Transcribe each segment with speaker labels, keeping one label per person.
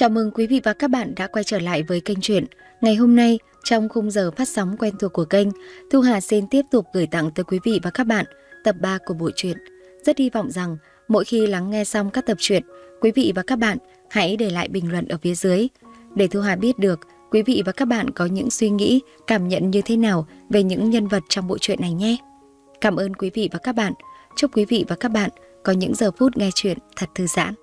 Speaker 1: Chào mừng quý vị và các bạn đã quay trở lại với kênh truyện. Ngày hôm nay, trong khung giờ phát sóng quen thuộc của kênh, Thu Hà xin tiếp tục gửi tặng tới quý vị và các bạn tập 3 của bộ truyện. Rất hy vọng rằng mỗi khi lắng nghe xong các tập truyện, quý vị và các bạn hãy để lại bình luận ở phía dưới để Thu Hà biết được quý vị và các bạn có những suy nghĩ, cảm nhận như thế nào về những nhân vật trong bộ truyện này nhé. Cảm ơn quý vị và các bạn. Chúc quý vị và các bạn có những giờ phút nghe chuyện thật thư giãn.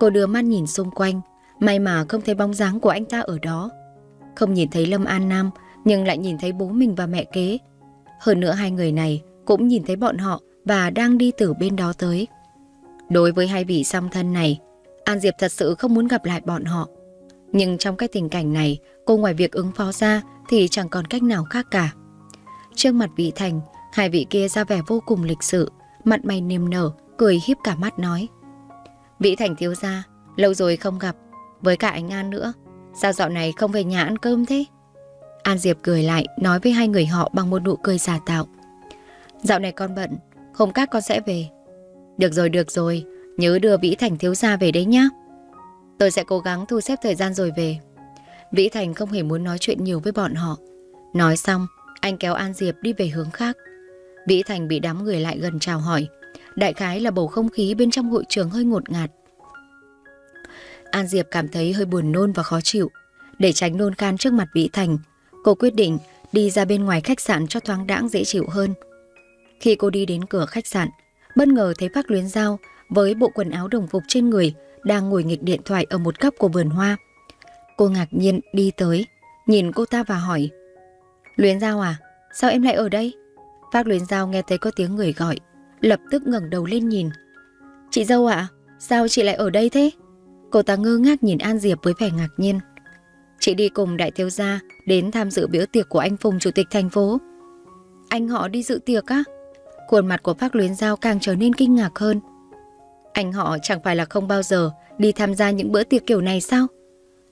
Speaker 1: Cô đưa mắt nhìn xung quanh, may mà không thấy bóng dáng của anh ta ở đó. Không nhìn thấy Lâm An Nam, nhưng lại nhìn thấy bố mình và mẹ kế. Hơn nữa hai người này cũng nhìn thấy bọn họ và đang đi từ bên đó tới. Đối với hai vị song thân này, An Diệp thật sự không muốn gặp lại bọn họ. Nhưng trong cái tình cảnh này, cô ngoài việc ứng phó ra thì chẳng còn cách nào khác cả. Trước mặt vị thành, hai vị kia ra vẻ vô cùng lịch sự, mặt mày niềm nở, cười híp cả mắt nói. Vĩ Thành thiếu gia, lâu rồi không gặp, với cả anh An nữa. Sao dạo này không về nhà ăn cơm thế? An Diệp cười lại, nói với hai người họ bằng một nụ cười giả tạo. Dạo này con bận, hôm các con sẽ về. Được rồi, được rồi, nhớ đưa Vĩ Thành thiếu gia về đấy nhá. Tôi sẽ cố gắng thu xếp thời gian rồi về. Vĩ Thành không hề muốn nói chuyện nhiều với bọn họ. Nói xong, anh kéo An Diệp đi về hướng khác. Vĩ Thành bị đám người lại gần chào hỏi, Đại khái là bầu không khí bên trong hội trường hơi ngột ngạt. An Diệp cảm thấy hơi buồn nôn và khó chịu. Để tránh nôn khan trước mặt Vĩ Thành, cô quyết định đi ra bên ngoài khách sạn cho thoáng đãng dễ chịu hơn. Khi cô đi đến cửa khách sạn, bất ngờ thấy Phác Luyến Giao với bộ quần áo đồng phục trên người đang ngồi nghịch điện thoại ở một góc của vườn hoa. Cô ngạc nhiên đi tới, nhìn cô ta và hỏi Luyến Giao à, sao em lại ở đây? Phác Luyến Giao nghe thấy có tiếng người gọi, lập tức ngẩng đầu lên nhìn. Chị dâu ạ, à, sao chị lại ở đây thế? Cô ta ngơ ngác nhìn An Diệp với vẻ ngạc nhiên. Chị đi cùng đại thiếu gia đến tham dự bữa tiệc của anh Phùng chủ tịch thành phố. Anh họ đi dự tiệc á? Khuôn mặt của Phác Luyến Giao càng trở nên kinh ngạc hơn. Anh họ chẳng phải là không bao giờ đi tham gia những bữa tiệc kiểu này sao?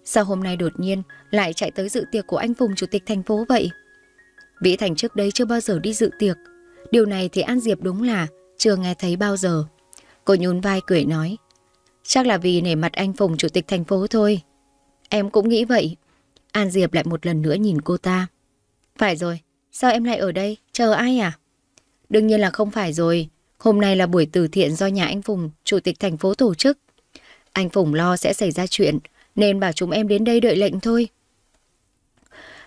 Speaker 1: Sao hôm nay đột nhiên lại chạy tới dự tiệc của anh Phùng chủ tịch thành phố vậy? Vĩ Thành trước đây chưa bao giờ đi dự tiệc. Điều này thì An Diệp đúng là chưa nghe thấy bao giờ. Cô nhún vai cười nói. Chắc là vì nể mặt anh Phùng Chủ tịch thành phố thôi. Em cũng nghĩ vậy. An Diệp lại một lần nữa nhìn cô ta. Phải rồi, sao em lại ở đây? Chờ ai à? Đương nhiên là không phải rồi. Hôm nay là buổi từ thiện do nhà anh Phùng, Chủ tịch thành phố tổ chức. Anh Phùng lo sẽ xảy ra chuyện, nên bảo chúng em đến đây đợi lệnh thôi.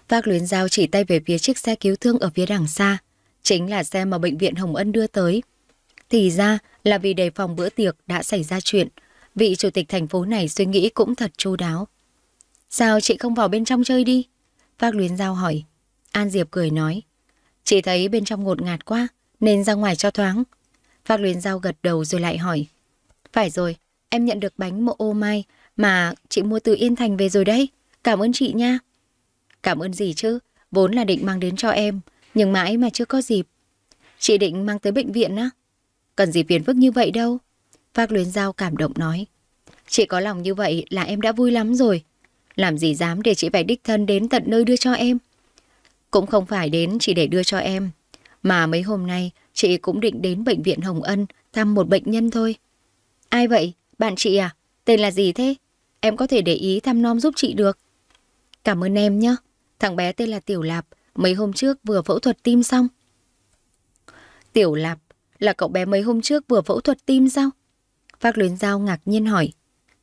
Speaker 1: Vác luyến dao chỉ tay về phía chiếc xe cứu thương ở phía đằng xa. Chính là xe mà bệnh viện Hồng Ân đưa tới. Thì ra là vì đề phòng bữa tiệc đã xảy ra chuyện, vị chủ tịch thành phố này suy nghĩ cũng thật chu đáo. Sao chị không vào bên trong chơi đi? Phác luyến giao hỏi. An Diệp cười nói. Chị thấy bên trong ngột ngạt quá, nên ra ngoài cho thoáng. Phác luyến giao gật đầu rồi lại hỏi. Phải rồi, em nhận được bánh mộ ô mai mà chị mua từ Yên Thành về rồi đấy. Cảm ơn chị nha. Cảm ơn gì chứ, vốn là định mang đến cho em, nhưng mãi mà chưa có dịp. Chị định mang tới bệnh viện á. Cần gì phiền phức như vậy đâu. Phác luyến giao cảm động nói. Chị có lòng như vậy là em đã vui lắm rồi. Làm gì dám để chị phải đích thân đến tận nơi đưa cho em. Cũng không phải đến chỉ để đưa cho em. Mà mấy hôm nay chị cũng định đến bệnh viện Hồng Ân thăm một bệnh nhân thôi. Ai vậy? Bạn chị à? Tên là gì thế? Em có thể để ý thăm nom giúp chị được. Cảm ơn em nhé. Thằng bé tên là Tiểu Lạp, mấy hôm trước vừa phẫu thuật tim xong. Tiểu Lạp là cậu bé mấy hôm trước vừa phẫu thuật tim sao? Phác Luyến Giao ngạc nhiên hỏi.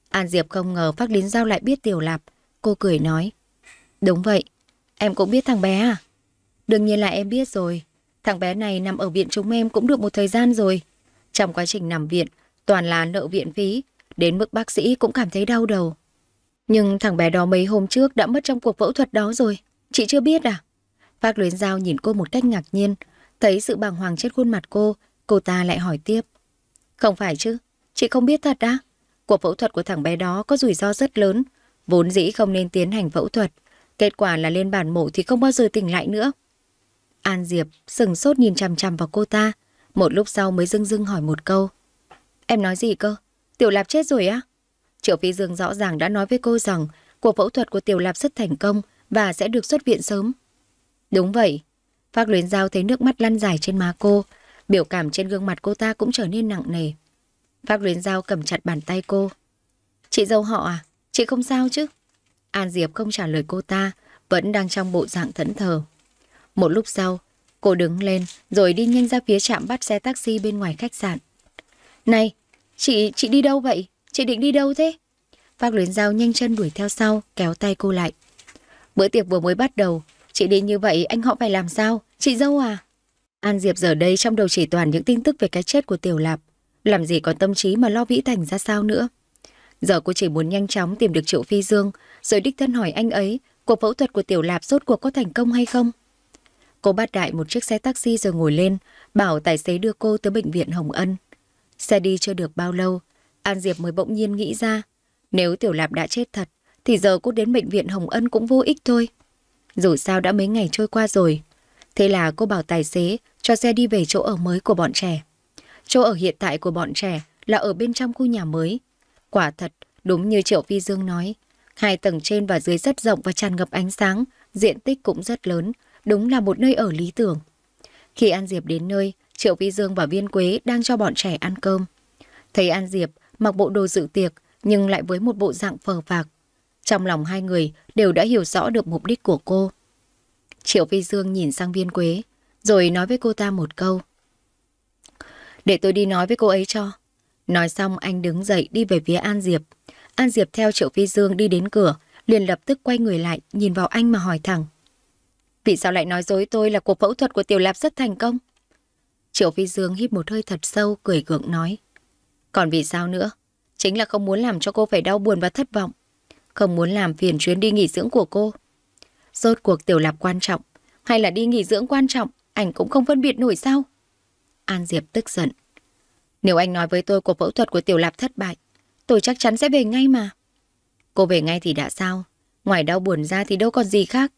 Speaker 1: An Diệp không ngờ Phác Luyến Giao lại biết Tiểu Lạp. Cô cười nói. Đúng vậy, em cũng biết thằng bé à? Đương nhiên là em biết rồi. Thằng bé này nằm ở viện chúng em cũng được một thời gian rồi. Trong quá trình nằm viện, toàn là nợ viện phí. Đến mức bác sĩ cũng cảm thấy đau đầu. Nhưng thằng bé đó mấy hôm trước đã mất trong cuộc phẫu thuật đó rồi. Chị chưa biết à? Phác Luyến Giao nhìn cô một cách ngạc nhiên, thấy sự bàng hoàng trên khuôn mặt cô, Cô ta lại hỏi tiếp. Không phải chứ, chị không biết thật đã. Cuộc phẫu thuật của thằng bé đó có rủi ro rất lớn, vốn dĩ không nên tiến hành phẫu thuật. Kết quả là lên bàn mổ thì không bao giờ tỉnh lại nữa. An Diệp sừng sốt nhìn chằm chằm vào cô ta, một lúc sau mới dưng dưng hỏi một câu. Em nói gì cơ? Tiểu Lạp chết rồi á? Triệu Phi Dương rõ ràng đã nói với cô rằng cuộc phẫu thuật của Tiểu Lạp rất thành công và sẽ được xuất viện sớm. Đúng vậy. Phác luyến giao thấy nước mắt lăn dài trên má cô, Biểu cảm trên gương mặt cô ta cũng trở nên nặng nề. Phác luyến Giao cầm chặt bàn tay cô. Chị dâu họ à? Chị không sao chứ? An Diệp không trả lời cô ta, vẫn đang trong bộ dạng thẫn thờ. Một lúc sau, cô đứng lên rồi đi nhanh ra phía trạm bắt xe taxi bên ngoài khách sạn. Này, chị, chị đi đâu vậy? Chị định đi đâu thế? Phác luyến Giao nhanh chân đuổi theo sau, kéo tay cô lại. Bữa tiệc vừa mới bắt đầu, chị đi như vậy anh họ phải làm sao? Chị dâu à? An Diệp giờ đây trong đầu chỉ toàn những tin tức về cái chết của Tiểu Lạp. Làm gì còn tâm trí mà lo Vĩ Thành ra sao nữa. Giờ cô chỉ muốn nhanh chóng tìm được Triệu Phi Dương, rồi đích thân hỏi anh ấy cuộc phẫu thuật của Tiểu Lạp rốt cuộc có thành công hay không. Cô bắt đại một chiếc xe taxi rồi ngồi lên, bảo tài xế đưa cô tới bệnh viện Hồng Ân. Xe đi chưa được bao lâu, An Diệp mới bỗng nhiên nghĩ ra, nếu Tiểu Lạp đã chết thật, thì giờ cô đến bệnh viện Hồng Ân cũng vô ích thôi. Dù sao đã mấy ngày trôi qua rồi, Thế là cô bảo tài xế cho xe đi về chỗ ở mới của bọn trẻ. Chỗ ở hiện tại của bọn trẻ là ở bên trong khu nhà mới. Quả thật, đúng như Triệu Phi Dương nói, hai tầng trên và dưới rất rộng và tràn ngập ánh sáng, diện tích cũng rất lớn, đúng là một nơi ở lý tưởng. Khi An Diệp đến nơi, Triệu Phi Dương và Viên Quế đang cho bọn trẻ ăn cơm. Thấy An Diệp mặc bộ đồ dự tiệc nhưng lại với một bộ dạng phờ phạc. Trong lòng hai người đều đã hiểu rõ được mục đích của cô. Triệu Phi Dương nhìn sang viên quế, rồi nói với cô ta một câu. Để tôi đi nói với cô ấy cho. Nói xong anh đứng dậy đi về phía An Diệp. An Diệp theo Triệu Phi Dương đi đến cửa, liền lập tức quay người lại, nhìn vào anh mà hỏi thẳng. Vì sao lại nói dối tôi là cuộc phẫu thuật của Tiểu Lạp rất thành công? Triệu Phi Dương hít một hơi thật sâu, cười gượng nói. Còn vì sao nữa? Chính là không muốn làm cho cô phải đau buồn và thất vọng. Không muốn làm phiền chuyến đi nghỉ dưỡng của cô. Rốt cuộc tiểu lạp quan trọng, hay là đi nghỉ dưỡng quan trọng, ảnh cũng không phân biệt nổi sao? An Diệp tức giận. Nếu anh nói với tôi cuộc phẫu thuật của tiểu lạp thất bại, tôi chắc chắn sẽ về ngay mà. Cô về ngay thì đã sao? Ngoài đau buồn ra thì đâu còn gì khác.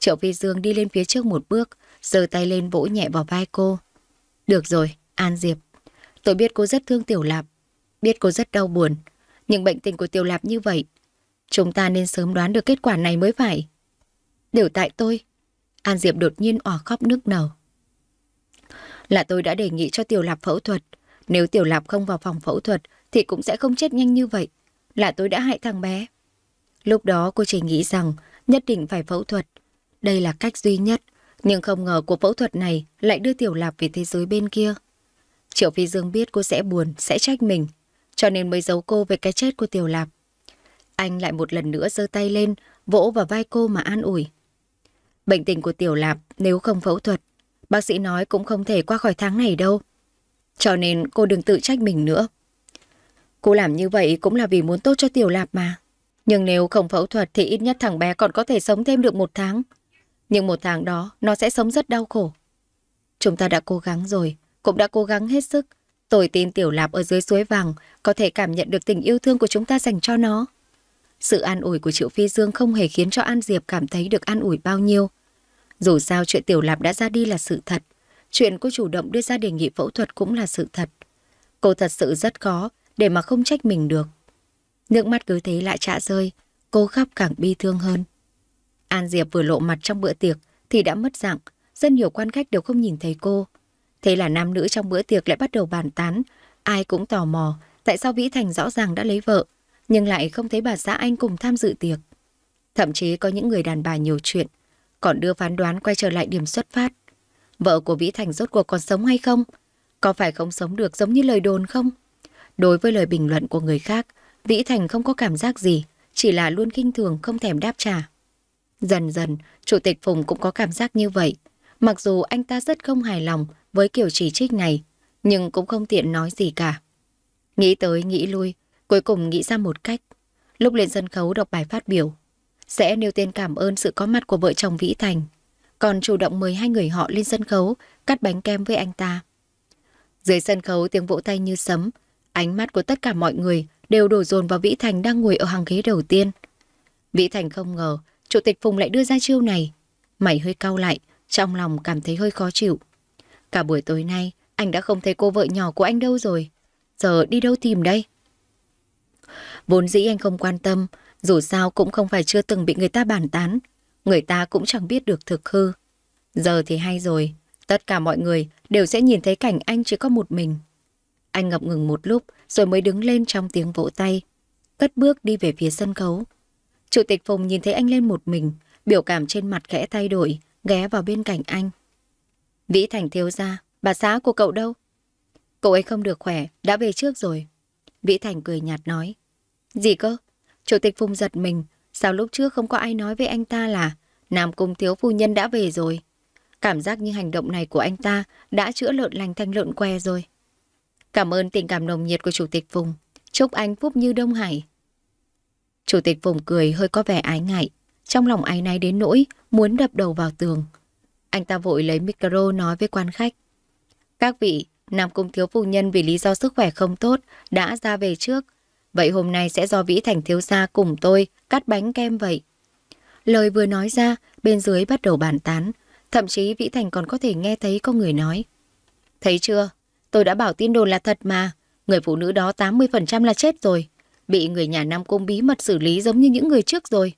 Speaker 1: Triệu Phi Dương đi lên phía trước một bước, giơ tay lên vỗ nhẹ vào vai cô. Được rồi, An Diệp. Tôi biết cô rất thương Tiểu Lạp, biết cô rất đau buồn. Nhưng bệnh tình của Tiểu Lạp như vậy, chúng ta nên sớm đoán được kết quả này mới phải. Đều tại tôi. An Diệp đột nhiên òa khóc nước nở. Là tôi đã đề nghị cho Tiểu Lạp phẫu thuật. Nếu Tiểu Lạp không vào phòng phẫu thuật thì cũng sẽ không chết nhanh như vậy. Là tôi đã hại thằng bé. Lúc đó cô chỉ nghĩ rằng nhất định phải phẫu thuật. Đây là cách duy nhất. Nhưng không ngờ cuộc phẫu thuật này lại đưa Tiểu Lạp về thế giới bên kia. Triệu Phi Dương biết cô sẽ buồn, sẽ trách mình. Cho nên mới giấu cô về cái chết của Tiểu Lạp. Anh lại một lần nữa giơ tay lên, vỗ vào vai cô mà an ủi. Bệnh tình của Tiểu Lạp nếu không phẫu thuật, bác sĩ nói cũng không thể qua khỏi tháng này đâu. Cho nên cô đừng tự trách mình nữa. Cô làm như vậy cũng là vì muốn tốt cho Tiểu Lạp mà. Nhưng nếu không phẫu thuật thì ít nhất thằng bé còn có thể sống thêm được một tháng. Nhưng một tháng đó nó sẽ sống rất đau khổ. Chúng ta đã cố gắng rồi, cũng đã cố gắng hết sức. Tôi tin Tiểu Lạp ở dưới suối vàng có thể cảm nhận được tình yêu thương của chúng ta dành cho nó. Sự an ủi của Triệu Phi Dương không hề khiến cho An Diệp cảm thấy được an ủi bao nhiêu. Dù sao chuyện Tiểu Lạp đã ra đi là sự thật. Chuyện cô chủ động đưa ra đề nghị phẫu thuật cũng là sự thật. Cô thật sự rất khó để mà không trách mình được. Nước mắt cứ thế lại trạ rơi, cô khóc càng bi thương hơn. An Diệp vừa lộ mặt trong bữa tiệc thì đã mất dạng, rất nhiều quan khách đều không nhìn thấy cô. Thế là nam nữ trong bữa tiệc lại bắt đầu bàn tán, ai cũng tò mò tại sao Vĩ Thành rõ ràng đã lấy vợ, nhưng lại không thấy bà xã anh cùng tham dự tiệc. Thậm chí có những người đàn bà nhiều chuyện, còn đưa phán đoán quay trở lại điểm xuất phát. Vợ của Vĩ Thành rốt cuộc còn sống hay không? Có phải không sống được giống như lời đồn không? Đối với lời bình luận của người khác, Vĩ Thành không có cảm giác gì, chỉ là luôn khinh thường không thèm đáp trả. Dần dần, Chủ tịch Phùng cũng có cảm giác như vậy. Mặc dù anh ta rất không hài lòng với kiểu chỉ trích này, nhưng cũng không tiện nói gì cả. Nghĩ tới nghĩ lui, cuối cùng nghĩ ra một cách. Lúc lên sân khấu đọc bài phát biểu, sẽ nêu tên cảm ơn sự có mặt của vợ chồng Vĩ Thành, còn chủ động mời hai người họ lên sân khấu cắt bánh kem với anh ta. Dưới sân khấu tiếng vỗ tay như sấm, ánh mắt của tất cả mọi người đều đổ dồn vào Vĩ Thành đang ngồi ở hàng ghế đầu tiên. Vĩ Thành không ngờ, Chủ tịch Phùng lại đưa ra chiêu này. Mày hơi cau lại, trong lòng cảm thấy hơi khó chịu. Cả buổi tối nay, anh đã không thấy cô vợ nhỏ của anh đâu rồi. Giờ đi đâu tìm đây? Vốn dĩ anh không quan tâm, dù sao cũng không phải chưa từng bị người ta bàn tán, người ta cũng chẳng biết được thực hư. Giờ thì hay rồi, tất cả mọi người đều sẽ nhìn thấy cảnh anh chỉ có một mình. Anh ngập ngừng một lúc rồi mới đứng lên trong tiếng vỗ tay, cất bước đi về phía sân khấu. Chủ tịch Phùng nhìn thấy anh lên một mình, biểu cảm trên mặt khẽ thay đổi, ghé vào bên cạnh anh. Vĩ Thành thiếu ra, bà xã của cậu đâu? Cậu ấy không được khỏe, đã về trước rồi. Vĩ Thành cười nhạt nói. Gì cơ? Chủ tịch Phùng giật mình, sao lúc trước không có ai nói với anh ta là Nam Cung Thiếu Phu Nhân đã về rồi. Cảm giác như hành động này của anh ta đã chữa lợn lành thanh lợn que rồi. Cảm ơn tình cảm nồng nhiệt của Chủ tịch Phùng. Chúc anh phúc như Đông Hải. Chủ tịch Phùng cười hơi có vẻ ái ngại. Trong lòng ái náy đến nỗi muốn đập đầu vào tường. Anh ta vội lấy micro nói với quan khách. Các vị, Nam Cung Thiếu Phu Nhân vì lý do sức khỏe không tốt đã ra về trước. Vậy hôm nay sẽ do Vĩ Thành thiếu gia cùng tôi cắt bánh kem vậy. Lời vừa nói ra, bên dưới bắt đầu bàn tán. Thậm chí Vĩ Thành còn có thể nghe thấy có người nói. Thấy chưa? Tôi đã bảo tin đồn là thật mà. Người phụ nữ đó 80% là chết rồi. Bị người nhà Nam Cung bí mật xử lý giống như những người trước rồi.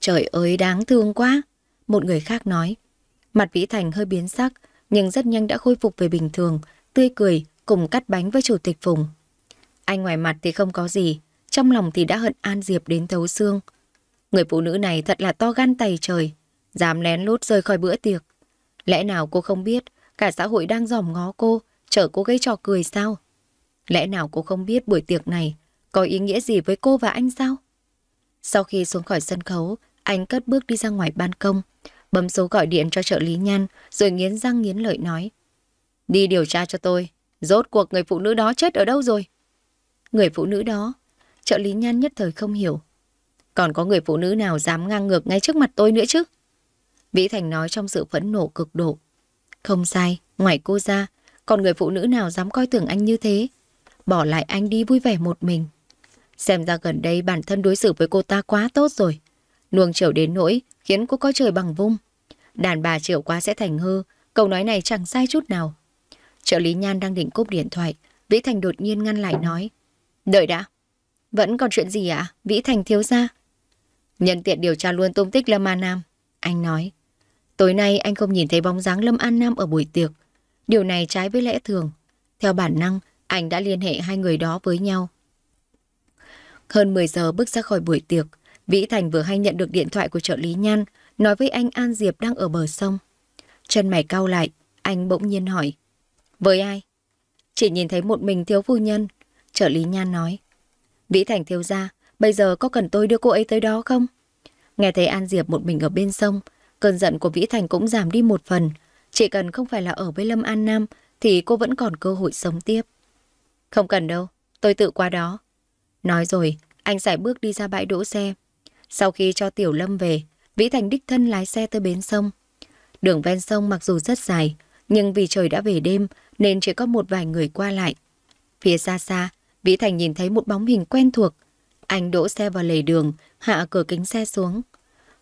Speaker 1: Trời ơi đáng thương quá. Một người khác nói. Mặt Vĩ Thành hơi biến sắc, nhưng rất nhanh đã khôi phục về bình thường, tươi cười cùng cắt bánh với chủ tịch Phùng. Anh ngoài mặt thì không có gì, trong lòng thì đã hận An Diệp đến thấu xương. Người phụ nữ này thật là to gan tày trời, dám lén lút rời khỏi bữa tiệc. Lẽ nào cô không biết cả xã hội đang dòm ngó cô, chở cô gây trò cười sao? Lẽ nào cô không biết buổi tiệc này có ý nghĩa gì với cô và anh sao? Sau khi xuống khỏi sân khấu, anh cất bước đi ra ngoài ban công, bấm số gọi điện cho trợ lý nhan rồi nghiến răng nghiến lợi nói. Đi điều tra cho tôi, rốt cuộc người phụ nữ đó chết ở đâu rồi? Người phụ nữ đó, trợ lý nhan nhất thời không hiểu. Còn có người phụ nữ nào dám ngang ngược ngay trước mặt tôi nữa chứ? Vĩ Thành nói trong sự phẫn nộ cực độ. Không sai, ngoài cô ra, còn người phụ nữ nào dám coi tưởng anh như thế? Bỏ lại anh đi vui vẻ một mình. Xem ra gần đây bản thân đối xử với cô ta quá tốt rồi. Nuông chiều đến nỗi khiến cô có trời bằng vung. Đàn bà chiều quá sẽ thành hư, câu nói này chẳng sai chút nào. Trợ lý Nhan đang định cúp điện thoại, Vĩ Thành đột nhiên ngăn lại nói. Đợi đã. Vẫn còn chuyện gì À? Vĩ Thành thiếu gia. Nhân tiện điều tra luôn tung tích Lâm An Nam. Anh nói. Tối nay anh không nhìn thấy bóng dáng Lâm An Nam ở buổi tiệc. Điều này trái với lẽ thường. Theo bản năng, anh đã liên hệ hai người đó với nhau. Hơn 10 giờ bước ra khỏi buổi tiệc, Vĩ Thành vừa hay nhận được điện thoại của trợ lý Nhan, nói với anh An Diệp đang ở bờ sông. Chân mày cau lại, anh bỗng nhiên hỏi. Với ai? Chỉ nhìn thấy một mình thiếu phu nhân, Trợ lý Nhan nói. Vĩ Thành thiếu gia, bây giờ có cần tôi đưa cô ấy tới đó không? Nghe thấy An Diệp một mình ở bên sông, cơn giận của Vĩ Thành cũng giảm đi một phần. Chỉ cần không phải là ở với Lâm An Nam thì cô vẫn còn cơ hội sống tiếp. Không cần đâu, tôi tự qua đó. Nói rồi, anh xài bước đi ra bãi đỗ xe. Sau khi cho Tiểu Lâm về, Vĩ Thành đích thân lái xe tới bến sông. Đường ven sông mặc dù rất dài, nhưng vì trời đã về đêm nên chỉ có một vài người qua lại. Phía xa xa, Vĩ Thành nhìn thấy một bóng hình quen thuộc. Anh đỗ xe vào lề đường, hạ cửa kính xe xuống.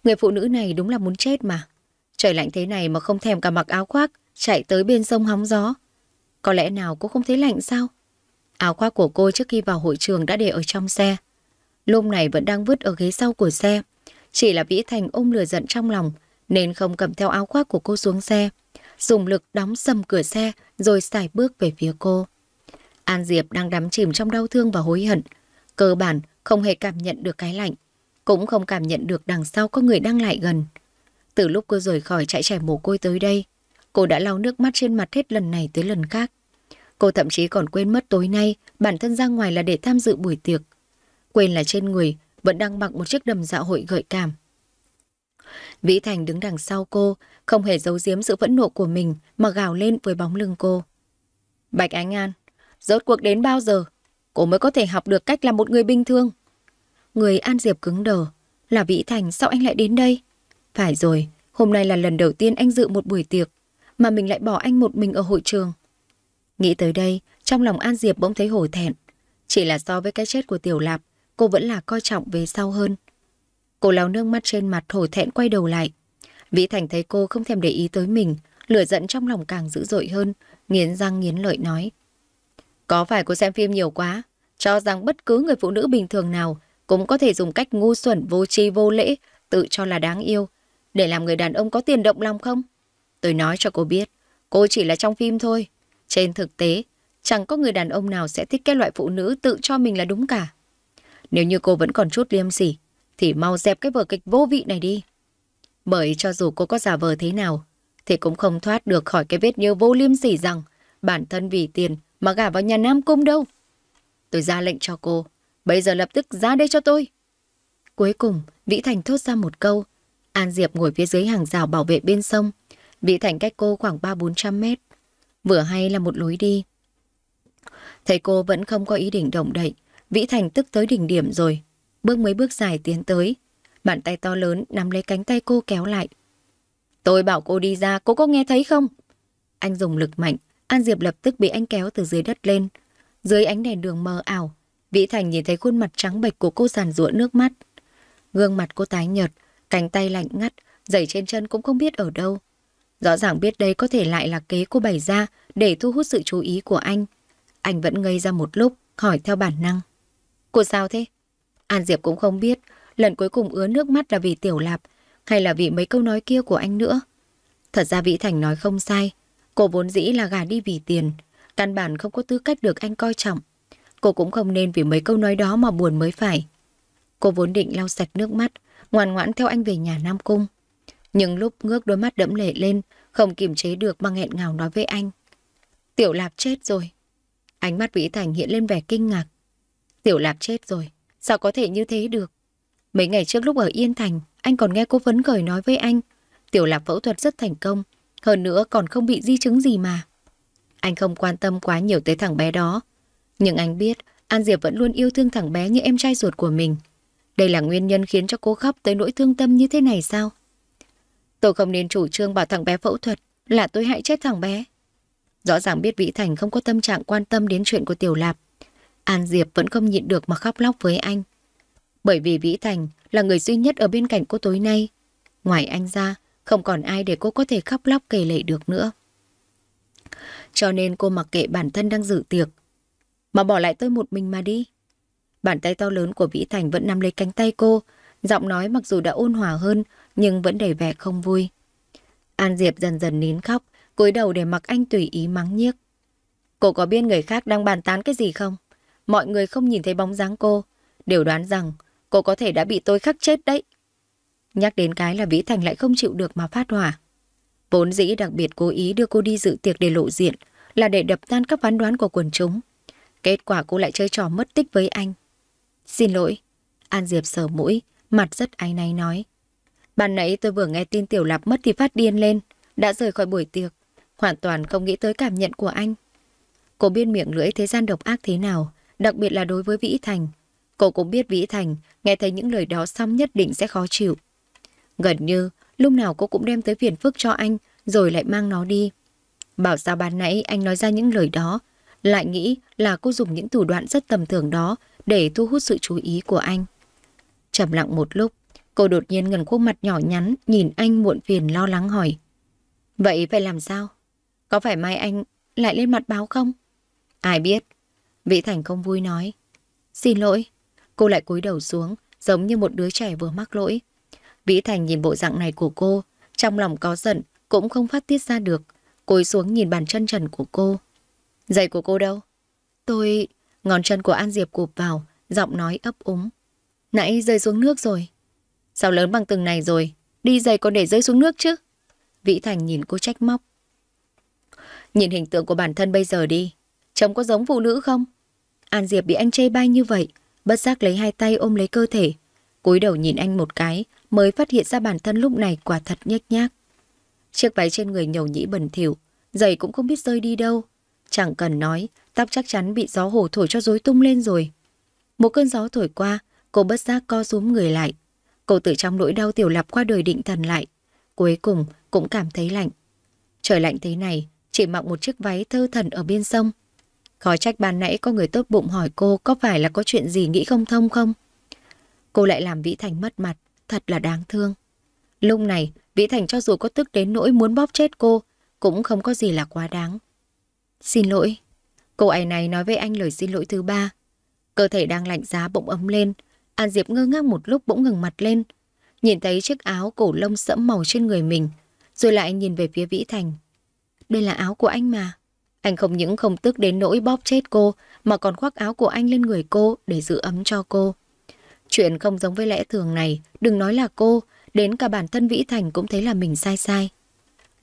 Speaker 1: Người phụ nữ này đúng là muốn chết mà. Trời lạnh thế này mà không thèm cả mặc áo khoác, chạy tới bên sông hóng gió. Có lẽ nào cô không thấy lạnh sao? Áo khoác của cô trước khi vào hội trường đã để ở trong xe. Lúc này vẫn đang vứt ở ghế sau của xe. Chỉ là Vĩ Thành ôm lửa giận trong lòng, nên không cầm theo áo khoác của cô xuống xe. Dùng lực đóng sầm cửa xe rồi xài bước về phía cô. An Diệp đang đắm chìm trong đau thương và hối hận. Cơ bản không hề cảm nhận được cái lạnh. Cũng không cảm nhận được đằng sau có người đang lại gần. Từ lúc cô rời khỏi trại trẻ mồ côi tới đây, cô đã lau nước mắt trên mặt hết lần này tới lần khác. Cô thậm chí còn quên mất tối nay bản thân ra ngoài là để tham dự buổi tiệc. Quên là trên người vẫn đang mặc một chiếc đầm dạ hội gợi cảm. Vĩ Thành đứng đằng sau cô, không hề giấu giếm sự phẫn nộ của mình mà gào lên với bóng lưng cô. Bạch Ánh An, Rốt cuộc đến bao giờ, cô mới có thể học được cách làm một người bình thường. Người An Diệp cứng đờ. Là Vĩ Thành sao anh lại đến đây? Phải rồi, hôm nay là lần đầu tiên anh dự một buổi tiệc, mà mình lại bỏ anh một mình ở hội trường. Nghĩ tới đây, trong lòng An Diệp bỗng thấy hổ thẹn. Chỉ là so với cái chết của Tiểu Lạp, cô vẫn là coi trọng về sau hơn. Cô lau nước mắt trên mặt hổ thẹn quay đầu lại. Vĩ Thành thấy cô không thèm để ý tới mình, lửa giận trong lòng càng dữ dội hơn, nghiến răng nghiến lợi nói. Có phải cô xem phim nhiều quá, cho rằng bất cứ người phụ nữ bình thường nào cũng có thể dùng cách ngu xuẩn vô tri vô lễ, tự cho là đáng yêu, để làm người đàn ông có tiền động lòng không? Tôi nói cho cô biết, cô chỉ là trong phim thôi. Trên thực tế, chẳng có người đàn ông nào sẽ thích cái loại phụ nữ tự cho mình là đúng cả. Nếu như cô vẫn còn chút liêm sỉ, thì mau dẹp cái vở kịch vô vị này đi. Bởi cho dù cô có giả vờ thế nào, thì cũng không thoát được khỏi cái vết nhơ vô liêm sỉ rằng bản thân vì tiền mà gả vào nhà Nam Cung đâu. Tôi ra lệnh cho cô, bây giờ lập tức ra đây cho tôi. Cuối cùng, Vĩ Thành thốt ra một câu. An Diệp ngồi phía dưới hàng rào bảo vệ bên sông. Vĩ Thành cách cô khoảng 3-400 mét. Vừa hay là một lối đi. Thầy cô vẫn không có ý định động đậy. Vĩ Thành tức tới đỉnh điểm rồi. Bước mấy bước dài tiến tới. Bàn tay to lớn nắm lấy cánh tay cô kéo lại. Tôi bảo cô đi ra, cô có nghe thấy không? Anh dùng lực mạnh, An Diệp lập tức bị anh kéo từ dưới đất lên. Dưới ánh đèn đường mờ ảo, Vĩ Thành nhìn thấy khuôn mặt trắng bệch của cô giàn ruộng nước mắt. Gương mặt cô tái nhợt, cánh tay lạnh ngắt, giày trên chân cũng không biết ở đâu. Rõ ràng biết đây có thể lại là kế cô bày ra để thu hút sự chú ý của anh. Anh vẫn ngây ra một lúc, hỏi theo bản năng. Cô sao thế? An Diệp cũng không biết, lần cuối cùng ứa nước mắt là vì tiểu lạp, hay là vì mấy câu nói kia của anh nữa. Thật ra Vĩ Thành nói không sai, Cô vốn dĩ là gà đi vì tiền, căn bản không có tư cách được anh coi trọng. Cô cũng không nên vì mấy câu nói đó mà buồn mới phải. Cô vốn định lau sạch nước mắt, ngoan ngoãn theo anh về nhà Nam Cung. Nhưng lúc ngước đôi mắt đẫm lệ lên, không kiềm chế được mà nghẹn ngào nói với anh. Tiểu Lạp chết rồi. Ánh mắt Vĩ Thành hiện lên vẻ kinh ngạc. Tiểu Lạp chết rồi, sao có thể như thế được? Mấy ngày trước lúc ở Yên Thành, anh còn nghe cô Vấn Khởi nói với anh. Tiểu Lạp phẫu thuật rất thành công, hơn nữa còn không bị di chứng gì mà. Anh không quan tâm quá nhiều tới thằng bé đó. Nhưng anh biết An Diệp vẫn luôn yêu thương thằng bé như em trai ruột của mình. Đây là nguyên nhân khiến cho cô khóc tới nỗi thương tâm như thế này sao? Tôi không nên chủ trương bảo thằng bé phẫu thuật là tôi hại chết thằng bé. Rõ ràng biết Vĩ Thành không có tâm trạng quan tâm đến chuyện của Tiểu Lạp. An Diệp vẫn không nhịn được mà khóc lóc với anh. Bởi vì Vĩ Thành là người duy nhất ở bên cạnh cô tối nay. Ngoài anh ra, không còn ai để cô có thể khóc lóc kể lệ được nữa. Cho nên cô mặc kệ bản thân đang dự tiệc, mà bỏ lại tôi một mình mà đi. Bàn tay to lớn của Vĩ Thành vẫn nắm lấy cánh tay cô, giọng nói mặc dù đã ôn hòa hơn nhưng vẫn đầy vẻ không vui. An Diệp dần dần nín khóc, cúi đầu để mặc anh tùy ý mắng nhiếc. Cô có biết người khác đang bàn tán cái gì không? Mọi người không nhìn thấy bóng dáng cô, đều đoán rằng cô có thể đã bị tôi khắc chết đấy. Nhắc đến cái là Vĩ Thành lại không chịu được mà phát hỏa. Vốn dĩ đặc biệt cố ý đưa cô đi dự tiệc để lộ diện là để đập tan các phán đoán của quần chúng. Kết quả cô lại chơi trò mất tích với anh. Xin lỗi. An Diệp sờ mũi, mặt rất áy náy nói. Bạn nãy tôi vừa nghe tin Tiểu Lạp mất thì phát điên lên, đã rời khỏi buổi tiệc. Hoàn toàn không nghĩ tới cảm nhận của anh. Cô biết miệng lưỡi thế gian độc ác thế nào, đặc biệt là đối với Vĩ Thành. Cô cũng biết Vĩ Thành nghe thấy những lời đó xong nhất định sẽ khó chịu. Gần như, lúc nào cô cũng đem tới phiền phức cho anh, rồi lại mang nó đi. Bảo sao ban nãy anh nói ra những lời đó, lại nghĩ là cô dùng những thủ đoạn rất tầm thường đó để thu hút sự chú ý của anh. Trầm lặng một lúc, cô đột nhiên ngần khuôn mặt nhỏ nhắn nhìn anh muộn phiền lo lắng hỏi. Vậy phải làm sao? Có phải mai anh lại lên mặt báo không? Ai biết? Vĩ Thành không vui nói. Xin lỗi. Cô lại cúi đầu xuống, giống như một đứa trẻ vừa mắc lỗi. Vĩ Thành nhìn bộ dạng này của cô, trong lòng có giận, cũng không phát tiết ra được. Cúi xuống nhìn bàn chân trần của cô. Giày của cô đâu? Tôi... Ngón chân của An Diệp cụp vào, giọng nói ấp úng. Nãy rơi xuống nước rồi. Sao lớn bằng từng này rồi, đi giày còn để rơi xuống nước chứ? Vĩ Thành nhìn cô trách móc. Nhìn hình tượng của bản thân bây giờ đi, trông có giống phụ nữ không? An Diệp bị anh chê bay như vậy, bất giác lấy hai tay ôm lấy cơ thể, cúi đầu nhìn anh một cái, mới phát hiện ra bản thân lúc này quả thật nhếch nhác. Chiếc váy trên người nhầu nhĩ bẩn thỉu, giày cũng không biết rơi đi đâu. Chẳng cần nói, tóc chắc chắn bị gió hổ thổi cho rối tung lên rồi. Một cơn gió thổi qua, cô bất giác co rúm người lại. Cô tự trong nỗi đau tiểu lập qua đời định thần lại. Cuối cùng cũng cảm thấy lạnh. Trời lạnh thế này, chỉ mặc một chiếc váy thơ thần ở bên sông. Khó trách bàn nãy có người tốt bụng hỏi cô có phải là có chuyện gì nghĩ không thông không? cô lại làm Vĩ Thành mất mặt, thật là đáng thương. Lúc này, Vĩ Thành cho dù có tức đến nỗi muốn bóp chết cô, cũng không có gì là quá đáng. Xin lỗi. Cô ấy này nói với anh lời xin lỗi thứ ba. Cơ thể đang lạnh giá bỗng ấm lên. An Diệp ngơ ngác một lúc bỗng ngừng mặt lên. Nhìn thấy chiếc áo cổ lông sẫm màu trên người mình. Rồi lại nhìn về phía Vĩ Thành. Đây là áo của anh mà. Anh không những không tức đến nỗi bóp chết cô mà còn khoác áo của anh lên người cô để giữ ấm cho cô. Chuyện không giống với lẽ thường này, đừng nói là cô, đến cả bản thân Vĩ Thành cũng thấy là mình sai sai.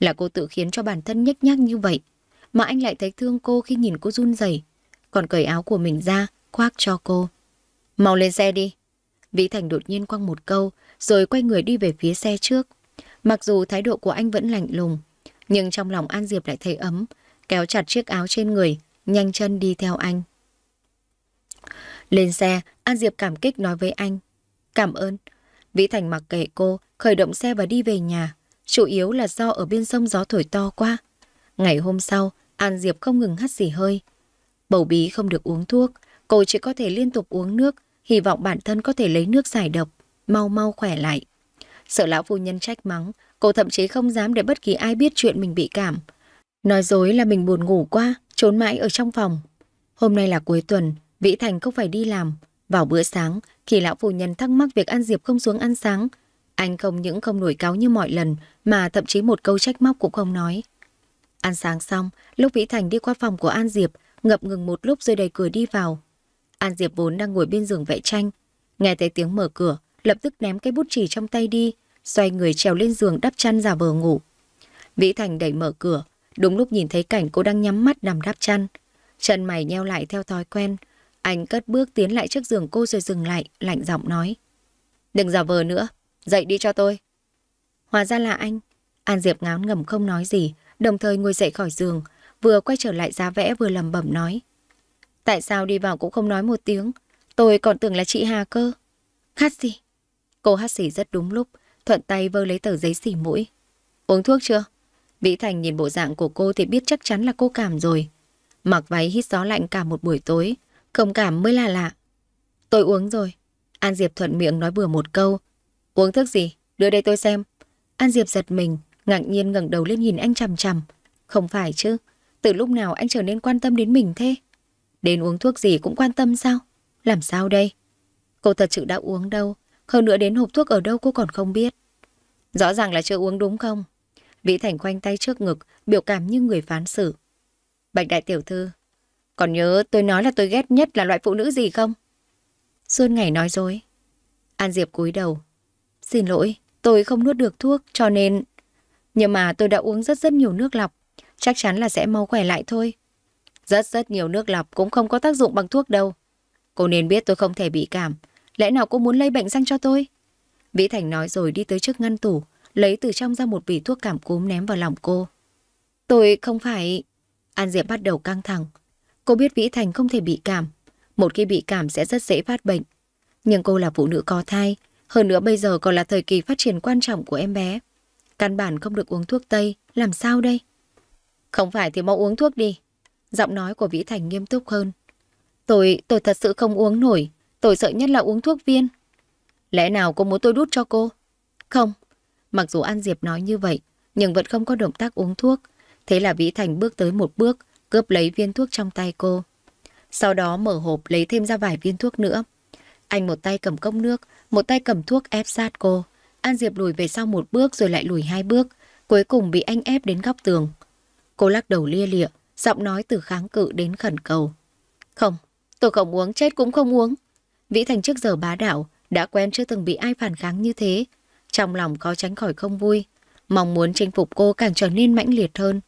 Speaker 1: Là cô tự khiến cho bản thân nhếch nhác như vậy, mà anh lại thấy thương cô khi nhìn cô run rẩy, còn cởi áo của mình ra, khoác cho cô. Mau lên xe đi. Vĩ Thành đột nhiên quăng một câu, rồi quay người đi về phía xe trước. Mặc dù thái độ của anh vẫn lạnh lùng, nhưng trong lòng An Diệp lại thấy ấm, kéo chặt chiếc áo trên người, nhanh chân đi theo anh. Lên xe, An Diệp cảm kích nói với anh. Cảm ơn. Vĩ Thành mặc kệ cô, khởi động xe và đi về nhà. Chủ yếu là do ở bên sông gió thổi to quá. Ngày hôm sau, An Diệp không ngừng hắt xỉ hơi. Bầu bí không được uống thuốc, cô chỉ có thể liên tục uống nước, hy vọng bản thân có thể lấy nước giải độc, mau mau khỏe lại. Sợ lão phu nhân trách mắng, cô thậm chí không dám để bất kỳ ai biết chuyện mình bị cảm. Nói dối là mình buồn ngủ quá, trốn mãi ở trong phòng. Hôm nay là cuối tuần, Vĩ Thành không phải đi làm. Vào bữa sáng, khi lão phu nhân thắc mắc việc An Diệp không xuống ăn sáng, anh không những không nổi cáo như mọi lần mà thậm chí một câu trách móc cũng không nói. Ăn sáng xong, lúc Vĩ Thành đi qua phòng của An Diệp, ngập ngừng một lúc rồi đẩy cửa đi vào. An Diệp vốn đang ngồi bên giường vẽ tranh. Nghe thấy tiếng mở cửa, lập tức ném cái bút chỉ trong tay đi, xoay người trèo lên giường đắp chăn giả vờ ngủ. Vĩ Thành đẩy mở cửa, đúng lúc nhìn thấy cảnh cô đang nhắm mắt nằm đắp chăn. Chân mày nheo lại theo thói quen, anh cất bước tiến lại trước giường cô rồi dừng lại, lạnh giọng nói. Đừng giả vờ nữa, dậy đi cho tôi. Hóa ra là anh. An Diệp ngáo ngầm không nói gì, đồng thời ngồi dậy khỏi giường, vừa quay trở lại giá vẽ vừa lầm bẩm nói. Tại sao đi vào cũng không nói một tiếng, tôi còn tưởng là chị Hà cơ. Hát gì? Cô hát xỉ rất đúng lúc, thuận tay vơ lấy tờ giấy xỉ mũi. Uống thuốc chưa? Vĩ Thành nhìn bộ dạng của cô thì biết chắc chắn là cô cảm rồi. Mặc váy hít gió lạnh cả một buổi tối, không cảm mới là lạ. Tôi uống rồi. An Diệp thuận miệng nói vừa một câu. Uống thức gì? Đưa đây tôi xem. An Diệp giật mình, ngạc nhiên ngẩng đầu lên nhìn anh chằm chằm. Không phải chứ, từ lúc nào anh trở nên quan tâm đến mình thế? Đến uống thuốc gì cũng quan tâm sao? Làm sao đây? Cô thật sự đã uống đâu, hơn nữa đến hộp thuốc ở đâu cô còn không biết. Rõ ràng là chưa uống đúng không? Vĩ Thành khoanh tay trước ngực, biểu cảm như người phán xử. Bạch đại tiểu thư, còn nhớ tôi nói là tôi ghét nhất là loại phụ nữ gì không? Xuân ngày nói dối. An Diệp cúi đầu. Xin lỗi, tôi không nuốt được thuốc cho nên... Nhưng mà tôi đã uống rất rất nhiều nước lọc. Chắc chắn là sẽ mau khỏe lại thôi. Rất rất nhiều nước lọc cũng không có tác dụng bằng thuốc đâu. Cô nên biết tôi không thể bị cảm. Lẽ nào cô muốn lây bệnh sang cho tôi? Vĩ Thành nói rồi đi tới trước ngăn tủ, lấy từ trong ra một vỉ thuốc cảm cúm ném vào lòng cô. Tôi không phải... An Diệp bắt đầu căng thẳng, Cô biết Vĩ Thành không thể bị cảm, một khi bị cảm sẽ rất dễ phát bệnh. Nhưng cô là phụ nữ có thai, hơn nữa bây giờ còn là thời kỳ phát triển quan trọng của em bé. Căn bản không được uống thuốc Tây, làm sao đây? Không phải thì mau uống thuốc đi. Giọng nói của Vĩ Thành nghiêm túc hơn. Tôi, tôi thật sự không uống nổi, tôi sợ nhất là uống thuốc viên. Lẽ nào cô muốn tôi đút cho cô? Không, mặc dù An Diệp nói như vậy, nhưng vẫn không có động tác uống thuốc. Thế là Vĩ Thành bước tới một bước, cướp lấy viên thuốc trong tay cô. Sau đó mở hộp lấy thêm ra vài viên thuốc nữa. Anh một tay cầm cốc nước, một tay cầm thuốc ép sát cô. An Diệp lùi về sau một bước rồi lại lùi hai bước, cuối cùng bị anh ép đến góc tường. Cô lắc đầu lia lịa, giọng nói từ kháng cự đến khẩn cầu. Không, tôi không uống, chết cũng không uống. Vĩ Thành trước giờ bá đạo, đã quen chưa từng bị ai phản kháng như thế. Trong lòng có tránh khỏi không vui, mong muốn chinh phục cô càng trở nên mãnh liệt hơn.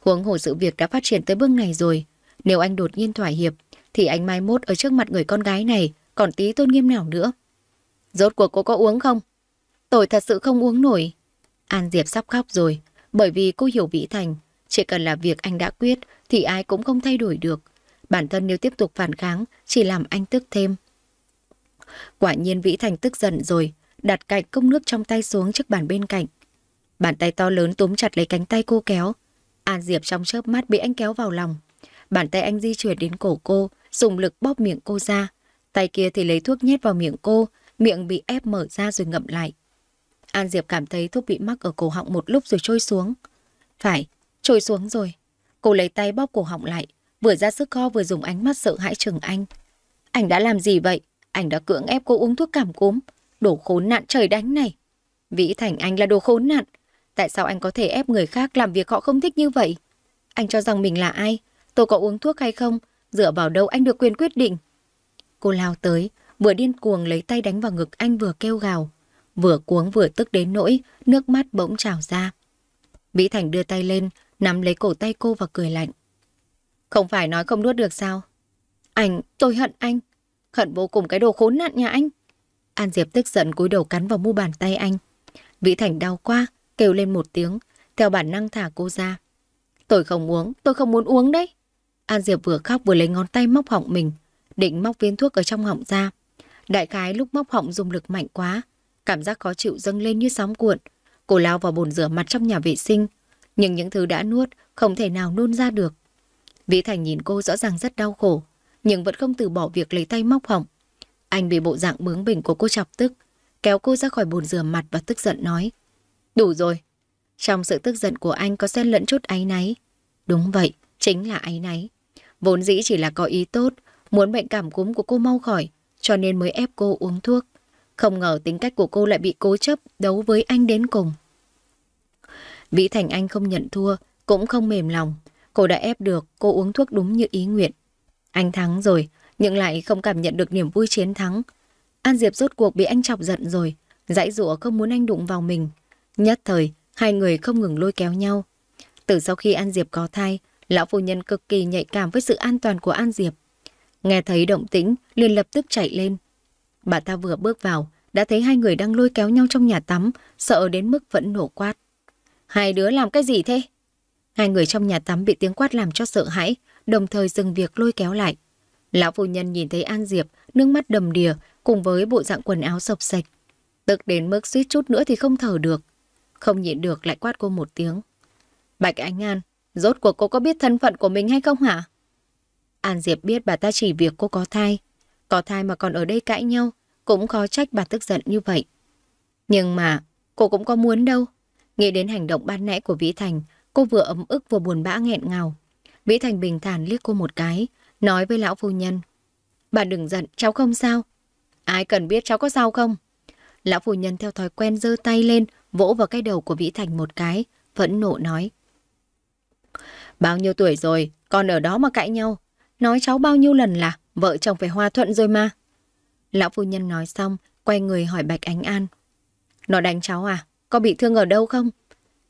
Speaker 1: Huống hồ sự việc đã phát triển tới bước này rồi. Nếu anh đột nhiên thỏa hiệp, thì anh mai mốt ở trước mặt người con gái này còn tí tôn nghiêm nào nữa. Rốt cuộc cô có uống không? Tôi thật sự không uống nổi. An Diệp sắp khóc rồi, bởi vì cô hiểu Vĩ Thành. Chỉ cần là việc anh đã quyết thì ai cũng không thay đổi được. Bản thân nếu tiếp tục phản kháng chỉ làm anh tức thêm. Quả nhiên Vĩ Thành tức giận rồi, đặt cạnh cốc nước trong tay xuống trước bàn bên cạnh. Bàn tay to lớn túm chặt lấy cánh tay cô kéo, An Diệp trong chớp mắt bị anh kéo vào lòng. Bàn tay anh di chuyển đến cổ cô, dùng lực bóp miệng cô ra. Tay kia thì lấy thuốc nhét vào miệng cô, miệng bị ép mở ra rồi ngậm lại. An Diệp cảm thấy thuốc bị mắc ở cổ họng một lúc rồi trôi xuống. Phải, trôi xuống rồi. Cô lấy tay bóp cổ họng lại, vừa ra sức co vừa dùng ánh mắt sợ hãi chừng anh. Anh đã làm gì vậy? Anh đã cưỡng ép cô uống thuốc cảm cúm. Đồ khốn nạn trời đánh này. Vĩ Thành anh là đồ khốn nạn. Tại sao anh có thể ép người khác làm việc họ không thích như vậy? Anh cho rằng mình là ai? Tôi có uống thuốc hay không? Dựa vào đâu anh được quyền quyết định? Cô lao tới, vừa điên cuồng lấy tay đánh vào ngực anh vừa kêu gào. Vừa cuống vừa tức đến nỗi, nước mắt bỗng trào ra. Mỹ Thành đưa tay lên, nắm lấy cổ tay cô và cười lạnh. Không phải nói không nuốt được sao? Anh, tôi hận anh. Hận vô cùng cái đồ khốn nạn nhà anh. An Diệp tức giận cúi đầu cắn vào mu bàn tay anh. Vĩ Thành đau quá, kêu lên một tiếng, theo bản năng thả cô ra. Tôi không uống, tôi không muốn uống đấy. An Diệp vừa khóc vừa lấy ngón tay móc họng mình, định móc viên thuốc ở trong họng ra. Đại khái lúc móc họng dùng lực mạnh quá, cảm giác khó chịu dâng lên như sóng cuộn. Cô lao vào bồn rửa mặt trong nhà vệ sinh, nhưng những thứ đã nuốt không thể nào nôn ra được. Vĩ Thành nhìn cô rõ ràng rất đau khổ, nhưng vẫn không từ bỏ việc lấy tay móc họng. Anh bị bộ dạng bướng bỉnh của cô chọc tức, kéo cô ra khỏi bồn rửa mặt và tức giận nói. Đủ rồi. Trong sự tức giận của anh có xen lẫn chút áy náy. Đúng vậy, chính là áy náy. Vốn dĩ chỉ là có ý tốt, muốn bệnh cảm cúm của cô mau khỏi, cho nên mới ép cô uống thuốc. Không ngờ tính cách của cô lại bị cố chấp đấu với anh đến cùng. Vĩ Thành Anh không nhận thua, cũng không mềm lòng. Cô đã ép được, cô uống thuốc đúng như ý nguyện. Anh thắng rồi, nhưng lại không cảm nhận được niềm vui chiến thắng. An Diệp rốt cuộc bị anh chọc giận rồi, dãy rủa không muốn anh đụng vào mình. Nhất thời, hai người không ngừng lôi kéo nhau. Từ sau khi An Diệp có thai, lão phu nhân cực kỳ nhạy cảm với sự an toàn của An Diệp. Nghe thấy động tĩnh, liền lập tức chạy lên. Bà ta vừa bước vào, đã thấy hai người đang lôi kéo nhau trong nhà tắm, sợ đến mức vẫn nổ quát. Hai đứa làm cái gì thế? Hai người trong nhà tắm bị tiếng quát làm cho sợ hãi, đồng thời dừng việc lôi kéo lại. Lão phu nhân nhìn thấy An Diệp, nước mắt đầm đìa cùng với bộ dạng quần áo sộc sạch. Tức đến mức suýt chút nữa thì không thở được. Không nhịn được lại quát cô một tiếng. Bạch Ánh An, rốt cuộc cô có biết thân phận của mình hay không hả? An Diệp biết bà ta chỉ việc cô có thai. Có thai mà còn ở đây cãi nhau, cũng khó trách bà tức giận như vậy. Nhưng mà, cô cũng có muốn đâu. Nghĩ đến hành động ban nãy của Vĩ Thành, cô vừa ấm ức vừa buồn bã nghẹn ngào. Vĩ Thành bình thản liếc cô một cái, nói với lão phu nhân. Bà đừng giận, cháu không sao. Ai cần biết cháu có sao không? Lão phu nhân theo thói quen giơ tay lên, vỗ vào cái đầu của Vĩ Thành một cái, phẫn nộ nói. Bao nhiêu tuổi rồi, còn ở đó mà cãi nhau. Nói cháu bao nhiêu lần là vợ chồng phải hòa thuận rồi mà. Lão phu nhân nói xong, quay người hỏi Bạch Ánh An. Nó đánh cháu à? Có bị thương ở đâu không?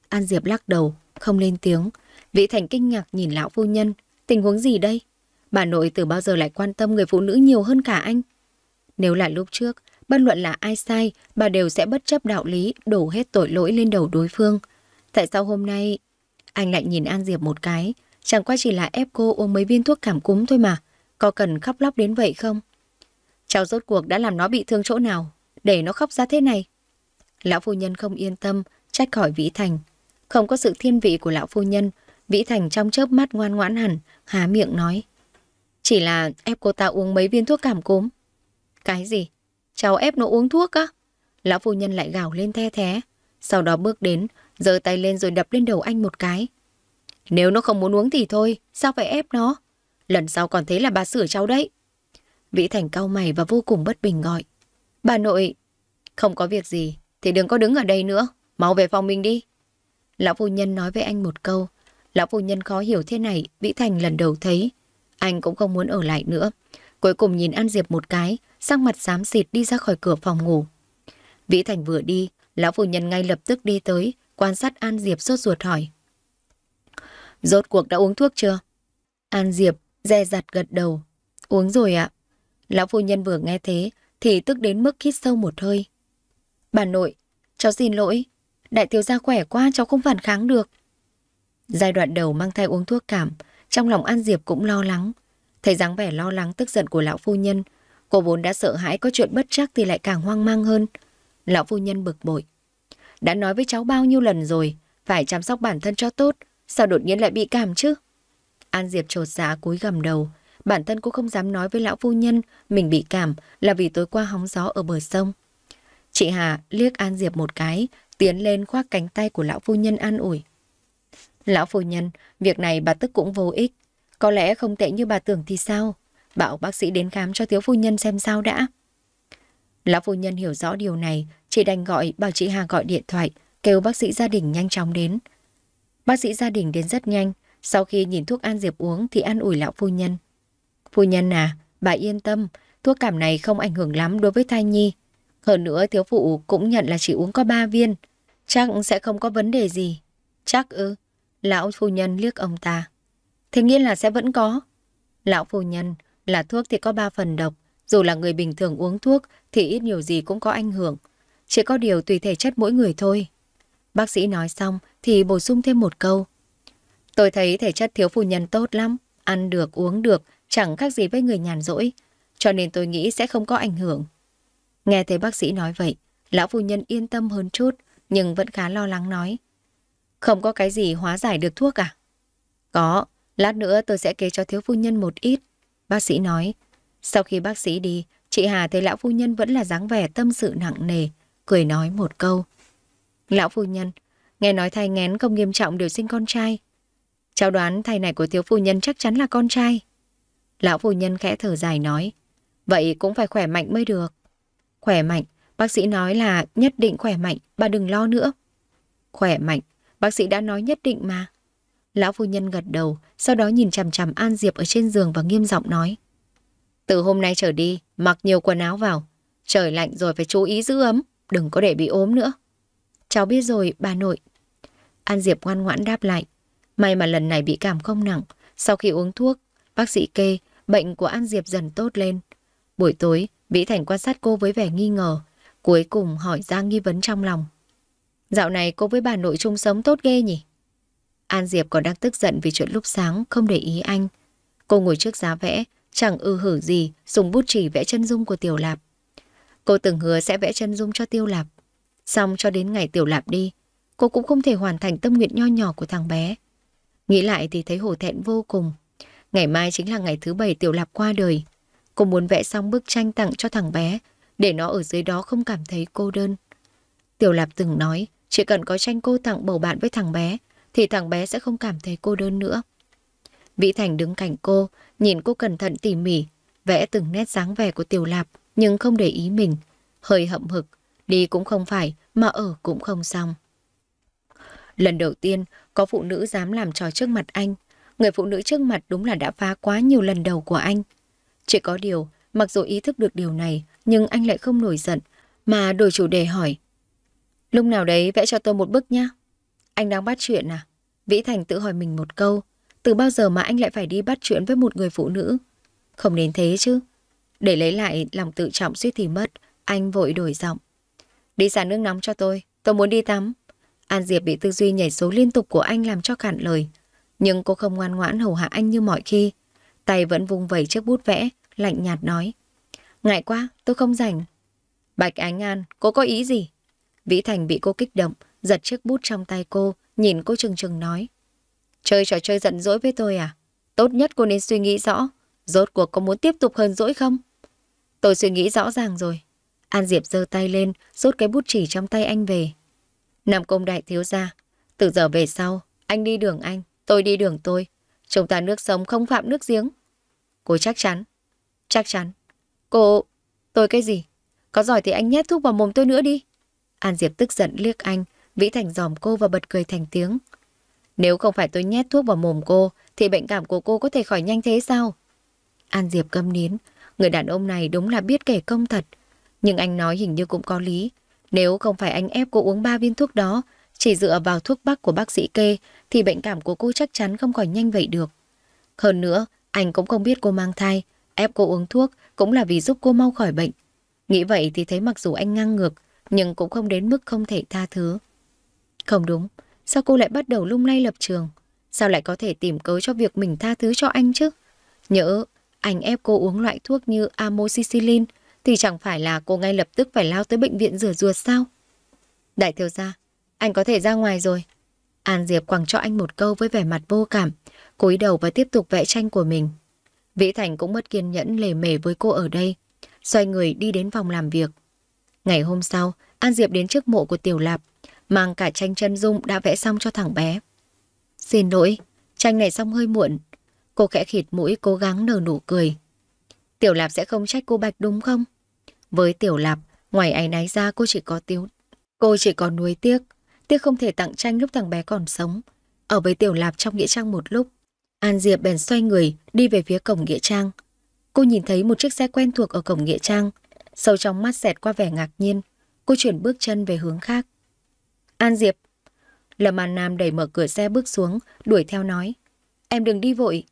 Speaker 1: An Diệp lắc đầu, không lên tiếng. Vĩ Thành kinh ngạc nhìn lão phu nhân. Tình huống gì đây? Bà nội từ bao giờ lại quan tâm người phụ nữ nhiều hơn cả anh? Nếu là lúc trước, bất luận là ai sai, bà đều sẽ bất chấp đạo lý, đổ hết tội lỗi lên đầu đối phương. Tại sao hôm nay... Anh lại nhìn An Diệp một cái, chẳng qua chỉ là ép cô uống mấy viên thuốc cảm cúm thôi mà, có cần khóc lóc đến vậy không? Cháu rốt cuộc đã làm nó bị thương chỗ nào, để nó khóc ra thế này. Lão phu nhân không yên tâm, trách khỏi Vĩ Thành. Không có sự thiên vị của lão phu nhân, Vĩ Thành trong chớp mắt ngoan ngoãn hẳn, há miệng nói. Chỉ là ép cô ta uống mấy viên thuốc cảm cúm. Cái gì? cháu ép nó uống thuốc á. Lão phu nhân lại gào lên the thế, sau đó bước đến, giơ tay lên rồi đập lên đầu anh một cái. Nếu nó không muốn uống thì thôi, sao phải ép nó? Lần sau còn thế là bà sửa cháu đấy. Vĩ Thành cau mày và vô cùng bất bình gọi. Bà nội, không có việc gì, thì đừng có đứng ở đây nữa, mau về phòng mình đi. Lão phu nhân nói với anh một câu. Lão phu nhân khó hiểu thế này, Vĩ Thành lần đầu thấy. Anh cũng không muốn ở lại nữa. Cuối cùng nhìn An Diệp một cái, sang mặt dám xịt đi ra khỏi cửa phòng ngủ. Vĩ Thành vừa đi, lão phu nhân ngay lập tức đi tới, quan sát An Diệp sốt ruột hỏi. Rốt cuộc đã uống thuốc chưa? An Diệp dè dặt gật đầu. Uống rồi ạ. Lão phu nhân vừa nghe thế thì tức đến mức khít sâu một hơi. Bà nội, cháu xin lỗi. Đại thiếu gia khỏe quá cháu không phản kháng được. Giai đoạn đầu mang thai uống thuốc cảm, trong lòng An Diệp cũng lo lắng. Thấy dáng vẻ lo lắng tức giận của lão phu nhân, Cô vốn đã sợ hãi có chuyện bất chắc thì lại càng hoang mang hơn. Lão phu nhân bực bội. Đã nói với cháu bao nhiêu lần rồi, phải chăm sóc bản thân cho tốt, sao đột nhiên lại bị cảm chứ? An Diệp trột dạ cúi gầm đầu, bản thân cô không dám nói với lão phu nhân mình bị cảm là vì tối qua hóng gió ở bờ sông. Chị Hà liếc An Diệp một cái, tiến lên khoác cánh tay của lão phu nhân an ủi. Lão phu nhân, việc này bà tức cũng vô ích, có lẽ không tệ như bà tưởng thì sao? Bảo bác sĩ đến khám cho thiếu phu nhân xem sao đã. Lão phu nhân hiểu rõ điều này, chị đành gọi bảo chị Hà gọi điện thoại, kêu bác sĩ gia đình nhanh chóng đến. Bác sĩ gia đình đến rất nhanh, sau khi nhìn thuốc an diệp uống thì an ủi lão phu nhân. Phu nhân à, bà yên tâm, thuốc cảm này không ảnh hưởng lắm đối với thai nhi. Hơn nữa thiếu phụ cũng nhận là chỉ uống có 3 viên, chắc sẽ không có vấn đề gì. Chắc ư, lão phu nhân liếc ông ta. Thế nghĩa là sẽ vẫn có. Lão phu nhân, là thuốc thì có 3 phần độc, dù là người bình thường uống thuốc thì ít nhiều gì cũng có ảnh hưởng. Chỉ có điều tùy thể chất mỗi người thôi. Bác sĩ nói xong thì bổ sung thêm một câu. Tôi thấy thể chất thiếu phu nhân tốt lắm, ăn được uống được, chẳng khác gì với người nhàn rỗi, cho nên tôi nghĩ sẽ không có ảnh hưởng. Nghe thấy bác sĩ nói vậy, lão phu nhân yên tâm hơn chút, nhưng vẫn khá lo lắng nói. Không có cái gì hóa giải được thuốc à? Có, lát nữa tôi sẽ kê cho thiếu phu nhân một ít, Bác sĩ nói, sau khi bác sĩ đi, chị Hà thấy lão phu nhân vẫn là dáng vẻ tâm sự nặng nề, cười nói một câu. Lão phu nhân, nghe nói thai ngén không nghiêm trọng đều sinh con trai. Cháu đoán thai này của thiếu phu nhân chắc chắn là con trai. Lão phu nhân khẽ thở dài nói, vậy cũng phải khỏe mạnh mới được. Khỏe mạnh, bác sĩ nói là nhất định khỏe mạnh, bà đừng lo nữa. Khỏe mạnh, bác sĩ đã nói nhất định mà. Lão phu nhân gật đầu, sau đó nhìn chằm chằm An Diệp ở trên giường và nghiêm giọng nói. Từ hôm nay trở đi, mặc nhiều quần áo vào. Trời lạnh rồi phải chú ý giữ ấm, đừng có để bị ốm nữa. Cháu biết rồi, bà nội. An Diệp ngoan ngoãn đáp lại. May mà lần này bị cảm không nặng. Sau khi uống thuốc, bác sĩ kê, bệnh của An Diệp dần tốt lên. Buổi tối, Vĩ Thành quan sát cô với vẻ nghi ngờ, cuối cùng hỏi ra nghi vấn trong lòng. Dạo này cô với bà nội chung sống tốt ghê nhỉ? An Diệp còn đang tức giận vì chuyện lúc sáng không để ý anh. Cô ngồi trước giá vẽ, chẳng ư hử gì, dùng bút chỉ vẽ chân dung của Tiểu Lạp. Cô từng hứa sẽ vẽ chân dung cho Tiêu Lạp. Xong cho đến ngày Tiểu Lạp đi, cô cũng không thể hoàn thành tâm nguyện nho nhỏ của thằng bé. Nghĩ lại thì thấy hổ thẹn vô cùng. Ngày mai chính là ngày thứ bảy Tiểu Lạp qua đời. Cô muốn vẽ xong bức tranh tặng cho thằng bé, để nó ở dưới đó không cảm thấy cô đơn. Tiểu Lạp từng nói, chỉ cần có tranh cô tặng bầu bạn với thằng bé thì thằng bé sẽ không cảm thấy cô đơn nữa. Vĩ Thành đứng cạnh cô, nhìn cô cẩn thận tỉ mỉ, vẽ từng nét dáng vẻ của Tiểu Lạp nhưng không để ý mình, hơi hậm hực, đi cũng không phải mà ở cũng không xong. Lần đầu tiên có phụ nữ dám làm trò trước mặt anh, người phụ nữ trước mặt đúng là đã phá quá nhiều lần đầu của anh. Chỉ có điều, mặc dù ý thức được điều này nhưng anh lại không nổi giận mà đổi chủ đề hỏi. Lúc nào đấy vẽ cho tôi một bức nhé. Anh đang bắt chuyện à? Vĩ Thành tự hỏi mình một câu. Từ bao giờ mà anh lại phải đi bắt chuyện với một người phụ nữ? Không đến thế chứ. Để lấy lại lòng tự trọng suýt thì mất, anh vội đổi giọng. Đi xả nước nóng cho tôi, tôi muốn đi tắm. An Diệp bị tư duy nhảy số liên tục của anh làm cho cản lời. Nhưng cô không ngoan ngoãn hầu hạ anh như mọi khi. Tay vẫn vung vẩy trước bút vẽ, lạnh nhạt nói. Ngại quá, tôi không rảnh. Bạch Ánh An, cô có ý gì? Vĩ Thành bị cô kích động, giật chiếc bút trong tay cô, nhìn cô chừng chừng nói. Chơi trò chơi giận dỗi với tôi à? Tốt nhất cô nên suy nghĩ rõ, rốt cuộc có muốn tiếp tục hơn dỗi không? Tôi suy nghĩ rõ ràng rồi. An Diệp giơ tay lên, rút cái bút chỉ trong tay anh về. Nam công đại thiếu gia, từ giờ về sau, anh đi đường anh, tôi đi đường tôi. Chúng ta nước sống không phạm nước giếng. Cô chắc chắn. Chắc chắn. Cô... Tôi cái gì? Có giỏi thì anh nhét thuốc vào mồm tôi nữa đi. An Diệp tức giận liếc anh, Vĩ Thành giòm cô và bật cười thành tiếng. Nếu không phải tôi nhét thuốc vào mồm cô, thì bệnh cảm của cô có thể khỏi nhanh thế sao? An Diệp câm nín, người đàn ông này đúng là biết kể công thật. Nhưng anh nói hình như cũng có lý. Nếu không phải anh ép cô uống ba viên thuốc đó, chỉ dựa vào thuốc bắc của bác sĩ kê, thì bệnh cảm của cô chắc chắn không khỏi nhanh vậy được. Hơn nữa, anh cũng không biết cô mang thai, ép cô uống thuốc cũng là vì giúp cô mau khỏi bệnh. Nghĩ vậy thì thấy mặc dù anh ngang ngược, nhưng cũng không đến mức không thể tha thứ. Không đúng, sao cô lại bắt đầu lung lay lập trường? Sao lại có thể tìm cớ cho việc mình tha thứ cho anh chứ? Nhớ, anh ép cô uống loại thuốc như amoxicillin thì chẳng phải là cô ngay lập tức phải lao tới bệnh viện rửa ruột sao? Đại thiếu gia, anh có thể ra ngoài rồi. An Diệp quẳng cho anh một câu với vẻ mặt vô cảm, cúi đầu và tiếp tục vẽ tranh của mình. Vĩ Thành cũng mất kiên nhẫn lề mề với cô ở đây, xoay người đi đến phòng làm việc. Ngày hôm sau, An Diệp đến trước mộ của Tiểu Lạp, mang cả tranh chân dung đã vẽ xong cho thằng bé. Xin lỗi, tranh này xong hơi muộn. Cô khẽ khịt mũi cố gắng nở nụ cười. Tiểu Lạp sẽ không trách cô Bạch đúng không? Với Tiểu Lạp, ngoài áy náy ra cô chỉ có tiếu. Cô chỉ có nuối tiếc, tiếc không thể tặng tranh lúc thằng bé còn sống. Ở với Tiểu Lạp trong Nghĩa Trang một lúc, An Diệp bèn xoay người đi về phía cổng Nghĩa Trang. Cô nhìn thấy một chiếc xe quen thuộc ở cổng Nghĩa Trang. Sâu trong mắt xẹt qua vẻ ngạc nhiên, cô chuyển bước chân về hướng khác. An Diệp. Lâm An Nam đẩy mở cửa xe bước xuống, đuổi theo nói. Em đừng đi vội.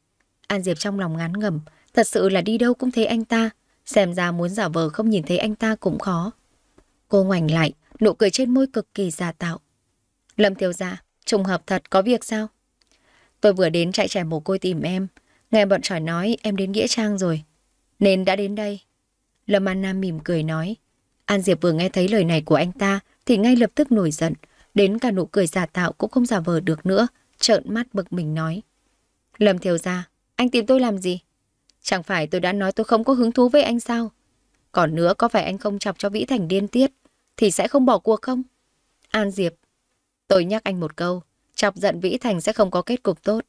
Speaker 1: An Diệp trong lòng ngán ngầm, thật sự là đi đâu cũng thấy anh ta. Xem ra muốn giả vờ không nhìn thấy anh ta cũng khó. Cô ngoảnh lại, nụ cười trên môi cực kỳ giả tạo. Lâm Thiếu Gia, trùng hợp thật có việc sao? Tôi vừa đến chạy trẻ mồ côi tìm em. Nghe bọn tròi nói em đến Nghĩa Trang rồi. Nên đã đến đây. Lâm An Nam mỉm cười nói. An Diệp vừa nghe thấy lời này của anh ta thì ngay lập tức nổi giận đến cả nụ cười giả tạo cũng không giả vờ được nữa, trợn mắt bực mình nói. Lâm Thiều Gia, anh tìm tôi làm gì? Chẳng phải tôi đã nói tôi không có hứng thú với anh sao? Còn nữa có phải anh không chọc cho Vĩ Thành điên tiết thì sẽ không bỏ cuộc không? An Diệp, tôi nhắc anh một câu, chọc giận Vĩ Thành sẽ không có kết cục tốt.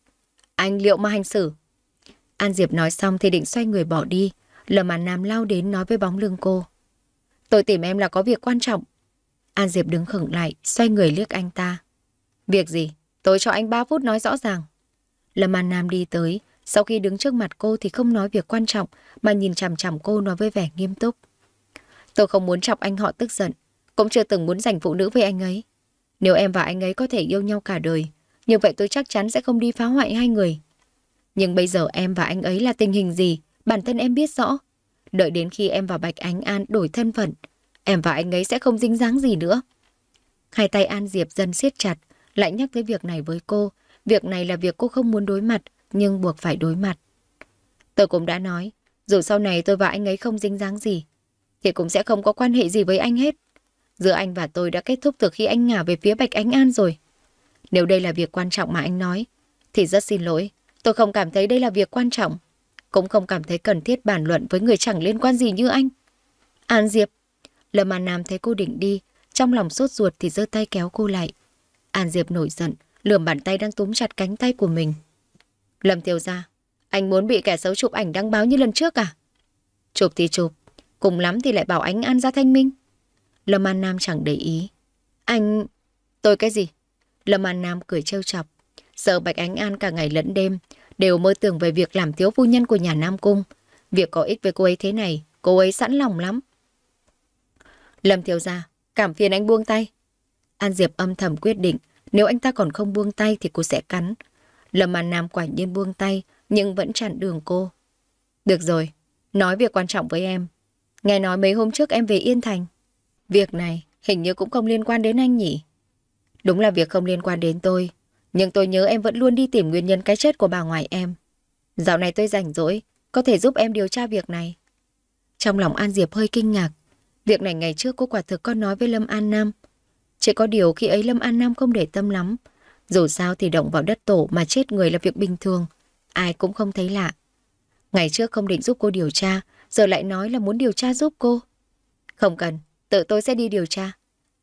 Speaker 1: Anh liệu mà hành xử? An Diệp nói xong thì định xoay người bỏ đi, Lâm An Nam lao đến nói với bóng lưng cô. Tôi tìm em là có việc quan trọng, An Diệp đứng khựng lại, xoay người liếc anh ta. Việc gì? Tôi cho anh 3 phút nói rõ ràng. Lâm An Nam đi tới, sau khi đứng trước mặt cô thì không nói việc quan trọng mà nhìn chằm chằm cô nói với vẻ nghiêm túc. Tôi không muốn chọc anh họ tức giận, cũng chưa từng muốn giành phụ nữ với anh ấy. Nếu em và anh ấy có thể yêu nhau cả đời, như vậy tôi chắc chắn sẽ không đi phá hoại hai người. Nhưng bây giờ em và anh ấy là tình hình gì, bản thân em biết rõ. Đợi đến khi em và Bạch Ánh An đổi thân phận, em và anh ấy sẽ không dính dáng gì nữa. Hai tay An Diệp dần siết chặt, lại nhắc tới việc này với cô. Việc này là việc cô không muốn đối mặt, nhưng buộc phải đối mặt. Tôi cũng đã nói, dù sau này tôi và anh ấy không dính dáng gì, thì cũng sẽ không có quan hệ gì với anh hết. Giữa anh và tôi đã kết thúc từ khi anh ngả về phía Bạch Ánh An rồi. Nếu đây là việc quan trọng mà anh nói, thì rất xin lỗi, tôi không cảm thấy đây là việc quan trọng. Cũng không cảm thấy cần thiết bàn luận với người chẳng liên quan gì như anh. An Diệp, Lâm An Nam thấy cô định đi, trong lòng sốt ruột thì giơ tay kéo cô lại. An Diệp nổi giận, lườm bàn tay đang túm chặt cánh tay của mình. Lâm Tiêu ra, anh muốn bị kẻ xấu chụp ảnh đăng báo như lần trước à? Chụp thì chụp, cùng lắm thì lại bảo anh An ra thanh minh. Lâm An Nam chẳng để ý. Anh... Tôi cái gì? Lâm An Nam cười trêu chọc. Sợ Bạch Ánh An cả ngày lẫn đêm, đều mơ tưởng về việc làm thiếu phu nhân của nhà Nam Cung. Việc có ích với cô ấy thế này, cô ấy sẵn lòng lắm. Lâm thiếu gia, cảm phiền anh buông tay. An Diệp âm thầm quyết định, nếu anh ta còn không buông tay thì cô sẽ cắn. Lâm An Nam quả nhiên buông tay, nhưng vẫn chặn đường cô. Được rồi, nói việc quan trọng với em. Nghe nói mấy hôm trước em về Yên Thành. Việc này hình như cũng không liên quan đến anh nhỉ? Đúng là việc không liên quan đến tôi. Nhưng tôi nhớ em vẫn luôn đi tìm nguyên nhân cái chết của bà ngoại em. Dạo này tôi rảnh rỗi, có thể giúp em điều tra việc này. Trong lòng An Diệp hơi kinh ngạc, Việc này ngày trước cô quả thực có nói với Lâm An Nam. Chỉ có điều khi ấy Lâm An Nam không để tâm lắm. Dù sao thì động vào đất tổ mà chết người là việc bình thường. Ai cũng không thấy lạ. Ngày trước không định giúp cô điều tra, giờ lại nói là muốn điều tra giúp cô. Không cần, tự tôi sẽ đi điều tra.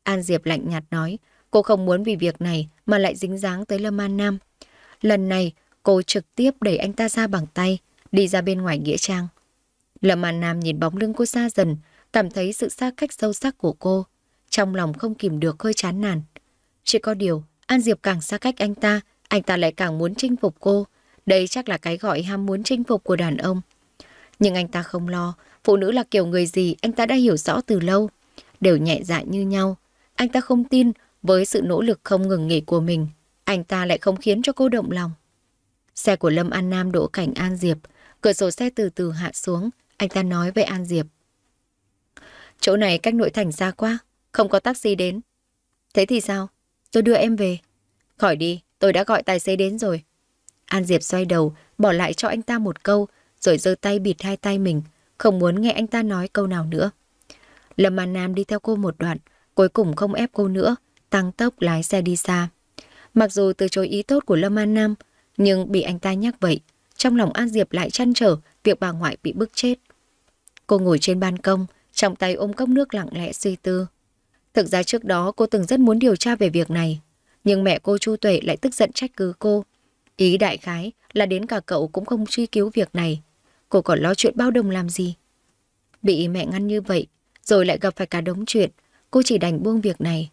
Speaker 1: An Diệp lạnh nhạt nói, cô không muốn vì việc này mà lại dính dáng tới Lâm An Nam. Lần này, cô trực tiếp đẩy anh ta ra bằng tay, đi ra bên ngoài nghĩa trang. Lâm An Nam nhìn bóng lưng cô xa dần, cảm thấy sự xa cách sâu sắc của cô. Trong lòng không kìm được hơi chán nản. Chỉ có điều, An Diệp càng xa cách anh ta, anh ta lại càng muốn chinh phục cô. Đây chắc là cái gọi ham muốn chinh phục của đàn ông. Nhưng anh ta không lo, phụ nữ là kiểu người gì anh ta đã hiểu rõ từ lâu. Đều nhẹ dạ như nhau. Anh ta không tin với sự nỗ lực không ngừng nghỉ của mình, anh ta lại không khiến cho cô động lòng. Xe của Lâm An Nam đỗ cảnh An Diệp, cửa sổ xe từ từ hạ xuống, anh ta nói với An Diệp. Chỗ này cách nội thành xa quá, không có taxi đến. Thế thì sao? Tôi đưa em về. Khỏi đi, tôi đã gọi tài xế đến rồi. An Diệp xoay đầu, bỏ lại cho anh ta một câu, rồi giơ tay bịt hai tay mình, không muốn nghe anh ta nói câu nào nữa. Lâm An Nam đi theo cô một đoạn, cuối cùng không ép cô nữa, tăng tốc lái xe đi xa. Mặc dù từ chối ý tốt của Lâm An Nam, nhưng bị anh ta nhắc vậy, trong lòng An Diệp lại chăn trở việc bà ngoại bị bức chết. Cô ngồi trên ban công, trong tay ôm cốc nước lặng lẽ suy tư. Thực ra trước đó cô từng rất muốn điều tra về việc này, nhưng mẹ cô Chu Tuệ lại tức giận trách cứ cô. Ý đại khái là đến cả cậu cũng không truy cứu việc này. Cô còn lo chuyện bao đồng làm gì? Bị mẹ ngăn như vậy, rồi lại gặp phải cả đống chuyện, cô chỉ đành buông việc này.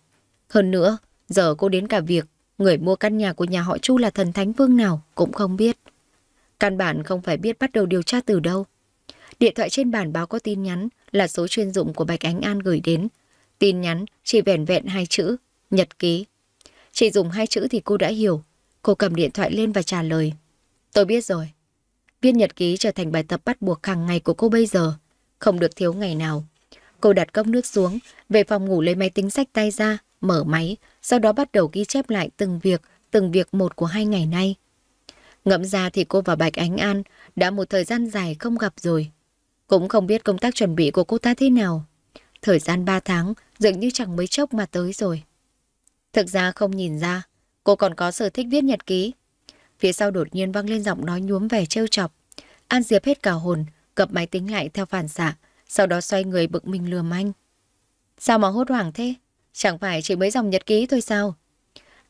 Speaker 1: Hơn nữa, giờ cô đến cả việc người mua căn nhà của nhà họ Chu là thần thánh vương nào cũng không biết. Căn bản không phải biết bắt đầu điều tra từ đâu. Điện thoại trên bàn báo có tin nhắn là số chuyên dụng của Bạch Ánh An gửi đến. Tin nhắn chỉ vẻn vẹn hai chữ, nhật ký. Chỉ dùng hai chữ thì cô đã hiểu. Cô cầm điện thoại lên và trả lời. Tôi biết rồi. Viết nhật ký trở thành bài tập bắt buộc hàng ngày của cô bây giờ. Không được thiếu ngày nào. Cô đặt cốc nước xuống, về phòng ngủ lấy máy tính sách tay ra, mở máy, sau đó bắt đầu ghi chép lại từng việc, từng việc một của hai ngày nay. Ngẫm ra thì cô và Bạch Ánh An đã một thời gian dài không gặp rồi. Cũng không biết công tác chuẩn bị của cô ta thế nào. Thời gian 3 tháng dường như chẳng mấy chốc mà tới rồi. Thực ra không nhìn ra, cô còn có sở thích viết nhật ký. Phía sau đột nhiên vang lên giọng nói nhuốm vẻ trêu chọc. An Diệp hết cả hồn, gập máy tính lại theo phản xạ, sau đó xoay người bực mình lừa manh. Sao mà hốt hoảng thế? Chẳng phải chỉ mấy dòng nhật ký thôi sao?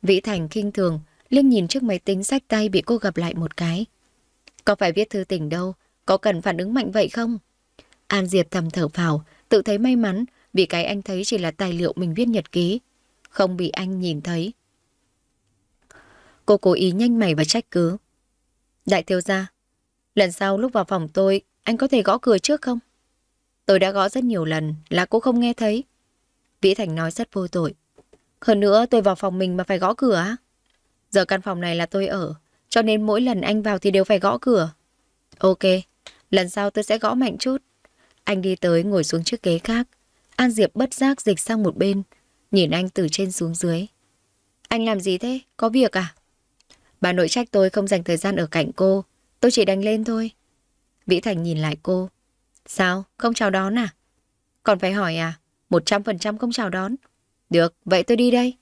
Speaker 1: Vĩ Thành khinh thường, liếc nhìn trước máy tính sách tay bị cô gặp lại một cái. Có phải viết thư tình đâu, có cần phản ứng mạnh vậy không? An Diệp thầm thở vào, tự thấy may mắn vì cái anh thấy chỉ là tài liệu mình viết nhật ký. Không bị anh nhìn thấy. Cô cố ý nhanh mày và trách cứ. Đại thiếu gia, lần sau lúc vào phòng tôi, anh có thể gõ cửa trước không? Tôi đã gõ rất nhiều lần, là cô không nghe thấy. Vĩ Thành nói rất vô tội. Hơn nữa tôi vào phòng mình mà phải gõ cửa á? Giờ căn phòng này là tôi ở, cho nên mỗi lần anh vào thì đều phải gõ cửa. Ok, Lần sau tôi sẽ gõ mạnh chút. Anh đi tới ngồi xuống chiếc ghế khác. An Diệp bất giác dịch sang một bên, nhìn anh từ trên xuống dưới. Anh làm gì thế? Có việc à? Bà nội trách tôi không dành thời gian ở cạnh cô. Tôi chỉ đánh lên thôi. Vĩ Thành nhìn lại cô. Sao? Không chào đón à? Còn phải hỏi à? 100% không chào đón. Được, vậy tôi đi đây.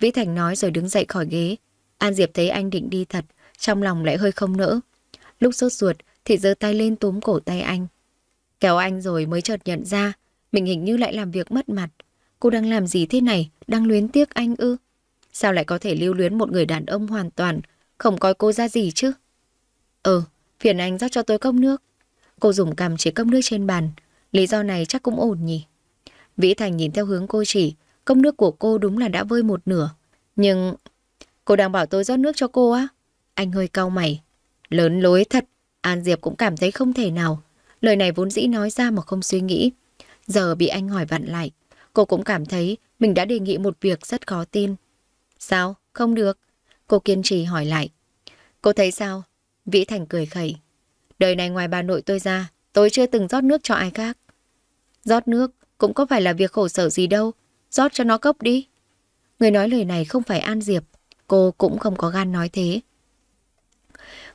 Speaker 1: Vĩ Thành nói rồi đứng dậy khỏi ghế. An Diệp thấy anh định đi thật, trong lòng lại hơi không nỡ. Lúc sốt ruột, thì giơ tay lên túm cổ tay anh. Kéo anh rồi mới chợt nhận ra, mình hình như lại làm việc mất mặt. Cô đang làm gì thế này, đang luyến tiếc anh ư? Sao lại có thể lưu luyến một người đàn ông hoàn toàn, không coi cô ra gì chứ? Ừ, phiền anh rót cho tôi cốc nước. Cô dùng cầm chế cốc nước trên bàn, lý do này chắc cũng ổn nhỉ. Vĩ Thành nhìn theo hướng cô chỉ, cốc nước của cô đúng là đã vơi một nửa. Nhưng... Cô đang bảo tôi rót nước cho cô á? Anh hơi cau mày. Lớn lối thật. An Diệp cũng cảm thấy không thể nào. Lời này vốn dĩ nói ra mà không suy nghĩ. Giờ bị anh hỏi vặn lại, cô cũng cảm thấy mình đã đề nghị một việc rất khó tin. Sao? Không được. Cô kiên trì hỏi lại. Cô thấy sao? Vĩ Thành cười khẩy. Đời này ngoài bà nội tôi ra, tôi chưa từng rót nước cho ai khác. Rót nước cũng có phải là việc khổ sở gì đâu. Rót cho nó cốc đi. Người nói lời này không phải An Diệp. Cô cũng không có gan nói thế.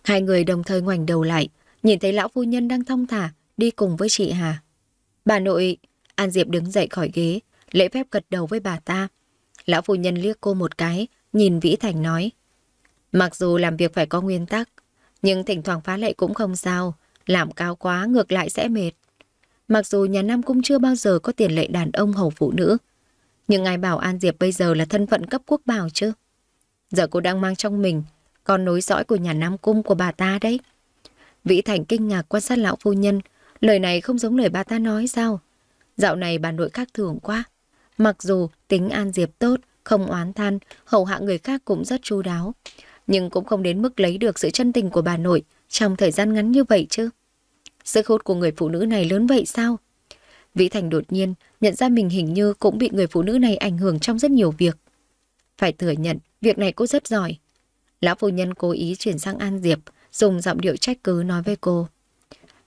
Speaker 1: Hai người đồng thời ngoảnh đầu lại, nhìn thấy lão phu nhân đang thong thả, đi cùng với chị Hà. Bà nội, An Diệp đứng dậy khỏi ghế, lễ phép gật đầu với bà ta. Lão phu nhân liếc cô một cái, nhìn Vĩ Thành nói. Mặc dù làm việc phải có nguyên tắc, nhưng thỉnh thoảng phá lệ cũng không sao, làm cao quá ngược lại sẽ mệt. Mặc dù nhà Nam cũng chưa bao giờ có tiền lệ đàn ông hầu phụ nữ, nhưng ai bảo An Diệp bây giờ là thân phận cấp quốc bảo chứ? Giờ cô đang mang trong mình con nối dõi của nhà Nam Cung của bà ta đấy. Vĩ Thành kinh ngạc quan sát lão phu nhân, lời này không giống lời bà ta nói sao? Dạo này bà nội khác thường quá. Mặc dù tính An Diệp tốt, không oán than, hầu hạ người khác cũng rất chu đáo, nhưng cũng không đến mức lấy được sự chân tình của bà nội trong thời gian ngắn như vậy chứ. Sức hút của người phụ nữ này lớn vậy sao? Vĩ Thành đột nhiên nhận ra mình hình như cũng bị người phụ nữ này ảnh hưởng trong rất nhiều việc. Phải thừa nhận, việc này cô rất giỏi, Lão phu nhân cố ý chuyển sang An Diệp, dùng giọng điệu trách cứ nói với cô.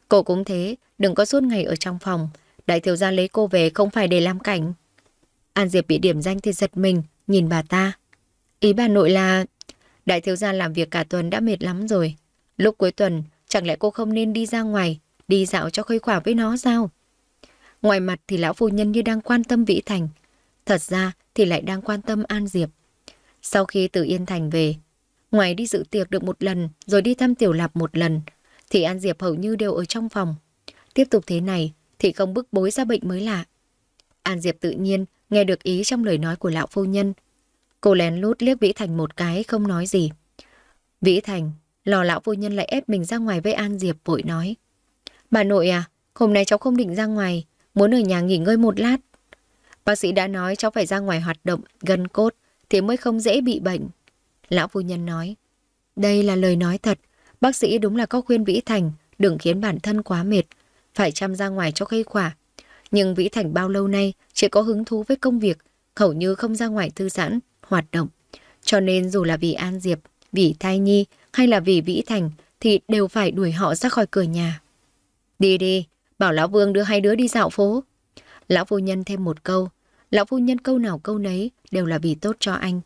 Speaker 1: Cô cũng thế, đừng có suốt ngày ở trong phòng. Đại thiếu gia lấy cô về không phải để làm cảnh. An Diệp bị điểm danh thì giật mình, nhìn bà ta. Ý bà nội là... Đại thiếu gia làm việc cả tuần đã mệt lắm rồi. Lúc cuối tuần, chẳng lẽ cô không nên đi ra ngoài, đi dạo cho khuây khỏa với nó sao? Ngoài mặt thì lão phu nhân như đang quan tâm Vĩ Thành. Thật ra thì lại đang quan tâm An Diệp. Sau khi từ Yên Thành về, Ngoài đi dự tiệc được một lần rồi đi thăm tiểu lạp một lần, thì An Diệp hầu như đều ở trong phòng. Tiếp tục thế này thì không bức bối ra bệnh mới lạ. An Diệp tự nhiên nghe được ý trong lời nói của lão phu nhân. Cô lén lút liếc Vĩ Thành một cái không nói gì. Vĩ Thành, lò lão phu nhân lại ép mình ra ngoài với An Diệp vội nói. Bà nội à, hôm nay cháu không định ra ngoài, muốn ở nhà nghỉ ngơi một lát. Bác sĩ đã nói cháu phải ra ngoài hoạt động, gần cốt thì mới không dễ bị bệnh. Lão phu nhân nói, đây là lời nói thật, bác sĩ đúng là có khuyên Vĩ Thành đừng khiến bản thân quá mệt, phải chăm ra ngoài cho cây quả. Nhưng Vĩ Thành bao lâu nay chỉ có hứng thú với công việc, hầu như không ra ngoài thư giãn, hoạt động. Cho nên dù là vì An Diệp, vì Thai Nhi hay là vì Vĩ Thành thì đều phải đuổi họ ra khỏi cửa nhà. Đi đi, bảo Lão Vương đưa hai đứa đi dạo phố. Lão phu nhân thêm một câu. Lão phu nhân câu nào câu nấy đều là vì tốt cho anh.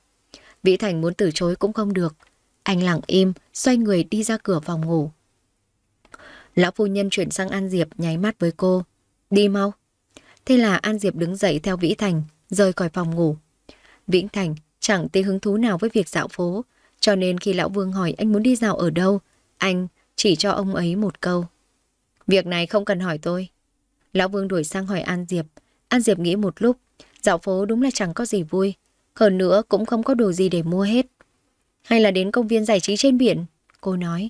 Speaker 1: Vĩ Thành muốn từ chối cũng không được. Anh lặng im, xoay người đi ra cửa phòng ngủ. Lão phu nhân chuyển sang An Diệp nháy mắt với cô. Đi mau. Thế là An Diệp đứng dậy theo Vĩ Thành, rời khỏi phòng ngủ. Vĩ Thành chẳng tí hứng thú nào với việc dạo phố, cho nên khi Lão Vương hỏi anh muốn đi dạo ở đâu, anh chỉ cho ông ấy một câu. Việc này không cần hỏi tôi. Lão Vương đuổi sang hỏi An Diệp. An Diệp nghĩ một lúc, dạo phố đúng là chẳng có gì vui hơn nữa cũng không có đồ gì để mua hết. Hay là đến công viên giải trí trên biển, cô nói.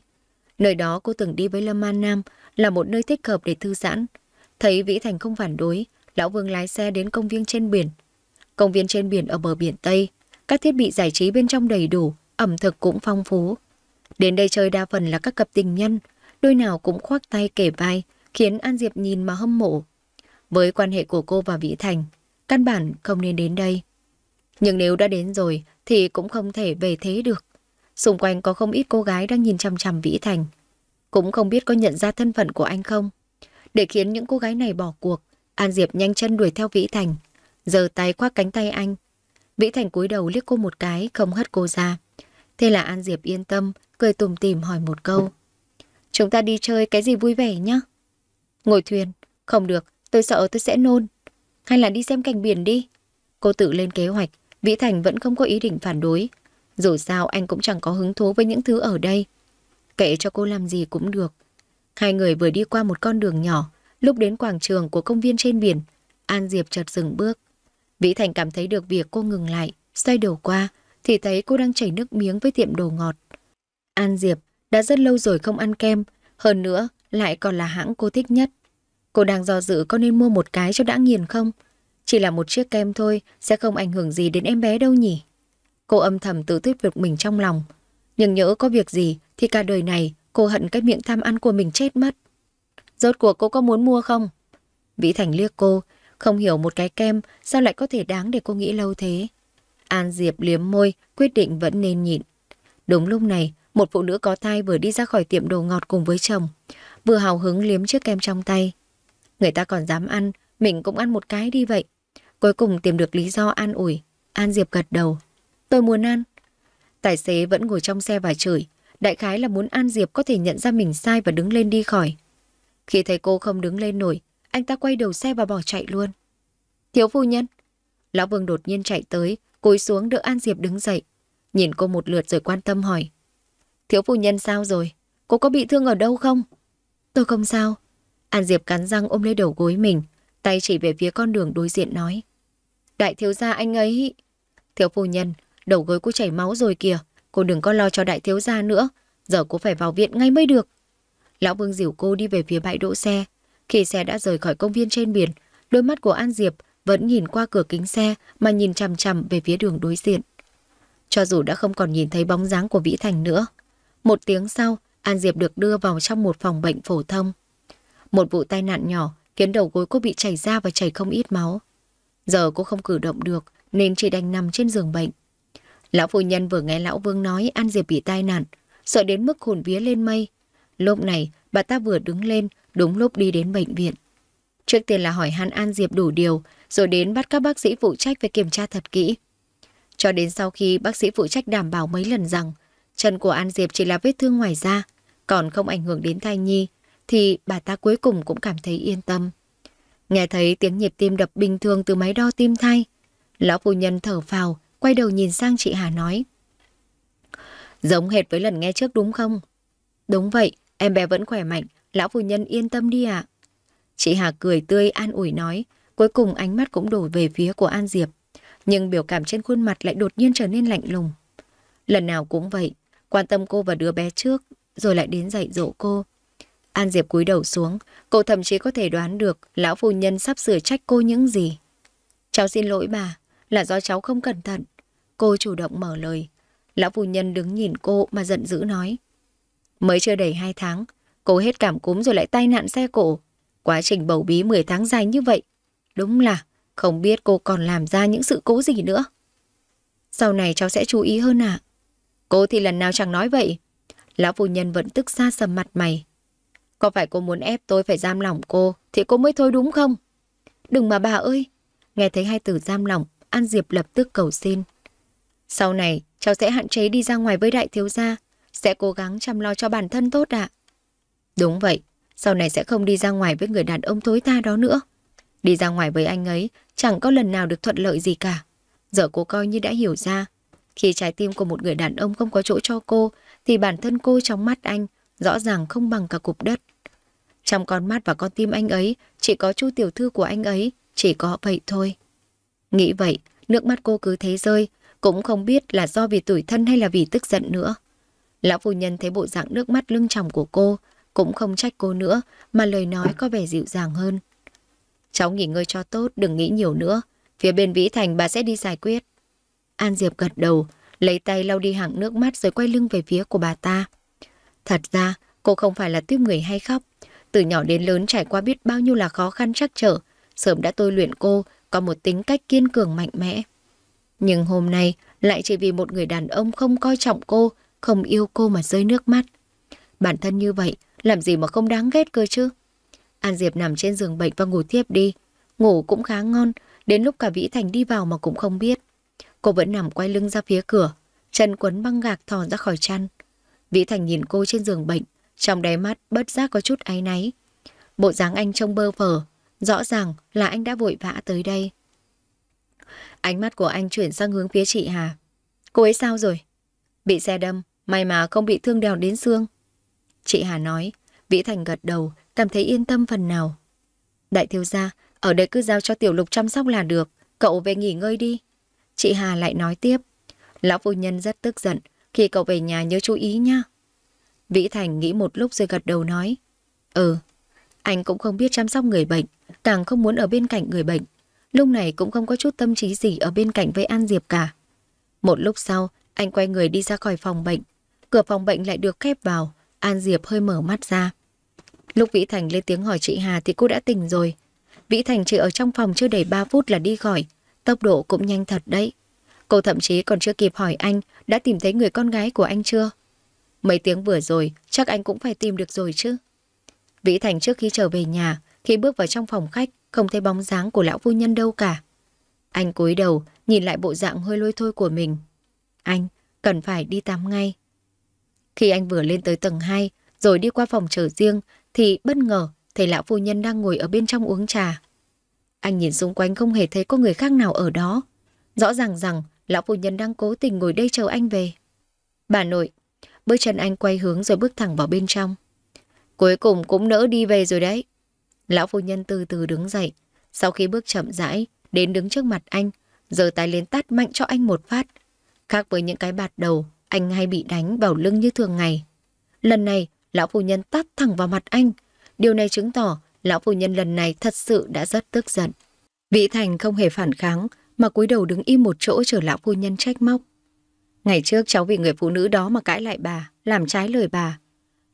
Speaker 1: Nơi đó cô từng đi với Lâm An Nam là một nơi thích hợp để thư giãn. Thấy Vĩ Thành không phản đối, Lão Vương lái xe đến công viên trên biển. Công viên trên biển ở bờ biển Tây, các thiết bị giải trí bên trong đầy đủ, ẩm thực cũng phong phú. Đến đây chơi đa phần là các cặp tình nhân, đôi nào cũng khoác tay kể vai, khiến An Diệp nhìn mà hâm mộ. Với quan hệ của cô và Vĩ Thành, căn bản không nên đến đây. Nhưng nếu đã đến rồi thì cũng không thể về thế được. Xung quanh có không ít cô gái đang nhìn chằm chằm Vĩ Thành. Cũng không biết có nhận ra thân phận của anh không. Để khiến những cô gái này bỏ cuộc, An Diệp nhanh chân đuổi theo Vĩ Thành, giờ tay khoác cánh tay anh. Vĩ Thành cúi đầu liếc cô một cái, không hất cô ra. Thế là An Diệp yên tâm, cười tùm tìm hỏi một câu. Chúng ta đi chơi cái gì vui vẻ nhá? Ngồi thuyền, không được, tôi sợ tôi sẽ nôn. Hay là đi xem cảnh biển đi. Cô tự lên kế hoạch, Vĩ Thành vẫn không có ý định phản đối. Dù sao anh cũng chẳng có hứng thú với những thứ ở đây. Kệ cho cô làm gì cũng được. Hai người vừa đi qua một con đường nhỏ, lúc đến quảng trường của công viên trên biển, An Diệp chợt dừng bước. Vĩ Thành cảm thấy được việc cô ngừng lại, xoay đầu qua, thì thấy cô đang chảy nước miếng với tiệm đồ ngọt. An Diệp đã rất lâu rồi không ăn kem, hơn nữa lại còn là hãng cô thích nhất. Cô đang do dự có nên mua một cái cho đã nghiền không? Chỉ là một chiếc kem thôi, sẽ không ảnh hưởng gì đến em bé đâu nhỉ? Cô âm thầm tự thuyết việc mình trong lòng. Nhưng nhớ có việc gì thì cả đời này cô hận cái miệng tham ăn của mình chết mất. Rốt cuộc cô có muốn mua không? Vĩ Thành liếc cô, không hiểu một cái kem sao lại có thể đáng để cô nghĩ lâu thế. An Diệp liếm môi, quyết định vẫn nên nhịn. Đúng lúc này, một phụ nữ có thai vừa đi ra khỏi tiệm đồ ngọt cùng với chồng, vừa hào hứng liếm chiếc kem trong tay. Người ta còn dám ăn, mình cũng ăn một cái đi vậy. Cuối cùng tìm được lý do an ủi. An Diệp gật đầu. Tôi muốn ăn. Tài xế vẫn ngồi trong xe và chửi. Đại khái là muốn An Diệp có thể nhận ra mình sai và đứng lên đi khỏi. Khi thấy cô không đứng lên nổi, anh ta quay đầu xe và bỏ chạy luôn. Thiếu phu nhân. Lão Vương đột nhiên chạy tới, cúi xuống đỡ An Diệp đứng dậy. Nhìn cô một lượt rồi quan tâm hỏi. Thiếu phu nhân sao rồi? Cô có bị thương ở đâu không? Tôi không sao. An Diệp cắn răng ôm lấy đầu gối mình, tay chỉ về phía con đường đối diện nói. Đại thiếu gia anh ấy... Thiếu phu nhân, đầu gối cô chảy máu rồi kìa. Cô đừng có lo cho đại thiếu gia nữa. Giờ cô phải vào viện ngay mới được. Lão Vương dìu cô đi về phía bãi đỗ xe. Khi xe đã rời khỏi công viên trên biển, đôi mắt của An Diệp vẫn nhìn qua cửa kính xe mà nhìn chằm chằm về phía đường đối diện. Cho dù đã không còn nhìn thấy bóng dáng của Vĩ Thành nữa. Một tiếng sau, An Diệp được đưa vào trong một phòng bệnh phổ thông. Một vụ tai nạn nhỏ khiến đầu gối cô bị chảy ra và chảy không ít máu. Giờ cô không cử động được nên chỉ đành nằm trên giường bệnh. Lão phu nhân vừa nghe lão Vương nói An Diệp bị tai nạn, sợ đến mức hồn vía lên mây. Lúc này, bà ta vừa đứng lên, đúng lúc đi đến bệnh viện. Trước tiên là hỏi han An Diệp đủ điều, rồi đến bắt các bác sĩ phụ trách về kiểm tra thật kỹ. Cho đến sau khi bác sĩ phụ trách đảm bảo mấy lần rằng chân của An Diệp chỉ là vết thương ngoài da, còn không ảnh hưởng đến thai nhi, thì bà ta cuối cùng cũng cảm thấy yên tâm. Nghe thấy tiếng nhịp tim đập bình thường từ máy đo tim thay. Lão phụ nhân thở phào, quay đầu nhìn sang chị Hà nói. Giống hệt với lần nghe trước đúng không? Đúng vậy, em bé vẫn khỏe mạnh, lão phụ nhân yên tâm đi ạ. Chị Hà cười tươi an ủi nói, cuối cùng ánh mắt cũng đổ về phía của An Diệp. Nhưng biểu cảm trên khuôn mặt lại đột nhiên trở nên lạnh lùng. Lần nào cũng vậy, quan tâm cô và đứa bé trước, rồi lại đến dạy dỗ cô. An Diệp cúi đầu xuống, cô thậm chí có thể đoán được lão phu nhân sắp sửa trách cô những gì. Cháu xin lỗi bà, là do cháu không cẩn thận. Cô chủ động mở lời. Lão phu nhân đứng nhìn cô mà giận dữ nói. Mới chưa đầy 2 tháng, cô hết cảm cúm rồi lại tai nạn xe cổ. Quá trình bầu bí 10 tháng dài như vậy. Đúng là không biết cô còn làm ra những sự cố gì nữa. Sau này cháu sẽ chú ý hơn ạ. À? Cô thì lần nào chẳng nói vậy. Lão phu nhân vẫn tức xa sầm mặt mày, có phải cô muốn ép tôi phải giam lỏng cô thì cô mới thôi đúng không? Đừng mà bà ơi! Nghe thấy hai từ giam lỏng, An Diệp lập tức cầu xin. Sau này, cháu sẽ hạn chế đi ra ngoài với đại thiếu gia, sẽ cố gắng chăm lo cho bản thân tốt ạ. Đúng vậy, sau này sẽ không đi ra ngoài với người đàn ông thối tha đó nữa. Đi ra ngoài với anh ấy chẳng có lần nào được thuận lợi gì cả. Giờ cô coi như đã hiểu ra, khi trái tim của một người đàn ông không có chỗ cho cô, thì bản thân cô trong mắt anh rõ ràng không bằng cả cục đất. Trong con mắt và con tim anh ấy, chỉ có chu tiểu thư của anh ấy, chỉ có vậy thôi. Nghĩ vậy, nước mắt cô cứ thế rơi, cũng không biết là do vì tuổi thân hay là vì tức giận nữa. Lão phu nhân thấy bộ dạng nước mắt lưng tròng của cô, cũng không trách cô nữa, mà lời nói có vẻ dịu dàng hơn. Cháu nghỉ ngơi cho tốt, đừng nghĩ nhiều nữa. Phía bên Vĩ Thành bà sẽ đi giải quyết. An Diệp gật đầu, lấy tay lau đi hẳn nước mắt rồi quay lưng về phía của bà ta. Thật ra, cô không phải là tuyếp người hay khóc, từ nhỏ đến lớn trải qua biết bao nhiêu là khó khăn trắc trở, sớm đã tôi luyện cô có một tính cách kiên cường mạnh mẽ. Nhưng hôm nay lại chỉ vì một người đàn ông không coi trọng cô, không yêu cô mà rơi nước mắt. Bản thân như vậy, làm gì mà không đáng ghét cơ chứ? An Diệp nằm trên giường bệnh và ngủ tiếp đi. Ngủ cũng khá ngon, đến lúc cả Vĩ Thành đi vào mà cũng không biết. Cô vẫn nằm quay lưng ra phía cửa, chân quấn băng gạc thò ra khỏi chăn. Vĩ Thành nhìn cô trên giường bệnh, trong đáy mắt bất giác có chút áy náy. Bộ dáng anh trông bơ phở, rõ ràng là anh đã vội vã tới đây. Ánh mắt của anh chuyển sang hướng phía chị Hà. Cô ấy sao rồi? Bị xe đâm, may mà không bị thương đèo đến xương. Chị Hà nói, Vĩ Thành gật đầu, cảm thấy yên tâm phần nào. Đại thiếu gia, ở đây cứ giao cho tiểu lục chăm sóc là được, cậu về nghỉ ngơi đi. Chị Hà lại nói tiếp, lão phu nhân rất tức giận, khi cậu về nhà nhớ chú ý nha. Vĩ Thành nghĩ một lúc rồi gật đầu nói. Ừ, anh cũng không biết chăm sóc người bệnh, càng không muốn ở bên cạnh người bệnh. Lúc này cũng không có chút tâm trí gì ở bên cạnh với An Diệp cả. Một lúc sau, anh quay người đi ra khỏi phòng bệnh. Cửa phòng bệnh lại được khép vào, An Diệp hơi mở mắt ra. Lúc Vĩ Thành lên tiếng hỏi chị Hà thì cô đã tỉnh rồi. Vĩ Thành chỉ ở trong phòng chưa đầy 3 phút là đi khỏi, tốc độ cũng nhanh thật đấy. Cô thậm chí còn chưa kịp hỏi anh đã tìm thấy người con gái của anh chưa. Mấy tiếng vừa rồi, chắc anh cũng phải tìm được rồi chứ. Vĩ Thành trước khi trở về nhà, khi bước vào trong phòng khách, không thấy bóng dáng của lão phu nhân đâu cả. Anh cúi đầu, nhìn lại bộ dạng hơi lôi thôi của mình. Anh, cần phải đi tắm ngay. Khi anh vừa lên tới tầng 2, rồi đi qua phòng chờ riêng, thì bất ngờ thấy lão phu nhân đang ngồi ở bên trong uống trà. Anh nhìn xung quanh không hề thấy có người khác nào ở đó. Rõ ràng rằng lão phu nhân đang cố tình ngồi đây chờ anh về. Bà nội, Bước chân anh quay hướng rồi bước thẳng vào bên trong. Cuối cùng cũng nỡ đi về rồi đấy. Lão phu nhân từ từ đứng dậy. Sau khi bước chậm rãi, đến đứng trước mặt anh, giờ tay lên tát mạnh cho anh một phát. Khác với những cái bạt đầu, anh hay bị đánh vào lưng như thường ngày. Lần này, lão phu nhân tát thẳng vào mặt anh. Điều này chứng tỏ lão phu nhân lần này thật sự đã rất tức giận. Vị Thành không hề phản kháng, mà cúi đầu đứng im một chỗ chờ lão phu nhân trách móc. Ngày trước cháu vì người phụ nữ đó mà cãi lại bà, làm trái lời bà.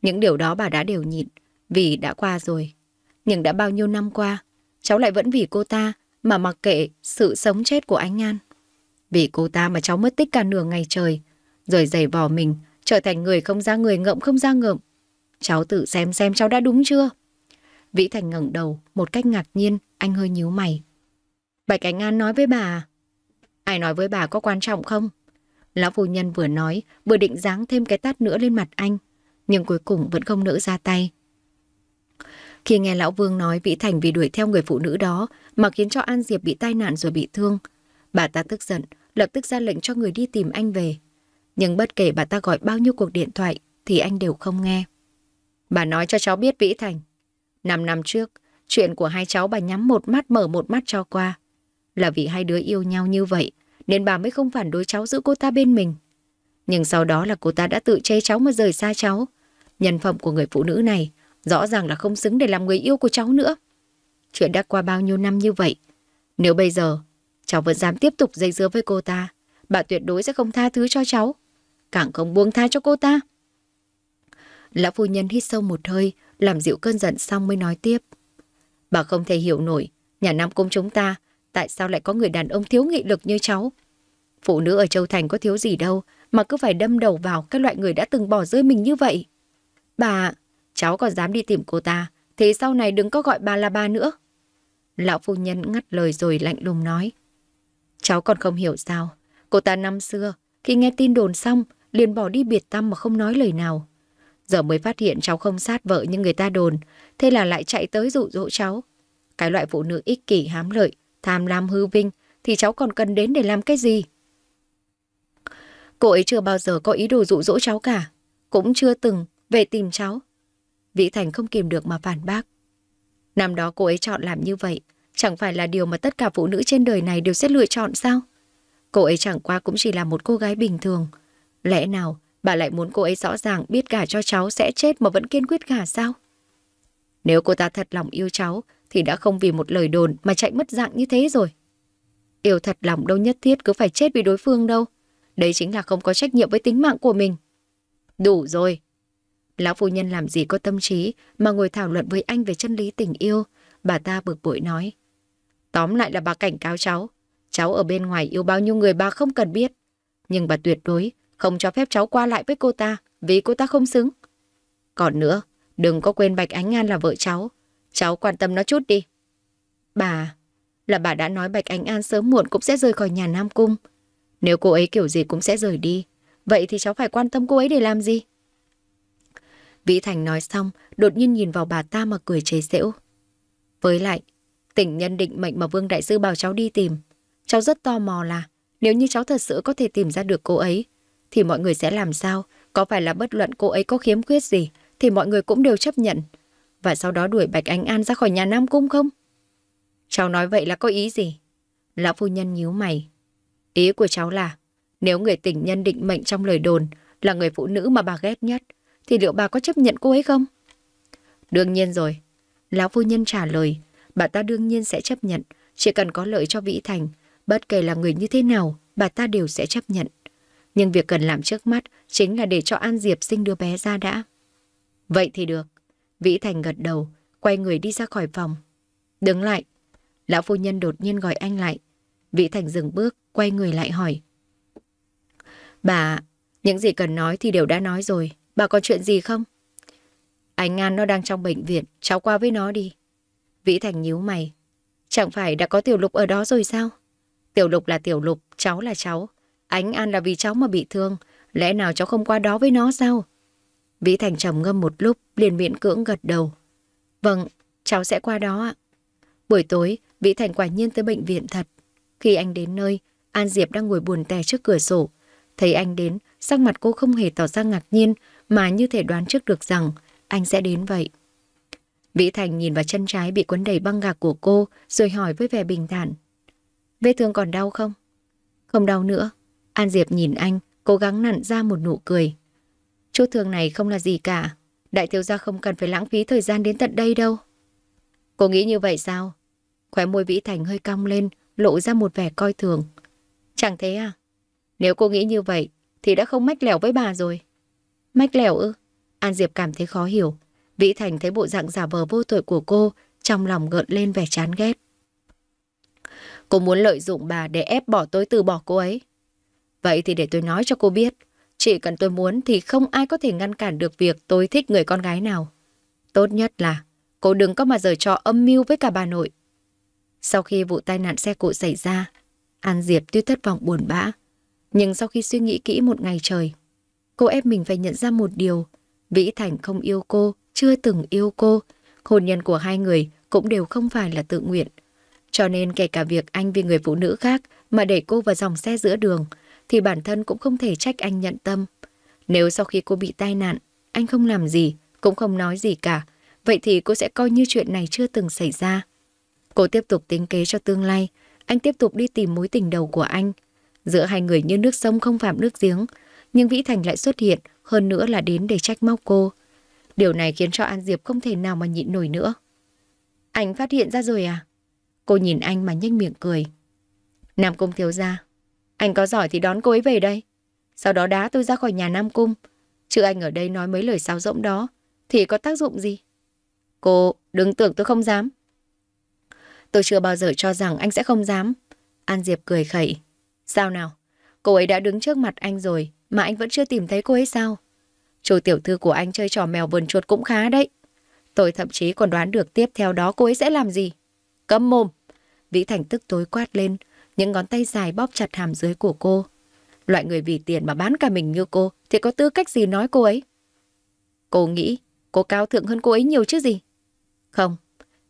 Speaker 1: Những điều đó bà đã đều nhịn, vì đã qua rồi. Nhưng đã bao nhiêu năm qua, cháu lại vẫn vì cô ta mà mặc kệ sự sống chết của anh An. Vì cô ta mà cháu mất tích cả nửa ngày trời, rồi giày vò mình, trở thành người không ra người ngậm không ra ngậm. Cháu tự xem xem cháu đã đúng chưa? Vĩ Thành ngẩng đầu, một cách ngạc nhiên, anh hơi nhíu mày. Bạch Ánh An nói với bà à? Ai nói với bà có quan trọng không? Lão phu nhân vừa nói, vừa định giáng thêm cái tát nữa lên mặt anh, nhưng cuối cùng vẫn không nỡ ra tay. Khi nghe Lão Vương nói Vĩ Thành vì đuổi theo người phụ nữ đó mà khiến cho An Diệp bị tai nạn rồi bị thương, bà ta tức giận, lập tức ra lệnh cho người đi tìm anh về. Nhưng bất kể bà ta gọi bao nhiêu cuộc điện thoại thì anh đều không nghe. Bà nói cho cháu biết Vĩ Thành. Năm năm trước, chuyện của hai cháu bà nhắm một mắt mở một mắt cho qua. Là vì hai đứa yêu nhau như vậy nên bà mới không phản đối cháu giữ cô ta bên mình. Nhưng sau đó là cô ta đã tự chê cháu mà rời xa cháu. Nhân phẩm của người phụ nữ này rõ ràng là không xứng để làm người yêu của cháu nữa. Chuyện đã qua bao nhiêu năm như vậy. Nếu bây giờ cháu vẫn dám tiếp tục dây dưa với cô ta, bà tuyệt đối sẽ không tha thứ cho cháu. Càng không buông tha cho cô ta. Lão phu nhân hít sâu một hơi, làm dịu cơn giận xong mới nói tiếp. Bà không thể hiểu nổi, nhà Nam Cung chúng ta tại sao lại có người đàn ông thiếu nghị lực như cháu. Phụ nữ ở Châu Thành có thiếu gì đâu mà cứ phải đâm đầu vào các loại người đã từng bỏ rơi mình như vậy. Bà, cháu còn dám đi tìm cô ta, thế sau này đừng có gọi bà là bà nữa. Lão phu nhân ngắt lời rồi lạnh lùng nói. Cháu còn không hiểu sao, cô ta năm xưa, khi nghe tin đồn xong, liền bỏ đi biệt tâm mà không nói lời nào. Giờ mới phát hiện cháu không sát vợ như người ta đồn, thế là lại chạy tới dụ dỗ cháu. Cái loại phụ nữ ích kỷ hám lợi, tham lam hư vinh thì cháu còn cần đến để làm cái gì? Cô ấy chưa bao giờ có ý đồ dụ dỗ cháu cả, cũng chưa từng về tìm cháu. Vĩ Thành không kìm được mà phản bác. Năm đó cô ấy chọn làm như vậy, chẳng phải là điều mà tất cả phụ nữ trên đời này đều sẽ lựa chọn sao? Cô ấy chẳng qua cũng chỉ là một cô gái bình thường. Lẽ nào bà lại muốn cô ấy rõ ràng biết gả cho cháu sẽ chết mà vẫn kiên quyết gả sao? Nếu cô ta thật lòng yêu cháu thì đã không vì một lời đồn mà chạy mất dạng như thế rồi. Yêu thật lòng đâu nhất thiết cứ phải chết vì đối phương đâu. Đấy chính là không có trách nhiệm với tính mạng của mình. Đủ rồi. Lão phu nhân làm gì có tâm trí mà ngồi thảo luận với anh về chân lý tình yêu. Bà ta bực bội nói. Tóm lại là bà cảnh cáo cháu. Cháu ở bên ngoài yêu bao nhiêu người bà không cần biết. Nhưng bà tuyệt đối không cho phép cháu qua lại với cô ta vì cô ta không xứng. Còn nữa, đừng có quên Bạch Ánh An là vợ cháu. Cháu quan tâm nó chút đi. Bà, là bà đã nói Bạch Ánh An sớm muộn cũng sẽ rời khỏi nhà Nam Cung. Nếu cô ấy kiểu gì cũng sẽ rời đi, vậy thì cháu phải quan tâm cô ấy để làm gì? Vĩ Thành nói xong, đột nhiên nhìn vào bà ta mà cười chế giễu. Với lại, tỉnh nhân định mệnh mà Vương Đại Sư bảo cháu đi tìm. Cháu rất tò mò là, nếu như cháu thật sự có thể tìm ra được cô ấy, thì mọi người sẽ làm sao? Có phải là bất luận cô ấy có khiếm khuyết gì, thì mọi người cũng đều chấp nhận và sau đó đuổi Bạch Ánh An ra khỏi nhà Nam Cung không? Cháu nói vậy là có ý gì? Lão phu nhân nhíu mày. Ý của cháu là, nếu người tình nhân định mệnh trong lời đồn là người phụ nữ mà bà ghét nhất, thì liệu bà có chấp nhận cô ấy không? Đương nhiên rồi. Lão phu nhân trả lời, bà ta đương nhiên sẽ chấp nhận, chỉ cần có lợi cho Vĩ Thành, bất kể là người như thế nào, bà ta đều sẽ chấp nhận. Nhưng việc cần làm trước mắt chính là để cho An Diệp sinh đứa bé ra đã. Vậy thì được. Vĩ Thành gật đầu, quay người đi ra khỏi phòng. Đứng lại. Lão phu nhân đột nhiên gọi anh lại. Vĩ Thành dừng bước, quay người lại hỏi. Bà, những gì cần nói thì đều đã nói rồi. Bà có chuyện gì không? Anh An nó đang trong bệnh viện, cháu qua với nó đi. Vĩ Thành nhíu mày. Chẳng phải đã có Tiểu Lục ở đó rồi sao? Tiểu Lục là Tiểu Lục, cháu là cháu. Ánh An là vì cháu mà bị thương. Lẽ nào cháu không qua đó với nó sao? Vĩ Thành trầm ngâm một lúc, liền miễn cưỡng gật đầu. Vâng, cháu sẽ qua đó ạ. Buổi tối, Vĩ Thành quả nhiên tới bệnh viện thật. Khi anh đến nơi, An Diệp đang ngồi buồn tè trước cửa sổ. Thấy anh đến, sắc mặt cô không hề tỏ ra ngạc nhiên, mà như thể đoán trước được rằng anh sẽ đến vậy. Vĩ Thành nhìn vào chân trái bị quấn đầy băng gạc của cô, rồi hỏi với vẻ bình thản. Vết thương còn đau không? Không đau nữa. An Diệp nhìn anh, cố gắng nặn ra một nụ cười. Chút thường này không là gì cả. Đại thiếu gia không cần phải lãng phí thời gian đến tận đây đâu. Cô nghĩ như vậy sao? Khóe môi Vĩ Thành hơi cong lên, lộ ra một vẻ coi thường. Chẳng thế à? Nếu cô nghĩ như vậy, thì đã không mách lẻo với bà rồi. Mách lẻo ư? An Diệp cảm thấy khó hiểu. Vĩ Thành thấy bộ dạng giả vờ vô tội của cô, trong lòng gợn lên vẻ chán ghét. Cô muốn lợi dụng bà để ép bỏ tôi từ bỏ cô ấy. Vậy thì để tôi nói cho cô biết, chỉ cần tôi muốn thì không ai có thể ngăn cản được việc tôi thích người con gái nào. Tốt nhất là cô đừng có mà giở trò âm mưu với cả bà nội. Sau khi vụ tai nạn xe cộ xảy ra, An Diệp tuy thất vọng buồn bã, nhưng sau khi suy nghĩ kỹ một ngày trời, cô ép mình phải nhận ra một điều. Vĩ Thành không yêu cô, chưa từng yêu cô. Hôn nhân của hai người cũng đều không phải là tự nguyện. Cho nên kể cả việc anh vì người phụ nữ khác mà đẩy cô vào dòng xe giữa đường, thì bản thân cũng không thể trách anh nhận tâm. Nếu sau khi cô bị tai nạn, anh không làm gì, cũng không nói gì cả, vậy thì cô sẽ coi như chuyện này chưa từng xảy ra. Cô tiếp tục tính kế cho tương lai, anh tiếp tục đi tìm mối tình đầu của anh. Giữa hai người như nước sông không phạm nước giếng, nhưng Vĩ Thành lại xuất hiện, hơn nữa là đến để trách móc cô. Điều này khiến cho An Diệp không thể nào mà nhịn nổi nữa. Anh phát hiện ra rồi à? Cô nhìn anh mà nhếch miệng cười. Nam Công Thiếu Gia, anh có giỏi thì đón cô ấy về đây. Sau đó đá tôi ra khỏi nhà Nam Cung. Chứ anh ở đây nói mấy lời sáo rỗng đó, thì có tác dụng gì? Cô, đừng tưởng tôi không dám. Tôi chưa bao giờ cho rằng anh sẽ không dám. An Diệp cười khẩy. Sao nào? Cô ấy đã đứng trước mặt anh rồi, mà anh vẫn chưa tìm thấy cô ấy sao? Chủ tiểu thư của anh chơi trò mèo vườn chuột cũng khá đấy. Tôi thậm chí còn đoán được tiếp theo đó cô ấy sẽ làm gì. Cấm mồm. Vĩ Thành tức tối quát lên, những ngón tay dài bóp chặt hàm dưới của cô. Loại người vì tiền mà bán cả mình như cô thì có tư cách gì nói cô ấy? Cô nghĩ cô cao thượng hơn cô ấy nhiều chứ gì? Không,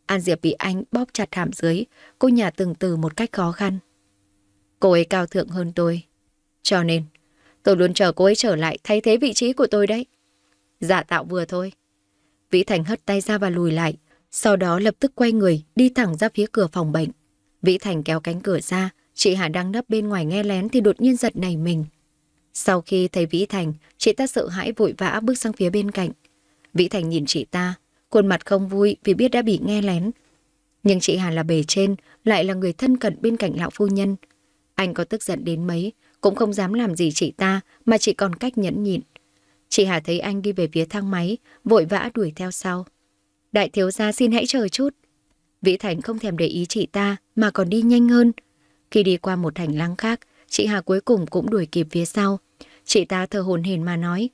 Speaker 1: An Diệp bị anh bóp chặt hàm dưới, cô nhả từng từ một cách khó khăn. Cô ấy cao thượng hơn tôi. Cho nên, tôi luôn chờ cô ấy trở lại thay thế vị trí của tôi đấy. Dạ tạo vừa thôi. Vĩ Thành hất tay ra và lùi lại, sau đó lập tức quay người đi thẳng ra phía cửa phòng bệnh. Vĩ Thành kéo cánh cửa ra, chị Hà đang nấp bên ngoài nghe lén thì đột nhiên giật nảy mình. Sau khi thấy Vĩ Thành, chị ta sợ hãi vội vã bước sang phía bên cạnh. Vĩ Thành nhìn chị ta, khuôn mặt không vui vì biết đã bị nghe lén. Nhưng chị Hà là bề trên, lại là người thân cận bên cạnh lão phu nhân. Anh có tức giận đến mấy, cũng không dám làm gì chị ta mà chỉ còn cách nhẫn nhịn. Chị Hà thấy anh đi về phía thang máy, vội vã đuổi theo sau. Đại thiếu gia xin hãy chờ chút. Vĩ Thành không thèm để ý chị ta mà còn đi nhanh hơn. Khi đi qua một hành lang khác, chị Hà cuối cùng cũng đuổi kịp phía sau. Chị ta thờ hồn hển mà nói.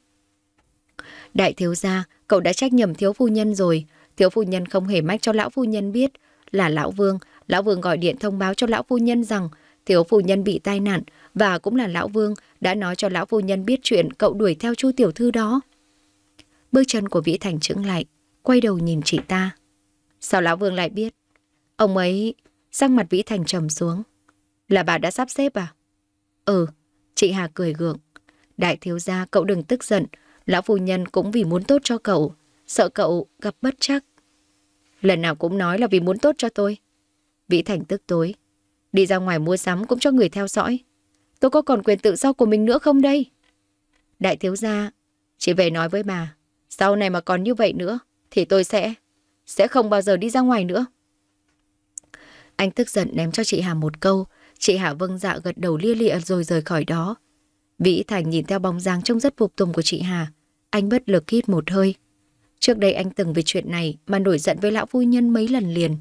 Speaker 1: Đại thiếu gia, cậu đã trách nhầm thiếu phu nhân rồi. Thiếu phu nhân không hề mách cho lão phu nhân biết là lão vương. Lão vương gọi điện thông báo cho lão phu nhân rằng thiếu phu nhân bị tai nạn và cũng là lão vương đã nói cho lão phu nhân biết chuyện cậu đuổi theo chu tiểu thư đó. Bước chân của Vĩ Thành chững lại, quay đầu nhìn chị ta. Sao Lão Vương lại biết? Ông ấy sắc mặt Vĩ Thành trầm xuống. Là bà đã sắp xếp à? Ừ, chị Hà cười gượng. Đại thiếu gia cậu đừng tức giận. Lão phu nhân cũng vì muốn tốt cho cậu. Sợ cậu gặp bất chắc. Lần nào cũng nói là vì muốn tốt cho tôi. Vĩ Thành tức tối. Đi ra ngoài mua sắm cũng cho người theo dõi. Tôi có còn quyền tự do của mình nữa không đây? Đại thiếu gia, chị về nói với bà. Sau này mà còn như vậy nữa, thì tôi sẽ sẽ không bao giờ đi ra ngoài nữa. Anh tức giận ném cho chị Hà một câu, chị Hà vâng dạ gật đầu lia lịa rồi rời khỏi đó. Vĩ Thành nhìn theo bóng dáng trông rất phục tùng của chị Hà, anh bất lực hít một hơi. Trước đây anh từng vì chuyện này mà nổi giận với lão phu nhân mấy lần liền.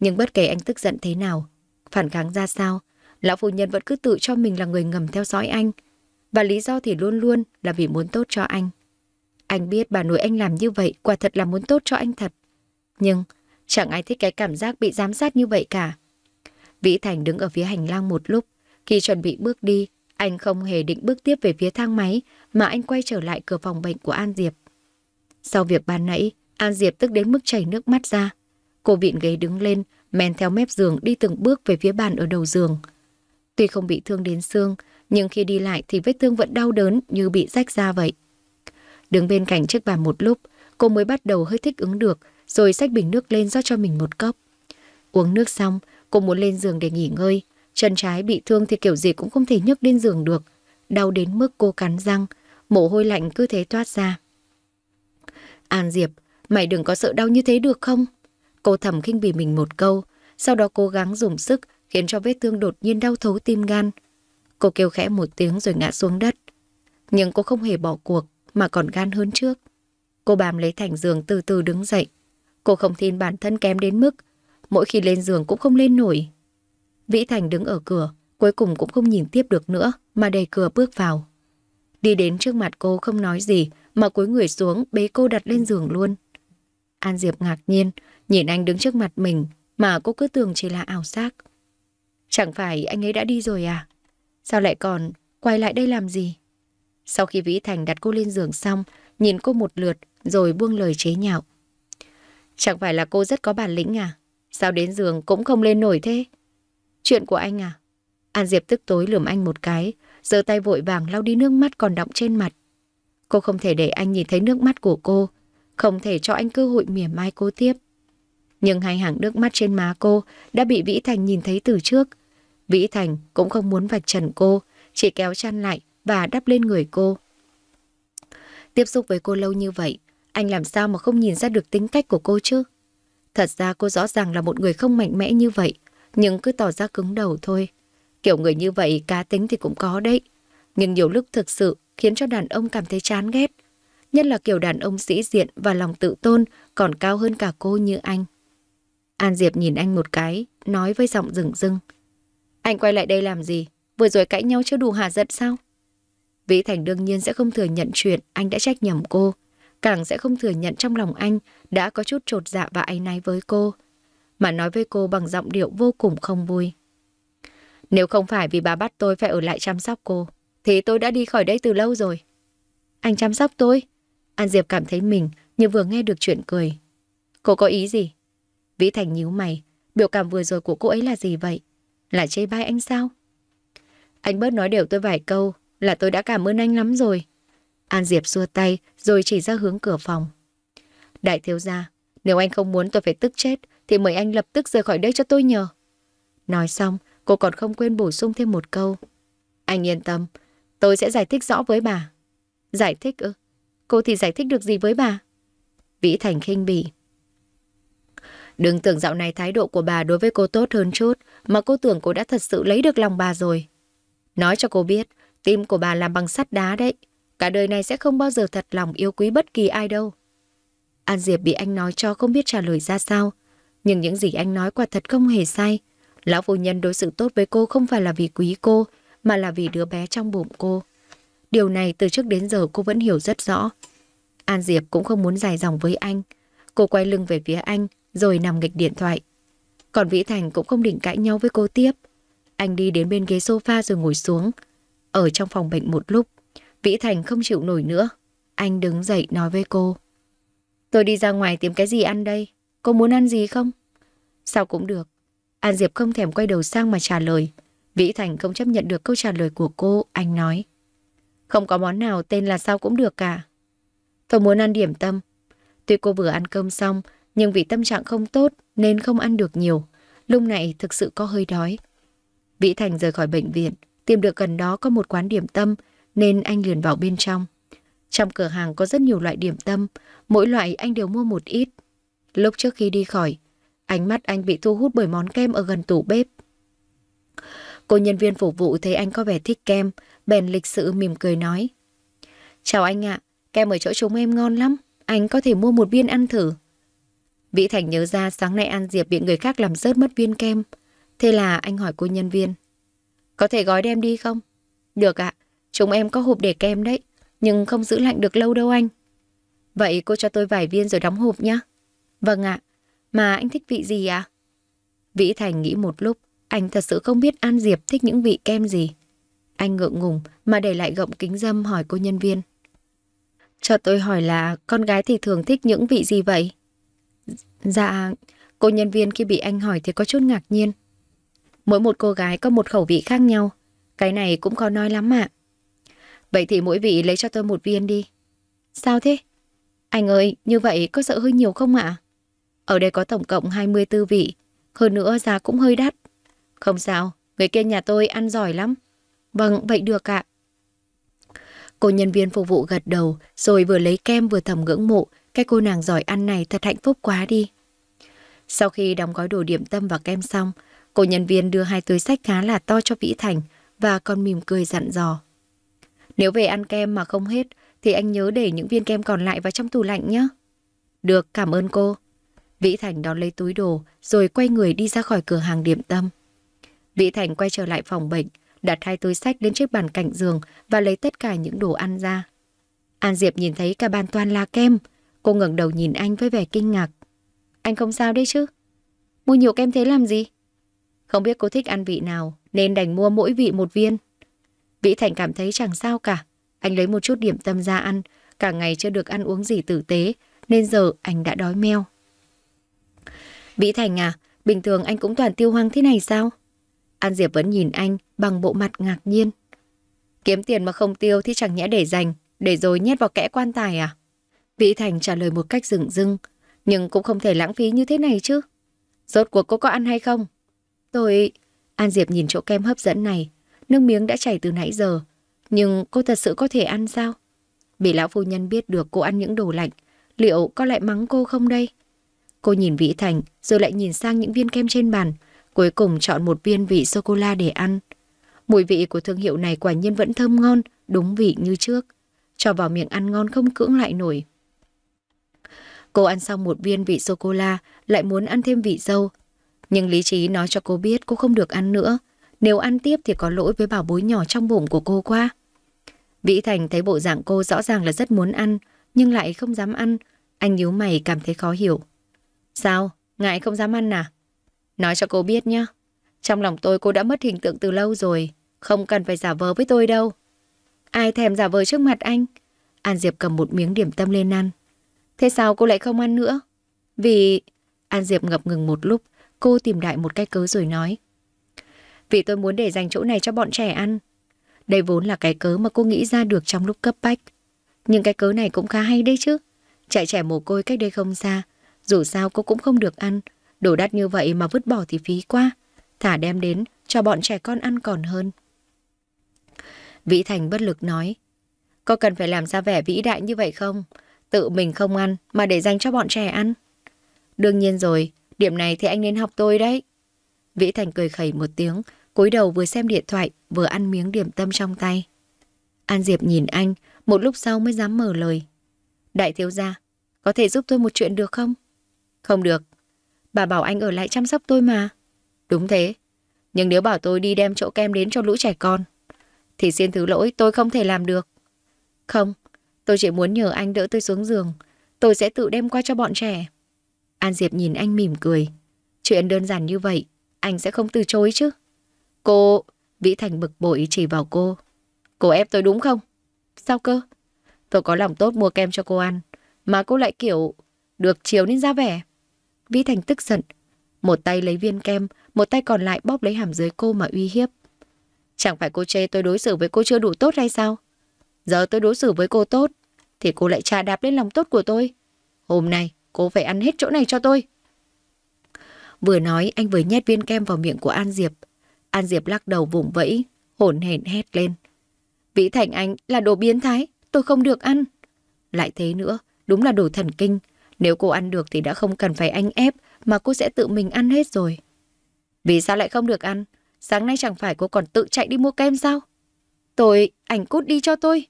Speaker 1: Nhưng bất kể anh tức giận thế nào, phản kháng ra sao, lão phu nhân vẫn cứ tự cho mình là người ngầm theo dõi anh. Và lý do thì luôn luôn là vì muốn tốt cho anh. Anh biết bà nội anh làm như vậy quả thật là muốn tốt cho anh thật. Nhưng chẳng ai thích cái cảm giác bị giám sát như vậy cả. Vĩ Thành đứng ở phía hành lang một lúc. Khi chuẩn bị bước đi, anh không hề định bước tiếp về phía thang máy mà anh quay trở lại cửa phòng bệnh của An Diệp. Sau việc ban nãy, An Diệp tức đến mức chảy nước mắt ra. Cô vịn ghế đứng lên, men theo mép giường đi từng bước về phía bàn ở đầu giường. Tuy không bị thương đến xương, nhưng khi đi lại thì vết thương vẫn đau đớn như bị rách ra vậy. Đứng bên cạnh chiếc bàn một lúc, cô mới bắt đầu hơi thích ứng được rồi xách bình nước lên rót cho mình một cốc. Uống nước xong, cô muốn lên giường để nghỉ ngơi. Chân trái bị thương thì kiểu gì cũng không thể nhấc lên giường được. Đau đến mức cô cắn răng, mồ hôi lạnh cứ thế toát ra. An Diệp, mày đừng có sợ đau như thế được không? Cô thầm khinh bỉ mình một câu, sau đó cố gắng dùng sức khiến cho vết thương đột nhiên đau thấu tim gan. Cô kêu khẽ một tiếng rồi ngã xuống đất. Nhưng cô không hề bỏ cuộc mà còn gan hơn trước. Cô bám lấy thành giường từ từ đứng dậy. Cô không tin bản thân kém đến mức mỗi khi lên giường cũng không lên nổi. Vĩ Thành đứng ở cửa, cuối cùng cũng không nhìn tiếp được nữa mà đẩy cửa bước vào. Đi đến trước mặt cô không nói gì mà cúi người xuống bế cô đặt lên giường luôn. An Diệp ngạc nhiên, nhìn anh đứng trước mặt mình mà cô cứ tưởng chỉ là ảo giác. Chẳng phải anh ấy đã đi rồi à? Sao lại còn quay lại đây làm gì? Sau khi Vĩ Thành đặt cô lên giường xong, nhìn cô một lượt rồi buông lời chế nhạo. Chẳng phải là cô rất có bản lĩnh à? Sao đến giường cũng không lên nổi thế? Chuyện của anh à? An Diệp tức tối lườm anh một cái, giơ tay vội vàng lau đi nước mắt còn đọng trên mặt. Cô không thể để anh nhìn thấy nước mắt của cô, không thể cho anh cơ hội mỉa mai cô tiếp. Nhưng hai hàng nước mắt trên má cô đã bị Vĩ Thành nhìn thấy từ trước. Vĩ Thành cũng không muốn vạch trần cô, chỉ kéo chăn lại và đắp lên người cô. Tiếp xúc với cô lâu như vậy, anh làm sao mà không nhìn ra được tính cách của cô chứ? Thật ra cô rõ ràng là một người không mạnh mẽ như vậy, nhưng cứ tỏ ra cứng đầu thôi. Kiểu người như vậy cá tính thì cũng có đấy. Nhưng nhiều lúc thực sự khiến cho đàn ông cảm thấy chán ghét. Nhất là kiểu đàn ông sĩ diện và lòng tự tôn còn cao hơn cả cô như anh. An Diệp nhìn anh một cái, nói với giọng rừng rưng. Anh quay lại đây làm gì? Vừa rồi cãi nhau chưa đủ hà giận sao? Vĩ Thành đương nhiên sẽ không thừa nhận chuyện anh đã trách nhầm cô càng sẽ không thừa nhận trong lòng anh đã có chút trột dạ và áy náy với cô, mà nói với cô bằng giọng điệu vô cùng không vui. Nếu không phải vì bà bắt tôi phải ở lại chăm sóc cô, thì tôi đã đi khỏi đây từ lâu rồi. Anh chăm sóc tôi? An Diệp cảm thấy mình như vừa nghe được chuyện cười. Cô có ý gì? Vĩ Thành nhíu mày, biểu cảm vừa rồi của cô ấy là gì vậy? Là chê bai anh sao? Anh bớt nói đều tôi vài câu là tôi đã cảm ơn anh lắm rồi. An Diệp xua tay rồi chỉ ra hướng cửa phòng. Đại thiếu gia, nếu anh không muốn tôi phải tức chết thì mời anh lập tức rời khỏi đây cho tôi nhờ. Nói xong, cô còn không quên bổ sung thêm một câu. Anh yên tâm, tôi sẽ giải thích rõ với bà. Giải thích ư? Cô thì giải thích được gì với bà? Vĩ Thành khinh bỉ. Đừng tưởng dạo này thái độ của bà đối với cô tốt hơn chút, mà cô tưởng cô đã thật sự lấy được lòng bà rồi. Nói cho cô biết, tim của bà làm bằng sắt đá đấy. Cả đời này sẽ không bao giờ thật lòng yêu quý bất kỳ ai đâu. An Diệp bị anh nói cho không biết trả lời ra sao. Nhưng những gì anh nói quả thật không hề sai. Lão phụ nhân đối xử tốt với cô không phải là vì quý cô, mà là vì đứa bé trong bụng cô. Điều này từ trước đến giờ cô vẫn hiểu rất rõ. An Diệp cũng không muốn dài dòng với anh. Cô quay lưng về phía anh, rồi nằm nghịch điện thoại. Còn Vĩ Thành cũng không định cãi nhau với cô tiếp. Anh đi đến bên ghế sofa rồi ngồi xuống. Ở trong phòng bệnh một lúc, Vĩ Thành không chịu nổi nữa. Anh đứng dậy nói với cô. Tôi đi ra ngoài tìm cái gì ăn đây? Cô muốn ăn gì không? Sao cũng được. An Diệp không thèm quay đầu sang mà trả lời. Vĩ Thành không chấp nhận được câu trả lời của cô, anh nói. Không có món nào tên là sao cũng được cả. Tôi muốn ăn điểm tâm. Tuy cô vừa ăn cơm xong, nhưng vì tâm trạng không tốt nên không ăn được nhiều. Lúc này thực sự có hơi đói. Vĩ Thành rời khỏi bệnh viện, tìm được gần đó có một quán điểm tâm, nên anh liền vào bên trong. Trong cửa hàng có rất nhiều loại điểm tâm, mỗi loại anh đều mua một ít. Lúc trước khi đi khỏi, ánh mắt anh bị thu hút bởi món kem ở gần tủ bếp. Cô nhân viên phục vụ thấy anh có vẻ thích kem, bèn lịch sự mỉm cười nói. Chào anh ạ, kem ở chỗ chúng em ngon lắm, anh có thể mua một viên ăn thử. Vĩ Thành nhớ ra sáng nay An Diệp bị người khác làm rớt mất viên kem. Thế là anh hỏi cô nhân viên. Có thể gói đem đi không? Được ạ, à, Chúng em có hộp để kem đấy, nhưng không giữ lạnh được lâu đâu anh. Vậy cô cho tôi vài viên rồi đóng hộp nhé. Vâng ạ, mà anh thích vị gì ạ? À? Vĩ Thành nghĩ một lúc, anh thật sự không biết An Diệp thích những vị kem gì. Anh ngượng ngùng mà để lại gọng kính dâm hỏi cô nhân viên. Cho tôi hỏi là con gái thì thường thích những vị gì vậy? Dạ, cô nhân viên khi bị anh hỏi thì có chút ngạc nhiên. Mỗi một cô gái có một khẩu vị khác nhau. Cái này cũng khó nói lắm ạ. À. Vậy thì mỗi vị lấy cho tôi một viên đi. Sao thế? Anh ơi, như vậy có sợ hơi nhiều không ạ? Ở đây có tổng cộng 24 vị. Hơn nữa giá cũng hơi đắt. Không sao, người kia nhà tôi ăn giỏi lắm. Vâng, vậy được ạ. Cô nhân viên phục vụ gật đầu, rồi vừa lấy kem vừa thầm ngưỡng mộ. Cái cô nàng giỏi ăn này thật hạnh phúc quá đi. Sau khi đóng gói đồ điểm tâm và kem xong, cô nhân viên đưa hai túi sách khá là to cho Vĩ Thành và còn mỉm cười dặn dò. Nếu về ăn kem mà không hết, thì anh nhớ để những viên kem còn lại vào trong tủ lạnh nhé. Được, cảm ơn cô. Vĩ Thành đón lấy túi đồ, rồi quay người đi ra khỏi cửa hàng điểm tâm. Vĩ Thành quay trở lại phòng bệnh, đặt hai túi sách lên chiếc bàn cạnh giường và lấy tất cả những đồ ăn ra. An Diệp nhìn thấy cả bàn toàn là kem. Cô ngẩng đầu nhìn anh với vẻ kinh ngạc. Anh không sao đấy chứ? Mua nhiều kem thế làm gì? Không biết cô thích ăn vị nào, nên đành mua mỗi vị một viên. Vĩ Thành cảm thấy chẳng sao cả. Anh lấy một chút điểm tâm ra ăn, cả ngày chưa được ăn uống gì tử tế, nên giờ anh đã đói meo. Vĩ Thành à, bình thường anh cũng toàn tiêu hoang thế này sao? An Diệp vẫn nhìn anh bằng bộ mặt ngạc nhiên. Kiếm tiền mà không tiêu thì chẳng nhẽ để dành, để rồi nhét vào kẽ quan tài à? Vĩ Thành trả lời một cách rừng rưng, nhưng cũng không thể lãng phí như thế này chứ. Rốt cuộc cô có ăn hay không? Tôi... An Diệp nhìn chỗ kem hấp dẫn này, Nước miếng đã chảy từ nãy giờ, nhưng cô thật sự có thể ăn sao? Bị lão phu nhân biết được cô ăn những đồ lạnh, liệu có lại mắng cô không đây? Cô nhìn Vĩ Thành, rồi lại nhìn sang những viên kem trên bàn, cuối cùng chọn một viên vị sô-cô-la để ăn. Mùi vị của thương hiệu này quả nhiên vẫn thơm ngon, đúng vị như trước. Cho vào miệng ăn ngon không cưỡng lại nổi. Cô ăn xong một viên vị sô-cô-la, lại muốn ăn thêm vị dâu. Nhưng lý trí nói cho cô biết cô không được ăn nữa, nếu ăn tiếp thì có lỗi với bảo bối nhỏ trong bụng của cô qua. Vĩ Thành thấy bộ dạng cô rõ ràng là rất muốn ăn, nhưng lại không dám ăn. Anh nhíu mày cảm thấy khó hiểu. Sao? Ngại không dám ăn à? Nói cho cô biết nhé. Trong lòng tôi cô đã mất hình tượng từ lâu rồi. Không cần phải giả vờ với tôi đâu. Ai thèm giả vờ trước mặt anh? An Diệp cầm một miếng điểm tâm lên ăn. Thế sao cô lại không ăn nữa? Vì... An Diệp ngập ngừng một lúc, cô tìm đại một cái cớ rồi nói vì tôi muốn để dành chỗ này cho bọn trẻ ăn. Đây vốn là cái cớ mà cô nghĩ ra được trong lúc cấp bách. Nhưng cái cớ này cũng khá hay đấy chứ. Chạy trẻ mồ côi cách đây không xa, dù sao cô cũng không được ăn. Đồ đắt như vậy mà vứt bỏ thì phí quá. Thả đem đến cho bọn trẻ con ăn còn hơn. Vĩ Thành bất lực nói, có cần phải làm ra vẻ vĩ đại như vậy không? Tự mình không ăn mà để dành cho bọn trẻ ăn. Đương nhiên rồi, điểm này thì anh nên học tôi đấy. Vĩ Thành cười khẩy một tiếng, cúi đầu vừa xem điện thoại, vừa ăn miếng điểm tâm trong tay. An Diệp nhìn anh, một lúc sau mới dám mở lời. Đại thiếu gia, có thể giúp tôi một chuyện được không? Không được. Bà bảo anh ở lại chăm sóc tôi mà. Đúng thế. Nhưng nếu bảo tôi đi đem chỗ kem đến cho lũ trẻ con, thì xin thứ lỗi tôi không thể làm được. Không, tôi chỉ muốn nhờ anh đỡ tôi xuống giường. Tôi sẽ tự đem qua cho bọn trẻ. An Diệp nhìn anh mỉm cười. Chuyện đơn giản như vậy, anh sẽ không từ chối chứ. Cô... Vĩ Thành bực bội chỉ vào cô. Cô ép tôi đúng không? Sao cơ? Tôi có lòng tốt mua kem cho cô ăn. Mà cô lại kiểu... Được chiều nên ra vẻ. Vĩ Thành tức giận. Một tay lấy viên kem, một tay còn lại bóp lấy hàm dưới cô mà uy hiếp. Chẳng phải cô chê tôi đối xử với cô chưa đủ tốt hay sao? Giờ tôi đối xử với cô tốt, thì cô lại trà đạp lên lòng tốt của tôi. Hôm nay, cô phải ăn hết chỗ này cho tôi. Vừa nói, anh vừa nhét viên kem vào miệng của An Diệp. An Diệp lắc đầu vùng vẫy, hổn hển hét lên. Vĩ Thành Anh là đồ biến thái, tôi không được ăn. Lại thế nữa, đúng là đồ thần kinh. Nếu cô ăn được thì đã không cần phải anh ép mà cô sẽ tự mình ăn hết rồi. Vì sao lại không được ăn? Sáng nay chẳng phải cô còn tự chạy đi mua kem sao? Tôi, ảnh cút đi cho tôi.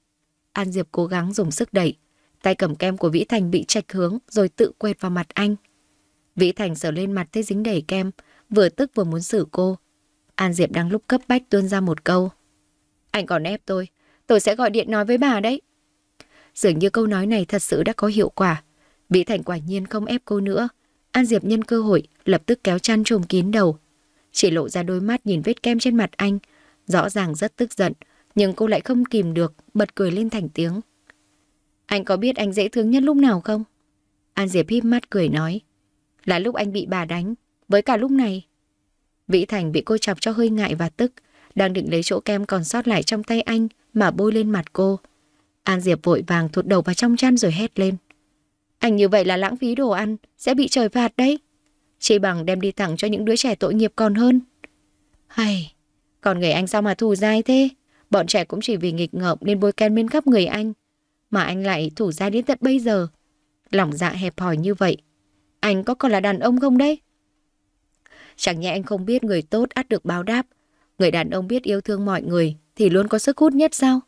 Speaker 1: An Diệp cố gắng dùng sức đẩy. Tay cầm kem của Vĩ Thành bị trạch hướng rồi tự quẹt vào mặt anh. Vĩ Thành sờ lên mặt thấy dính đầy kem, vừa tức vừa muốn xử cô. An Diệp đang lúc cấp bách tuôn ra một câu. Anh còn ép tôi, tôi sẽ gọi điện nói với bà đấy. Dường như câu nói này thật sự đã có hiệu quả. bị Thành quả nhiên không ép cô nữa. An Diệp nhân cơ hội lập tức kéo chăn trùm kín đầu. Chỉ lộ ra đôi mắt nhìn vết kem trên mặt anh. Rõ ràng rất tức giận, nhưng cô lại không kìm được, bật cười lên thành tiếng. Anh có biết anh dễ thương nhất lúc nào không? An Diệp híp mắt cười nói. Là lúc anh bị bà đánh, với cả lúc này. Vĩ Thành bị cô chọc cho hơi ngại và tức, đang định lấy chỗ kem còn sót lại trong tay anh mà bôi lên mặt cô. An Diệp vội vàng thụt đầu vào trong chăn rồi hét lên. Anh như vậy là lãng phí đồ ăn, sẽ bị trời phạt đấy. Chỉ bằng đem đi tặng cho những đứa trẻ tội nghiệp còn hơn. Hay, còn người anh sao mà thù dai thế? Bọn trẻ cũng chỉ vì nghịch ngợm nên bôi kem lên khắp người anh. Mà anh lại thủ dai đến tận bây giờ. Lòng dạ hẹp hòi như vậy. Anh có còn là đàn ông không đấy? Chẳng nhẽ anh không biết người tốt ắt được báo đáp. Người đàn ông biết yêu thương mọi người thì luôn có sức hút nhất sao?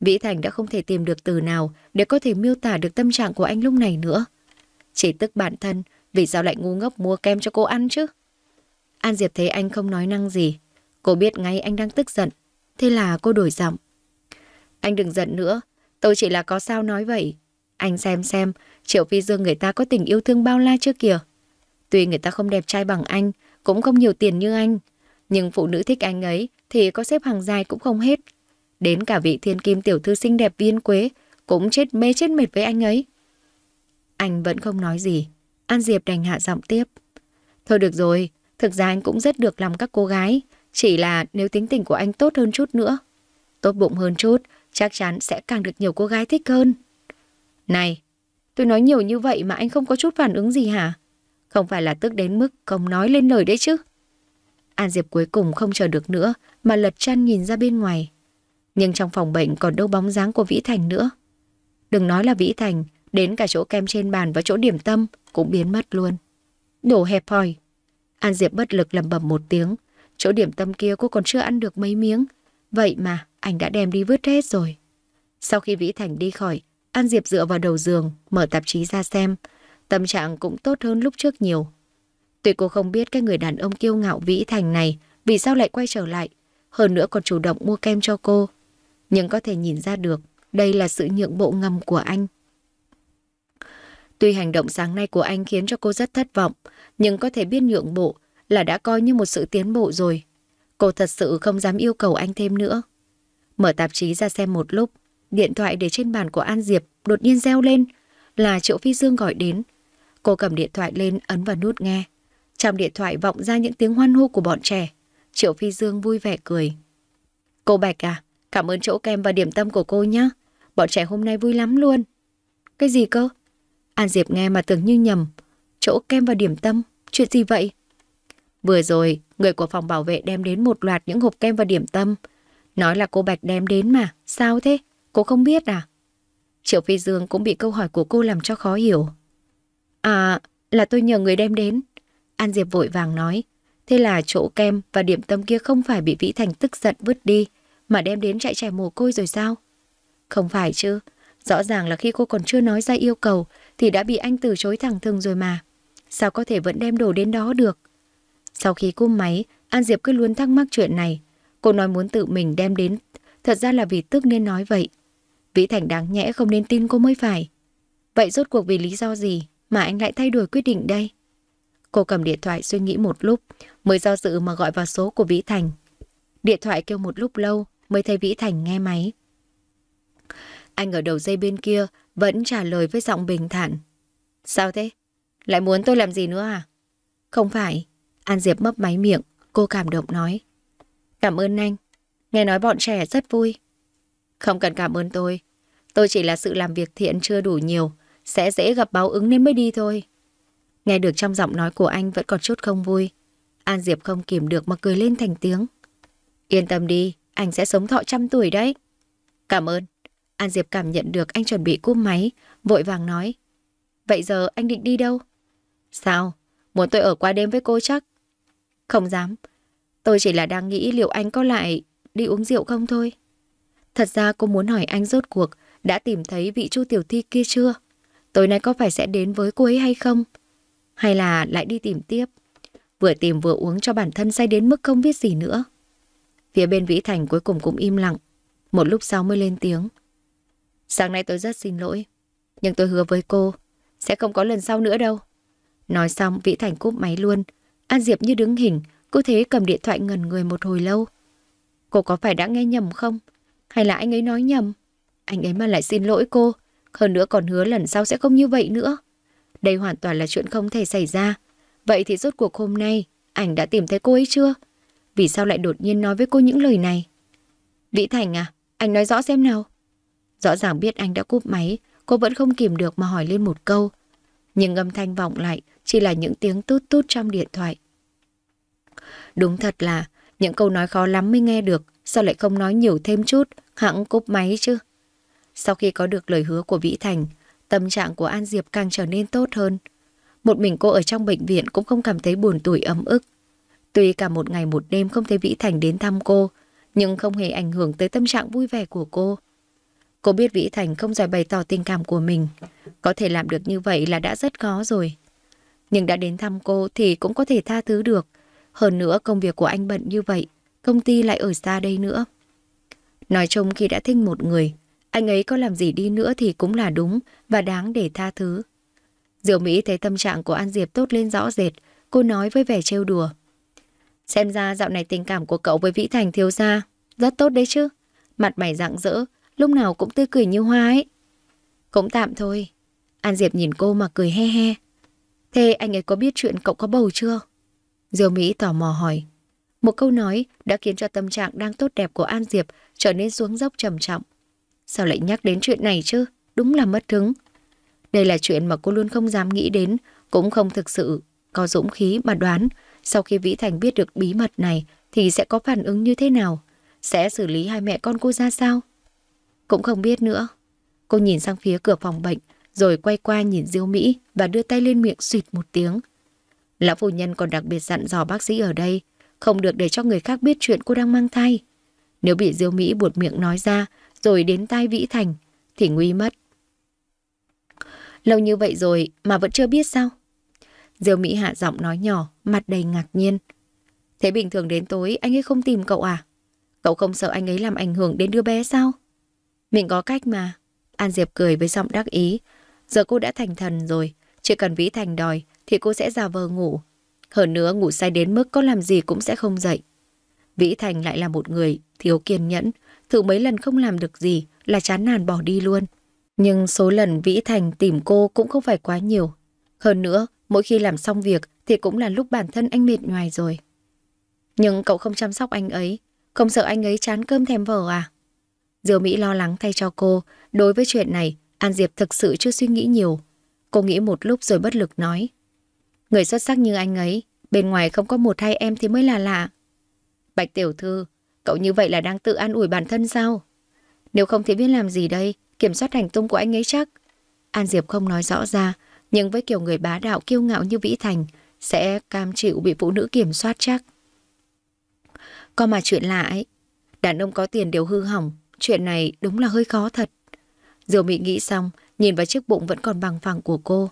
Speaker 1: Vĩ Thành đã không thể tìm được từ nào để có thể miêu tả được tâm trạng của anh lúc này nữa. Chỉ tức bản thân, vì sao lại ngu ngốc mua kem cho cô ăn chứ? An Diệp thấy anh không nói năng gì. Cô biết ngay anh đang tức giận. Thế là cô đổi giọng. Anh đừng giận nữa, tôi chỉ là có sao nói vậy. Anh xem xem, Triệu Phi Dương người ta có tình yêu thương bao la chưa kìa. Tuy người ta không đẹp trai bằng anh, cũng không nhiều tiền như anh, nhưng phụ nữ thích anh ấy thì có xếp hàng dài cũng không hết. Đến cả vị thiên kim tiểu thư xinh đẹp viên quế cũng chết mê chết mệt với anh ấy. Anh vẫn không nói gì, An Diệp đành hạ giọng tiếp. Thôi được rồi, thực ra anh cũng rất được lòng các cô gái, chỉ là nếu tính tình của anh tốt hơn chút nữa, tốt bụng hơn chút, chắc chắn sẽ càng được nhiều cô gái thích hơn. Này, tôi nói nhiều như vậy mà anh không có chút phản ứng gì hả? Không phải là tức đến mức không nói lên lời đấy chứ. An Diệp cuối cùng không chờ được nữa mà lật chăn nhìn ra bên ngoài. Nhưng trong phòng bệnh còn đâu bóng dáng của Vĩ Thành nữa. Đừng nói là Vĩ Thành, đến cả chỗ kem trên bàn và chỗ điểm tâm cũng biến mất luôn. Đổ hẹp hòi. An Diệp bất lực lầm bầm một tiếng. Chỗ điểm tâm kia cô còn chưa ăn được mấy miếng. Vậy mà, anh đã đem đi vứt hết rồi. Sau khi Vĩ Thành đi khỏi, An Diệp dựa vào đầu giường, mở tạp chí ra xem, Tâm trạng cũng tốt hơn lúc trước nhiều. Tuy cô không biết cái người đàn ông kiêu ngạo Vĩ Thành này vì sao lại quay trở lại, hơn nữa còn chủ động mua kem cho cô. Nhưng có thể nhìn ra được, đây là sự nhượng bộ ngầm của anh. Tuy hành động sáng nay của anh khiến cho cô rất thất vọng, nhưng có thể biết nhượng bộ là đã coi như một sự tiến bộ rồi. Cô thật sự không dám yêu cầu anh thêm nữa. Mở tạp chí ra xem một lúc, điện thoại để trên bàn của An Diệp đột nhiên reo lên là Triệu Phi Dương gọi đến. Cô cầm điện thoại lên ấn vào nút nghe. Trong điện thoại vọng ra những tiếng hoan hô của bọn trẻ. Triệu Phi Dương vui vẻ cười. Cô Bạch à, cảm ơn chỗ kem và điểm tâm của cô nhé. Bọn trẻ hôm nay vui lắm luôn. Cái gì cơ? An Diệp nghe mà tưởng như nhầm. Chỗ kem và điểm tâm, chuyện gì vậy? Vừa rồi, người của phòng bảo vệ đem đến một loạt những hộp kem và điểm tâm. Nói là cô Bạch đem đến mà, sao thế? Cô không biết à? Triệu Phi Dương cũng bị câu hỏi của cô làm cho khó hiểu. À, là tôi nhờ người đem đến. An Diệp vội vàng nói. Thế là chỗ kem và điểm tâm kia không phải bị Vĩ Thành tức giận vứt đi, mà đem đến chạy trẻ mồ côi rồi sao? Không phải chứ. Rõ ràng là khi cô còn chưa nói ra yêu cầu thì đã bị anh từ chối thẳng thừng rồi mà. Sao có thể vẫn đem đồ đến đó được? Sau khi cúp máy, An Diệp cứ luôn thắc mắc chuyện này. Cô nói muốn tự mình đem đến. Thật ra là vì tức nên nói vậy. Vĩ Thành đáng nhẽ không nên tin cô mới phải. Vậy rốt cuộc vì lý do gì? mà anh lại thay đổi quyết định đây? Cô cầm điện thoại suy nghĩ một lúc, mới do dự mà gọi vào số của Vĩ Thành. Điện thoại kêu một lúc lâu mới thấy Vĩ Thành nghe máy. Anh ở đầu dây bên kia vẫn trả lời với giọng bình thản. Sao thế? Lại muốn tôi làm gì nữa à? Không phải. An Diệp mấp máy miệng, cô cảm động nói. Cảm ơn anh. Nghe nói bọn trẻ rất vui. Không cần cảm ơn tôi. Tôi chỉ là sự làm việc thiện chưa đủ nhiều sẽ dễ gặp báo ứng nên mới đi thôi. Nghe được trong giọng nói của anh vẫn còn chút không vui. An Diệp không kìm được mà cười lên thành tiếng. Yên tâm đi, anh sẽ sống thọ trăm tuổi đấy. Cảm ơn. An Diệp cảm nhận được anh chuẩn bị cúp máy, vội vàng nói. Vậy giờ anh định đi đâu? Sao? Muốn tôi ở qua đêm với cô chắc? Không dám. Tôi chỉ là đang nghĩ liệu anh có lại đi uống rượu không thôi. Thật ra cô muốn hỏi anh rốt cuộc đã tìm thấy vị chu tiểu thi kia chưa? tối nay có phải sẽ đến với cô ấy hay không? Hay là lại đi tìm tiếp? Vừa tìm vừa uống cho bản thân say đến mức không biết gì nữa. Phía bên Vĩ Thành cuối cùng cũng im lặng. Một lúc sau mới lên tiếng. Sáng nay tôi rất xin lỗi. Nhưng tôi hứa với cô, sẽ không có lần sau nữa đâu. Nói xong, Vĩ Thành cúp máy luôn. An Diệp như đứng hình, cứ thế cầm điện thoại ngần người một hồi lâu. Cô có phải đã nghe nhầm không? Hay là anh ấy nói nhầm? Anh ấy mà lại xin lỗi cô, hơn nữa còn hứa lần sau sẽ không như vậy nữa. Đây hoàn toàn là chuyện không thể xảy ra. Vậy thì rốt cuộc hôm nay, ảnh đã tìm thấy cô ấy chưa? Vì sao lại đột nhiên nói với cô những lời này? Vĩ Thành à, anh nói rõ xem nào. Rõ ràng biết anh đã cúp máy, cô vẫn không kìm được mà hỏi lên một câu. Nhưng âm thanh vọng lại chỉ là những tiếng tút tút trong điện thoại. Đúng thật là, những câu nói khó lắm mới nghe được, sao lại không nói nhiều thêm chút, hẳn cúp máy chứ. Sau khi có được lời hứa của Vĩ Thành, tâm trạng của An Diệp càng trở nên tốt hơn. Một mình cô ở trong bệnh viện cũng không cảm thấy buồn tủi ấm ức. Tuy cả một ngày một đêm không thấy Vĩ Thành đến thăm cô, nhưng không hề ảnh hưởng tới tâm trạng vui vẻ của cô. Cô biết Vĩ Thành không giỏi bày tỏ tình cảm của mình. Có thể làm được như vậy là đã rất khó rồi. Nhưng đã đến thăm cô thì cũng có thể tha thứ được. Hơn nữa công việc của anh bận như vậy, công ty lại ở xa đây nữa. Nói chung khi đã thích một người, anh ấy có làm gì đi nữa thì cũng là đúng và đáng để tha thứ. Diệu Mỹ thấy tâm trạng của An Diệp tốt lên rõ rệt, cô nói với vẻ trêu đùa. Xem ra dạo này tình cảm của cậu với Vĩ Thành thiếu gia rất tốt đấy chứ. Mặt mày rạng rỡ, lúc nào cũng tươi cười như hoa ấy. Cũng tạm thôi. An Diệp nhìn cô mà cười he he. Thế anh ấy có biết chuyện cậu có bầu chưa? Diệu Mỹ tò mò hỏi. Một câu nói đã khiến cho tâm trạng đang tốt đẹp của An Diệp trở nên xuống dốc trầm trọng. Sao lại nhắc đến chuyện này chứ? Đúng là mất hứng. Đây là chuyện mà cô luôn không dám nghĩ đến, cũng không thực sự có dũng khí mà đoán sau khi Vĩ Thành biết được bí mật này thì sẽ có phản ứng như thế nào? Sẽ xử lý hai mẹ con cô ra sao? Cũng không biết nữa. Cô nhìn sang phía cửa phòng bệnh, rồi quay qua nhìn Diêu Mỹ và đưa tay lên miệng suyệt một tiếng. Lão phụ nhân còn đặc biệt dặn dò bác sĩ ở đây, không được để cho người khác biết chuyện cô đang mang thai. Nếu bị Diêu Mỹ buột miệng nói ra, rồi đến tai Vĩ Thành, thì nguy mất. Lâu như vậy rồi mà vẫn chưa biết sao? Diêu Mỹ hạ giọng nói nhỏ, mặt đầy ngạc nhiên. Thế bình thường đến tối anh ấy không tìm cậu à? Cậu không sợ anh ấy làm ảnh hưởng đến đứa bé sao? Mình có cách mà. An Diệp cười với giọng đắc ý. Giờ cô đã thành thần rồi, chỉ cần Vĩ Thành đòi thì cô sẽ già vờ ngủ. Hơn nữa ngủ say đến mức có làm gì cũng sẽ không dậy. Vĩ Thành lại là một người thiếu kiên nhẫn, thử mấy lần không làm được gì là chán nản bỏ đi luôn. Nhưng số lần Vĩ Thành tìm cô cũng không phải quá nhiều. Hơn nữa, mỗi khi làm xong việc thì cũng là lúc bản thân anh mệt nhoài rồi. Nhưng cậu không chăm sóc anh ấy, không sợ anh ấy chán cơm thèm vở à? Diều Mỹ lo lắng thay cho cô, đối với chuyện này, An Diệp thực sự chưa suy nghĩ nhiều. Cô nghĩ một lúc rồi bất lực nói. Người xuất sắc như anh ấy, bên ngoài không có một hai em thì mới là lạ. Bạch Tiểu Thư, Cậu như vậy là đang tự an ủi bản thân sao? Nếu không thì biết làm gì đây, kiểm soát hành tung của anh ấy chắc. An Diệp không nói rõ ra, nhưng với kiểu người bá đạo kiêu ngạo như Vĩ Thành, sẽ cam chịu bị phụ nữ kiểm soát chắc. Có mà chuyện lạ ấy, đàn ông có tiền đều hư hỏng, chuyện này đúng là hơi khó thật. Diều Mỹ nghĩ xong, nhìn vào chiếc bụng vẫn còn bằng phẳng của cô.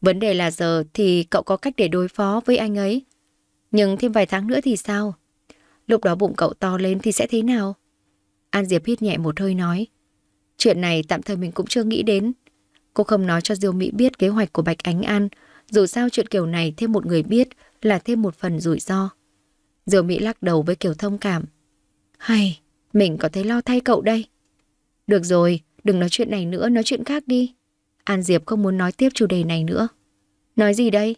Speaker 1: Vấn đề là giờ thì cậu có cách để đối phó với anh ấy. Nhưng thêm vài tháng nữa thì sao? Lúc đó bụng cậu to lên thì sẽ thế nào? An Diệp hít nhẹ một hơi nói. Chuyện này tạm thời mình cũng chưa nghĩ đến. Cô không nói cho Diêu Mỹ biết kế hoạch của Bạch Ánh An. Dù sao chuyện kiểu này thêm một người biết là thêm một phần rủi ro. Diêu Mỹ lắc đầu với kiểu thông cảm. Hay, mình có thấy lo thay cậu đây. Được rồi, đừng nói chuyện này nữa, nói chuyện khác đi. An Diệp không muốn nói tiếp chủ đề này nữa. Nói gì đây?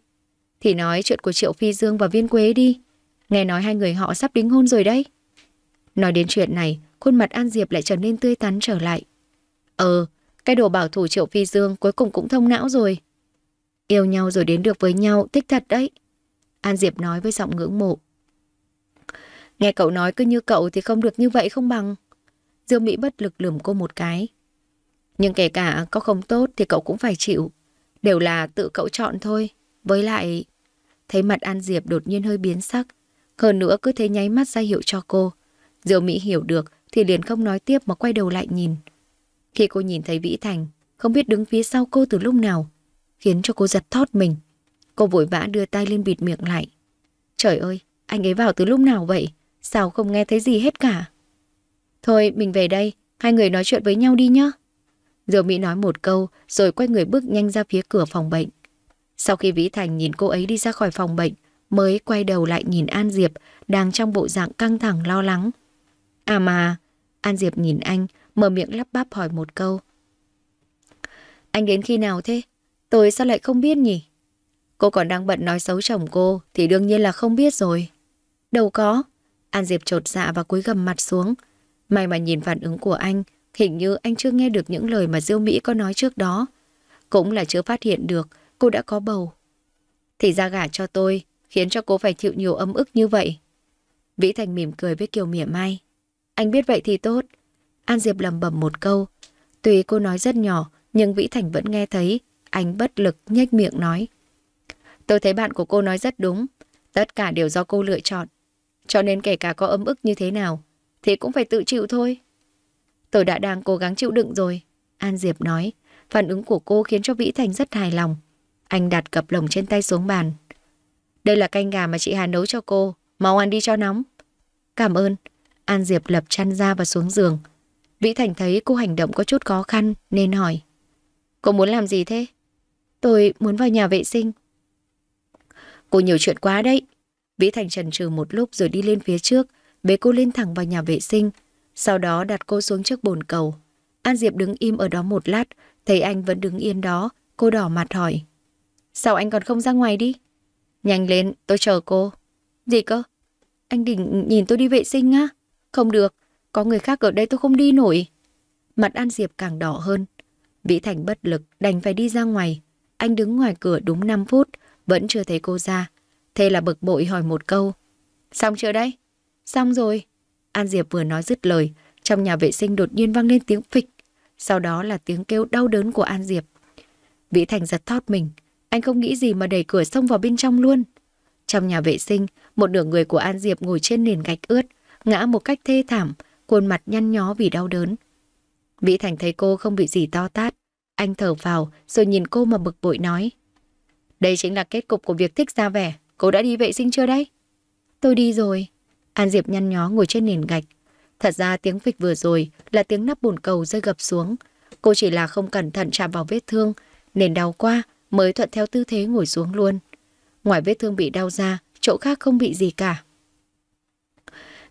Speaker 1: Thì nói chuyện của Triệu Phi Dương và Viên Quế đi. Nghe nói hai người họ sắp đính hôn rồi đấy. Nói đến chuyện này, khuôn mặt An Diệp lại trở nên tươi tắn trở lại. Ờ, cái đồ bảo thủ Triệu Phi Dương cuối cùng cũng thông não rồi. Yêu nhau rồi đến được với nhau, thích thật đấy. An Diệp nói với giọng ngưỡng mộ. Nghe cậu nói cứ như cậu thì không được như vậy không bằng. Dương Mỹ bất lực lườm cô một cái. Nhưng kể cả có không tốt thì cậu cũng phải chịu. Đều là tự cậu chọn thôi. Với lại... Thấy mặt An Diệp đột nhiên hơi biến sắc, hơn nữa cứ thế nháy mắt ra hiệu cho cô. Diệu Mỹ hiểu được thì liền không nói tiếp mà quay đầu lại nhìn. Khi cô nhìn thấy Vĩ Thành, không biết đứng phía sau cô từ lúc nào, khiến cho cô giật thót mình. Cô vội vã đưa tay lên bịt miệng lại. Trời ơi, anh ấy vào từ lúc nào vậy? Sao không nghe thấy gì hết cả? Thôi, mình về đây, hai người nói chuyện với nhau đi nhé. Diệu Mỹ nói một câu rồi quay người bước nhanh ra phía cửa phòng bệnh. Sau khi Vĩ Thành nhìn cô ấy đi ra khỏi phòng bệnh, mới quay đầu lại nhìn An Diệp đang trong bộ dạng căng thẳng lo lắng. À mà, An Diệp nhìn anh, mở miệng lắp bắp hỏi một câu. Anh đến khi nào thế? Tôi sao lại không biết nhỉ? Cô còn đang bận nói xấu chồng cô thì đương nhiên là không biết rồi. Đâu có. An Diệp trột dạ và cúi gầm mặt xuống. May mà nhìn phản ứng của anh, hình như anh chưa nghe được những lời mà Diêu Mỹ có nói trước đó. Cũng là chưa phát hiện được, cô đã có bầu. Thì ra gả cho tôi, khiến cho cô phải chịu nhiều ấm ức như vậy. Vĩ Thành mỉm cười với Kiều mỉa mai. Anh biết vậy thì tốt. An Diệp lầm bầm một câu. Tuy cô nói rất nhỏ, nhưng Vĩ Thành vẫn nghe thấy. Anh bất lực nhếch miệng nói. Tôi thấy bạn của cô nói rất đúng. Tất cả đều do cô lựa chọn. Cho nên kể cả có ấm ức như thế nào, thì cũng phải tự chịu thôi. Tôi đã đang cố gắng chịu đựng rồi. An Diệp nói. Phản ứng của cô khiến cho Vĩ Thành rất hài lòng. Anh đặt cặp lồng trên tay xuống bàn. Đây là canh gà mà chị Hà nấu cho cô. Mau ăn đi cho nóng. Cảm ơn. An Diệp lập chăn ra và xuống giường. Vĩ Thành thấy cô hành động có chút khó khăn nên hỏi. Cô muốn làm gì thế? Tôi muốn vào nhà vệ sinh. Cô nhiều chuyện quá đấy. Vĩ Thành trần trừ một lúc rồi đi lên phía trước, bế cô lên thẳng vào nhà vệ sinh, sau đó đặt cô xuống trước bồn cầu. An Diệp đứng im ở đó một lát, thấy anh vẫn đứng yên đó, cô đỏ mặt hỏi. Sao anh còn không ra ngoài đi? Nhanh lên, tôi chờ cô. Gì cơ? Anh định nhìn tôi đi vệ sinh á? Không được, có người khác ở đây tôi không đi nổi. Mặt An Diệp càng đỏ hơn. Vĩ Thành bất lực, đành phải đi ra ngoài. Anh đứng ngoài cửa đúng 5 phút, vẫn chưa thấy cô ra. Thế là bực bội hỏi một câu. Xong chưa đây Xong rồi. An Diệp vừa nói dứt lời, trong nhà vệ sinh đột nhiên vang lên tiếng phịch. Sau đó là tiếng kêu đau đớn của An Diệp. Vĩ Thành giật thót mình, anh không nghĩ gì mà đẩy cửa xông vào bên trong luôn. Trong nhà vệ sinh, một nửa người của An Diệp ngồi trên nền gạch ướt, ngã một cách thê thảm, khuôn mặt nhăn nhó vì đau đớn. Vĩ Thành thấy cô không bị gì to tát. Anh thở vào rồi nhìn cô mà bực bội nói. Đây chính là kết cục của việc thích ra vẻ. Cô đã đi vệ sinh chưa đấy? Tôi đi rồi. An Diệp nhăn nhó ngồi trên nền gạch. Thật ra tiếng phịch vừa rồi là tiếng nắp bồn cầu rơi gập xuống. Cô chỉ là không cẩn thận chạm vào vết thương, nên đau quá mới thuận theo tư thế ngồi xuống luôn. Ngoài vết thương bị đau ra, chỗ khác không bị gì cả.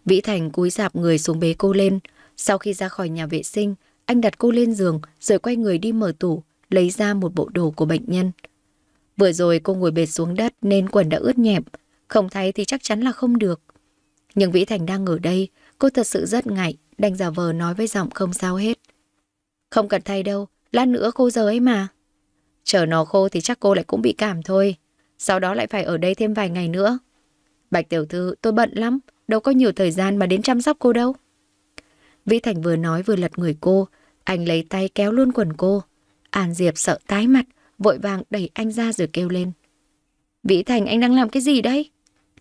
Speaker 1: Vĩ Thành cúi dạp người xuống bế cô lên. Sau khi ra khỏi nhà vệ sinh, anh đặt cô lên giường rồi quay người đi mở tủ, lấy ra một bộ đồ của bệnh nhân. Vừa rồi cô ngồi bệt xuống đất nên quần đã ướt nhẹp, không thấy thì chắc chắn là không được. Nhưng Vĩ Thành đang ở đây, cô thật sự rất ngại, đành giả vờ nói với giọng không sao hết. Không cần thay đâu, lát nữa cô giờ ấy mà. Chờ nó khô thì chắc cô lại cũng bị cảm thôi. Sau đó lại phải ở đây thêm vài ngày nữa. Bạch tiểu thư, tôi bận lắm. Đâu có nhiều thời gian mà đến chăm sóc cô đâu. Vĩ Thành vừa nói vừa lật người cô. Anh lấy tay kéo luôn quần cô. An Diệp sợ tái mặt, vội vàng đẩy anh ra rồi kêu lên. Vĩ Thành anh đang làm cái gì đây?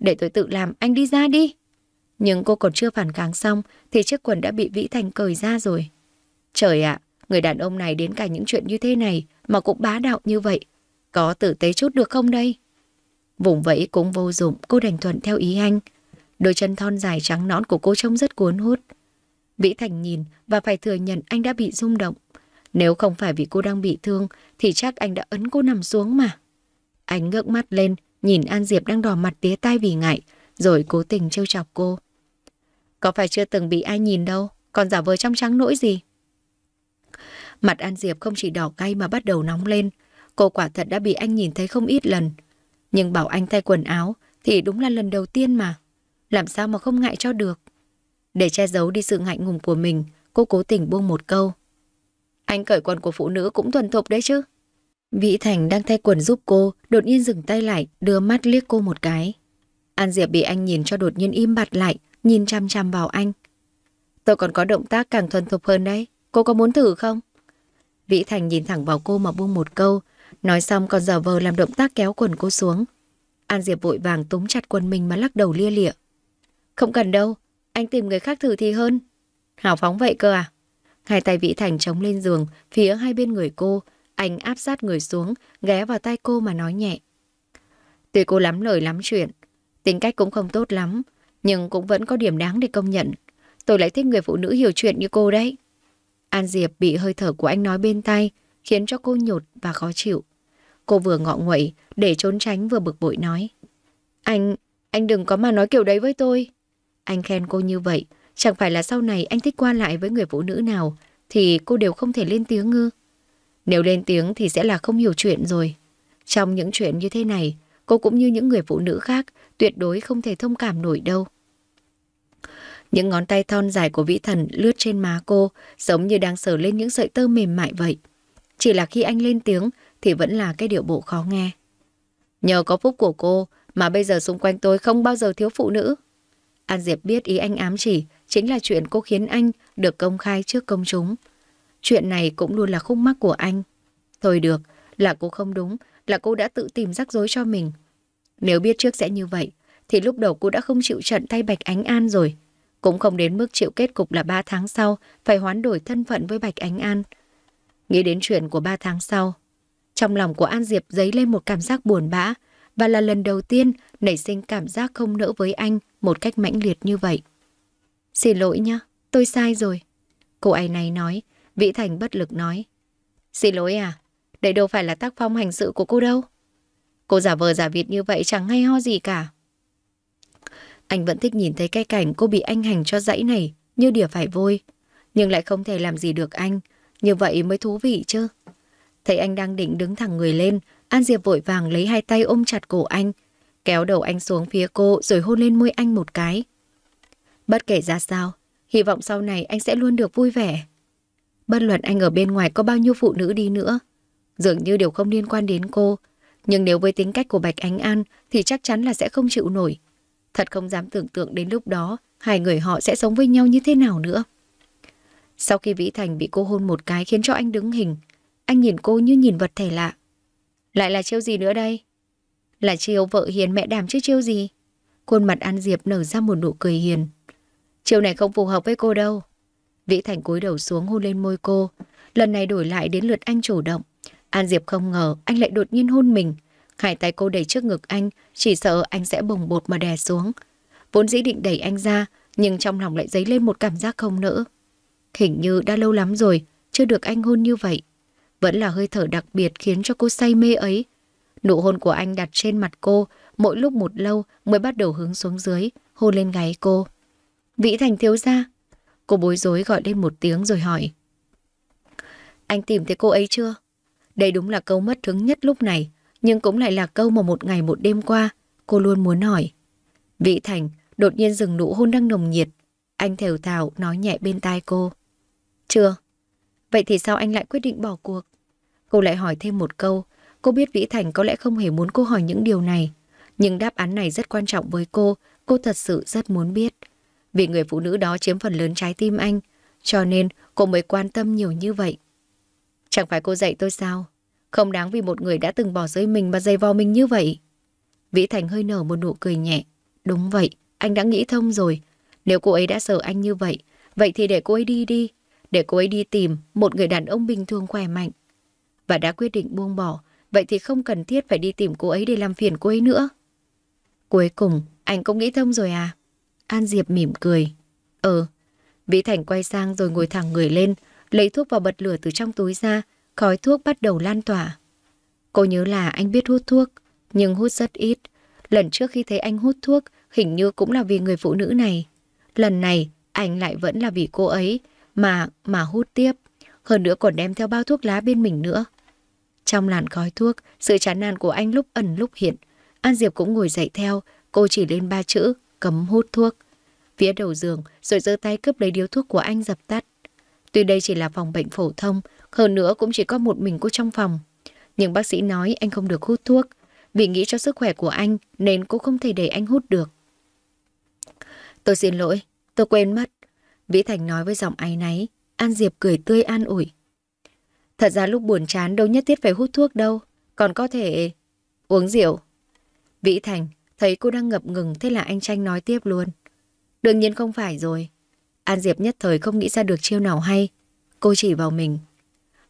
Speaker 1: Để tôi tự làm, anh đi ra đi. Nhưng cô còn chưa phản kháng xong thì chiếc quần đã bị Vĩ Thành cởi ra rồi. Trời ạ, người đàn ông này đến cả những chuyện như thế này mà cũng bá đạo như vậy. Có tử tế chút được không đây? Vùng vẫy cũng vô dụng, cô đành thuận theo ý anh. Đôi chân thon dài trắng nõn của cô trông rất cuốn hút. Vĩ Thành nhìn và phải thừa nhận anh đã bị rung động. Nếu không phải vì cô đang bị thương thì chắc anh đã ấn cô nằm xuống mà. Anh ngước mắt lên, nhìn An Diệp đang đỏ mặt tía tai vì ngại, rồi cố tình trêu chọc cô. Có phải chưa từng bị ai nhìn đâu, còn giả vờ trong trắng nỗi gì? Mặt An Diệp không chỉ đỏ cay mà bắt đầu nóng lên. Cô quả thật đã bị anh nhìn thấy không ít lần. Nhưng bảo anh thay quần áo thì đúng là lần đầu tiên mà. Làm sao mà không ngại cho được. Để che giấu đi sự ngại ngùng của mình, cô cố tình buông một câu. Anh cởi quần của phụ nữ cũng thuần thục đấy chứ. Vĩ Thành đang thay quần giúp cô, đột nhiên dừng tay lại, đưa mắt liếc cô một cái. An Diệp bị anh nhìn cho đột nhiên im bặt lại, nhìn chăm chăm vào anh. Tôi còn có động tác càng thuần thục hơn đấy, cô có muốn thử không? Vĩ Thành nhìn thẳng vào cô mà buông một câu, nói xong còn giả vờ làm động tác kéo quần cô xuống. An Diệp vội vàng túm chặt quần mình mà lắc đầu lia lịa. Không cần đâu, anh tìm người khác thử thì hơn. Hào phóng vậy cơ à? Hai tay Vĩ Thành chống lên giường, phía hai bên người cô, anh áp sát người xuống, ghé vào tay cô mà nói nhẹ. Tuy cô lắm lời lắm chuyện, tính cách cũng không tốt lắm, nhưng cũng vẫn có điểm đáng để công nhận. Tôi lại thích người phụ nữ hiểu chuyện như cô đấy. An Diệp bị hơi thở của anh nói bên tay, khiến cho cô nhột và khó chịu. Cô vừa ngọ nguậy để trốn tránh vừa bực bội nói. Anh, anh đừng có mà nói kiểu đấy với tôi. Anh khen cô như vậy, chẳng phải là sau này anh thích qua lại với người phụ nữ nào thì cô đều không thể lên tiếng ngư. Nếu lên tiếng thì sẽ là không hiểu chuyện rồi. Trong những chuyện như thế này, cô cũng như những người phụ nữ khác tuyệt đối không thể thông cảm nổi đâu. Những ngón tay thon dài của vĩ thần lướt trên má cô, giống như đang sờ lên những sợi tơ mềm mại vậy. Chỉ là khi anh lên tiếng thì vẫn là cái điệu bộ khó nghe. Nhờ có phúc của cô mà bây giờ xung quanh tôi không bao giờ thiếu phụ nữ. An Diệp biết ý anh ám chỉ chính là chuyện cô khiến anh được công khai trước công chúng. Chuyện này cũng luôn là khúc mắc của anh. Thôi được, là cô không đúng, là cô đã tự tìm rắc rối cho mình. Nếu biết trước sẽ như vậy, thì lúc đầu cô đã không chịu trận thay Bạch Ánh An rồi. Cũng không đến mức chịu kết cục là 3 tháng sau phải hoán đổi thân phận với Bạch Ánh An. Nghĩ đến chuyện của 3 tháng sau, trong lòng của An Diệp dấy lên một cảm giác buồn bã và là lần đầu tiên nảy sinh cảm giác không nỡ với anh một cách mãnh liệt như vậy. Xin lỗi nhá, tôi sai rồi. Cô ấy này nói, Vĩ Thành bất lực nói. Xin lỗi à, đây đâu phải là tác phong hành sự của cô đâu. Cô giả vờ giả vịt như vậy chẳng hay ho gì cả. Anh vẫn thích nhìn thấy cái cảnh cô bị anh hành cho dãy này, như đỉa phải vôi. Nhưng lại không thể làm gì được anh, như vậy mới thú vị chứ. Thấy anh đang định đứng thẳng người lên, An Diệp vội vàng lấy hai tay ôm chặt cổ anh, kéo đầu anh xuống phía cô rồi hôn lên môi anh một cái. Bất kể ra sao, hy vọng sau này anh sẽ luôn được vui vẻ. Bất luận anh ở bên ngoài có bao nhiêu phụ nữ đi nữa, dường như đều không liên quan đến cô. Nhưng nếu với tính cách của Bạch Ánh An thì chắc chắn là sẽ không chịu nổi. Thật không dám tưởng tượng đến lúc đó hai người họ sẽ sống với nhau như thế nào nữa. Sau khi Vĩ Thành bị cô hôn một cái khiến cho anh đứng hình, anh nhìn cô như nhìn vật thể lạ. Lại là chiêu gì nữa đây? Là chiêu vợ hiền mẹ đảm chứ chiêu gì? Khuôn mặt An Diệp nở ra một nụ cười hiền. Chiêu này không phù hợp với cô đâu. Vĩ Thành cúi đầu xuống hôn lên môi cô. Lần này đổi lại đến lượt anh chủ động. An Diệp không ngờ anh lại đột nhiên hôn mình. Hai tay cô đẩy trước ngực anh, chỉ sợ anh sẽ bùng bột mà đè xuống. Vốn dĩ định đẩy anh ra, nhưng trong lòng lại dấy lên một cảm giác không nỡ. Hình như đã lâu lắm rồi, chưa được anh hôn như vậy. Vẫn là hơi thở đặc biệt khiến cho cô say mê ấy. Nụ hôn của anh đặt trên mặt cô, mỗi lúc một lâu mới bắt đầu hướng xuống dưới, hôn lên gáy cô. Vĩ Thành thiếu ra. Cô bối rối gọi lên một tiếng rồi hỏi. Anh tìm thấy cô ấy chưa? Đây đúng là câu mất hứng nhất lúc này nhưng cũng lại là câu mà một ngày một đêm qua cô luôn muốn hỏi. Vị Thành đột nhiên dừng nụ hôn đang nồng nhiệt. Anh thều thào nói nhẹ bên tai cô. Chưa. Vậy thì sao anh lại quyết định bỏ cuộc? Cô lại hỏi thêm một câu. Cô biết Vĩ Thành có lẽ không hề muốn cô hỏi những điều này. Nhưng đáp án này rất quan trọng với cô. Cô thật sự rất muốn biết. Vì người phụ nữ đó chiếm phần lớn trái tim anh. Cho nên cô mới quan tâm nhiều như vậy. Chẳng phải cô dạy tôi sao? Không đáng vì một người đã từng bỏ rơi mình mà dày vò mình như vậy. Vĩ Thành hơi nở một nụ cười nhẹ. Đúng vậy, anh đã nghĩ thông rồi. Nếu cô ấy đã sợ anh như vậy, vậy thì để cô ấy đi đi. Để cô ấy đi tìm một người đàn ông bình thường khỏe mạnh. Và đã quyết định buông bỏ, vậy thì không cần thiết phải đi tìm cô ấy để làm phiền cô ấy nữa. Cuối cùng, anh cũng nghĩ thông rồi à? An Diệp mỉm cười. Ừ. Vĩ Thành quay sang rồi ngồi thẳng người lên, lấy thuốc và bật lửa từ trong túi ra, khói thuốc bắt đầu lan tỏa. Cô nhớ là anh biết hút thuốc, nhưng hút rất ít. Lần trước khi thấy anh hút thuốc, hình như cũng là vì người phụ nữ này. Lần này, anh lại vẫn là vì cô ấy, mà mà hút tiếp. Hơn nữa còn đem theo bao thuốc lá bên mình nữa. Trong làn khói thuốc, sự chán nản của anh lúc ẩn lúc hiện. An Diệp cũng ngồi dậy theo, cô chỉ lên ba chữ, cấm hút thuốc. Phía đầu giường, rồi giơ tay cướp lấy điếu thuốc của anh dập tắt. Tuy đây chỉ là phòng bệnh phổ thông, hơn nữa cũng chỉ có một mình cô trong phòng. Nhưng bác sĩ nói anh không được hút thuốc. Vì nghĩ cho sức khỏe của anh nên cô không thể để anh hút được. Tôi xin lỗi, tôi quên mất. Vĩ Thành nói với giọng áy náy. An Diệp cười tươi an ủi. Thật ra lúc buồn chán đâu nhất thiết phải hút thuốc đâu. Còn có thể uống rượu. Vĩ Thành thấy cô đang ngập ngừng thế là anh tranh nói tiếp luôn. Đương nhiên không phải rồi. An Diệp nhất thời không nghĩ ra được chiêu nào hay. Cô chỉ vào mình.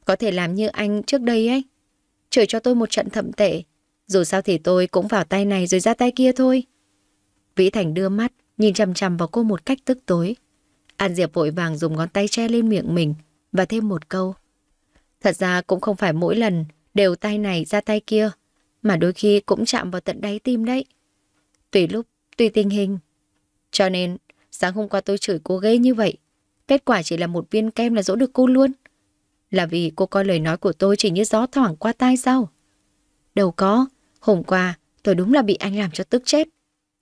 Speaker 1: Có thể làm như anh trước đây ấy. Trời cho tôi một trận thậm tệ. Dù sao thì tôi cũng vào tay này rồi ra tay kia thôi. Vĩ Thành đưa mắt, nhìn chằm chằm vào cô một cách tức tối. An Diệp vội vàng dùng ngón tay che lên miệng mình và thêm một câu. Thật ra cũng không phải mỗi lần đều tay này ra tay kia, mà đôi khi cũng chạm vào tận đáy tim đấy. Tùy lúc, tùy tình hình. Cho nên, sáng hôm qua tôi chửi cô ghê như vậy. Kết quả chỉ là một viên kem là dỗ được cô luôn. Là vì cô coi lời nói của tôi chỉ như gió thoảng qua tai sao? Đâu có, hôm qua tôi đúng là bị anh làm cho tức chết.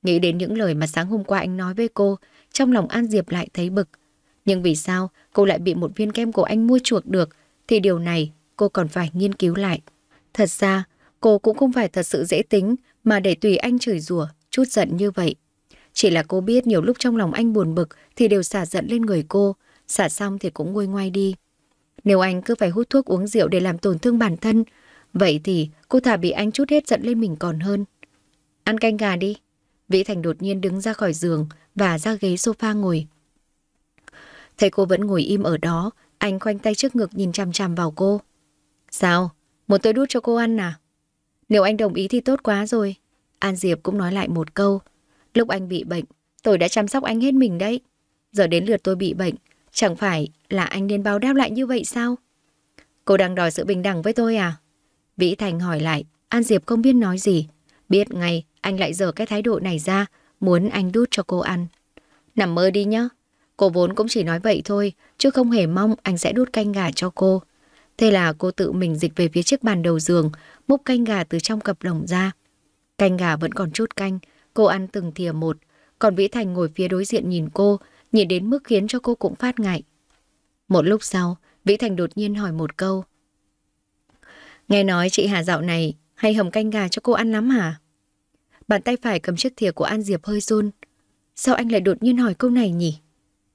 Speaker 1: Nghĩ đến những lời mà sáng hôm qua anh nói với cô, trong lòng An Diệp lại thấy bực. Nhưng vì sao cô lại bị một viên kem của anh mua chuộc được thì điều này cô còn phải nghiên cứu lại. Thật ra, cô cũng không phải thật sự dễ tính mà để tùy anh chửi rủa, chút giận như vậy. Chỉ là cô biết nhiều lúc trong lòng anh buồn bực thì đều xả giận lên người cô, xả xong thì cũng nguôi ngoai đi. Nếu anh cứ phải hút thuốc uống rượu để làm tổn thương bản thân, vậy thì cô thả bị anh chút hết giận lên mình còn hơn. Ăn canh gà đi. Vĩ Thành đột nhiên đứng ra khỏi giường và ra ghế sofa ngồi. Thấy cô vẫn ngồi im ở đó, anh khoanh tay trước ngực nhìn chằm chằm vào cô. Sao? Một tôi đút cho cô ăn à? Nếu anh đồng ý thì tốt quá rồi. An Diệp cũng nói lại một câu. Lúc anh bị bệnh, tôi đã chăm sóc anh hết mình đấy. Giờ đến lượt tôi bị bệnh, Chẳng phải là anh nên báo đáp lại như vậy sao? Cô đang đòi sự bình đẳng với tôi à? Vĩ Thành hỏi lại, An Diệp không biết nói gì. Biết ngay, anh lại dở cái thái độ này ra, muốn anh đút cho cô ăn. Nằm mơ đi nhá. Cô vốn cũng chỉ nói vậy thôi, chứ không hề mong anh sẽ đút canh gà cho cô. Thế là cô tự mình dịch về phía chiếc bàn đầu giường, múc canh gà từ trong cặp lồng ra. Canh gà vẫn còn chút canh, cô ăn từng thìa một. Còn Vĩ Thành ngồi phía đối diện nhìn cô, nhìn đến mức khiến cho cô cũng phát ngại. Một lúc sau, Vĩ Thành đột nhiên hỏi một câu. Nghe nói chị Hà dạo này hay hầm canh gà cho cô ăn lắm hả? Bàn tay phải cầm chiếc thìa của An Diệp hơi run. Sao anh lại đột nhiên hỏi câu này nhỉ?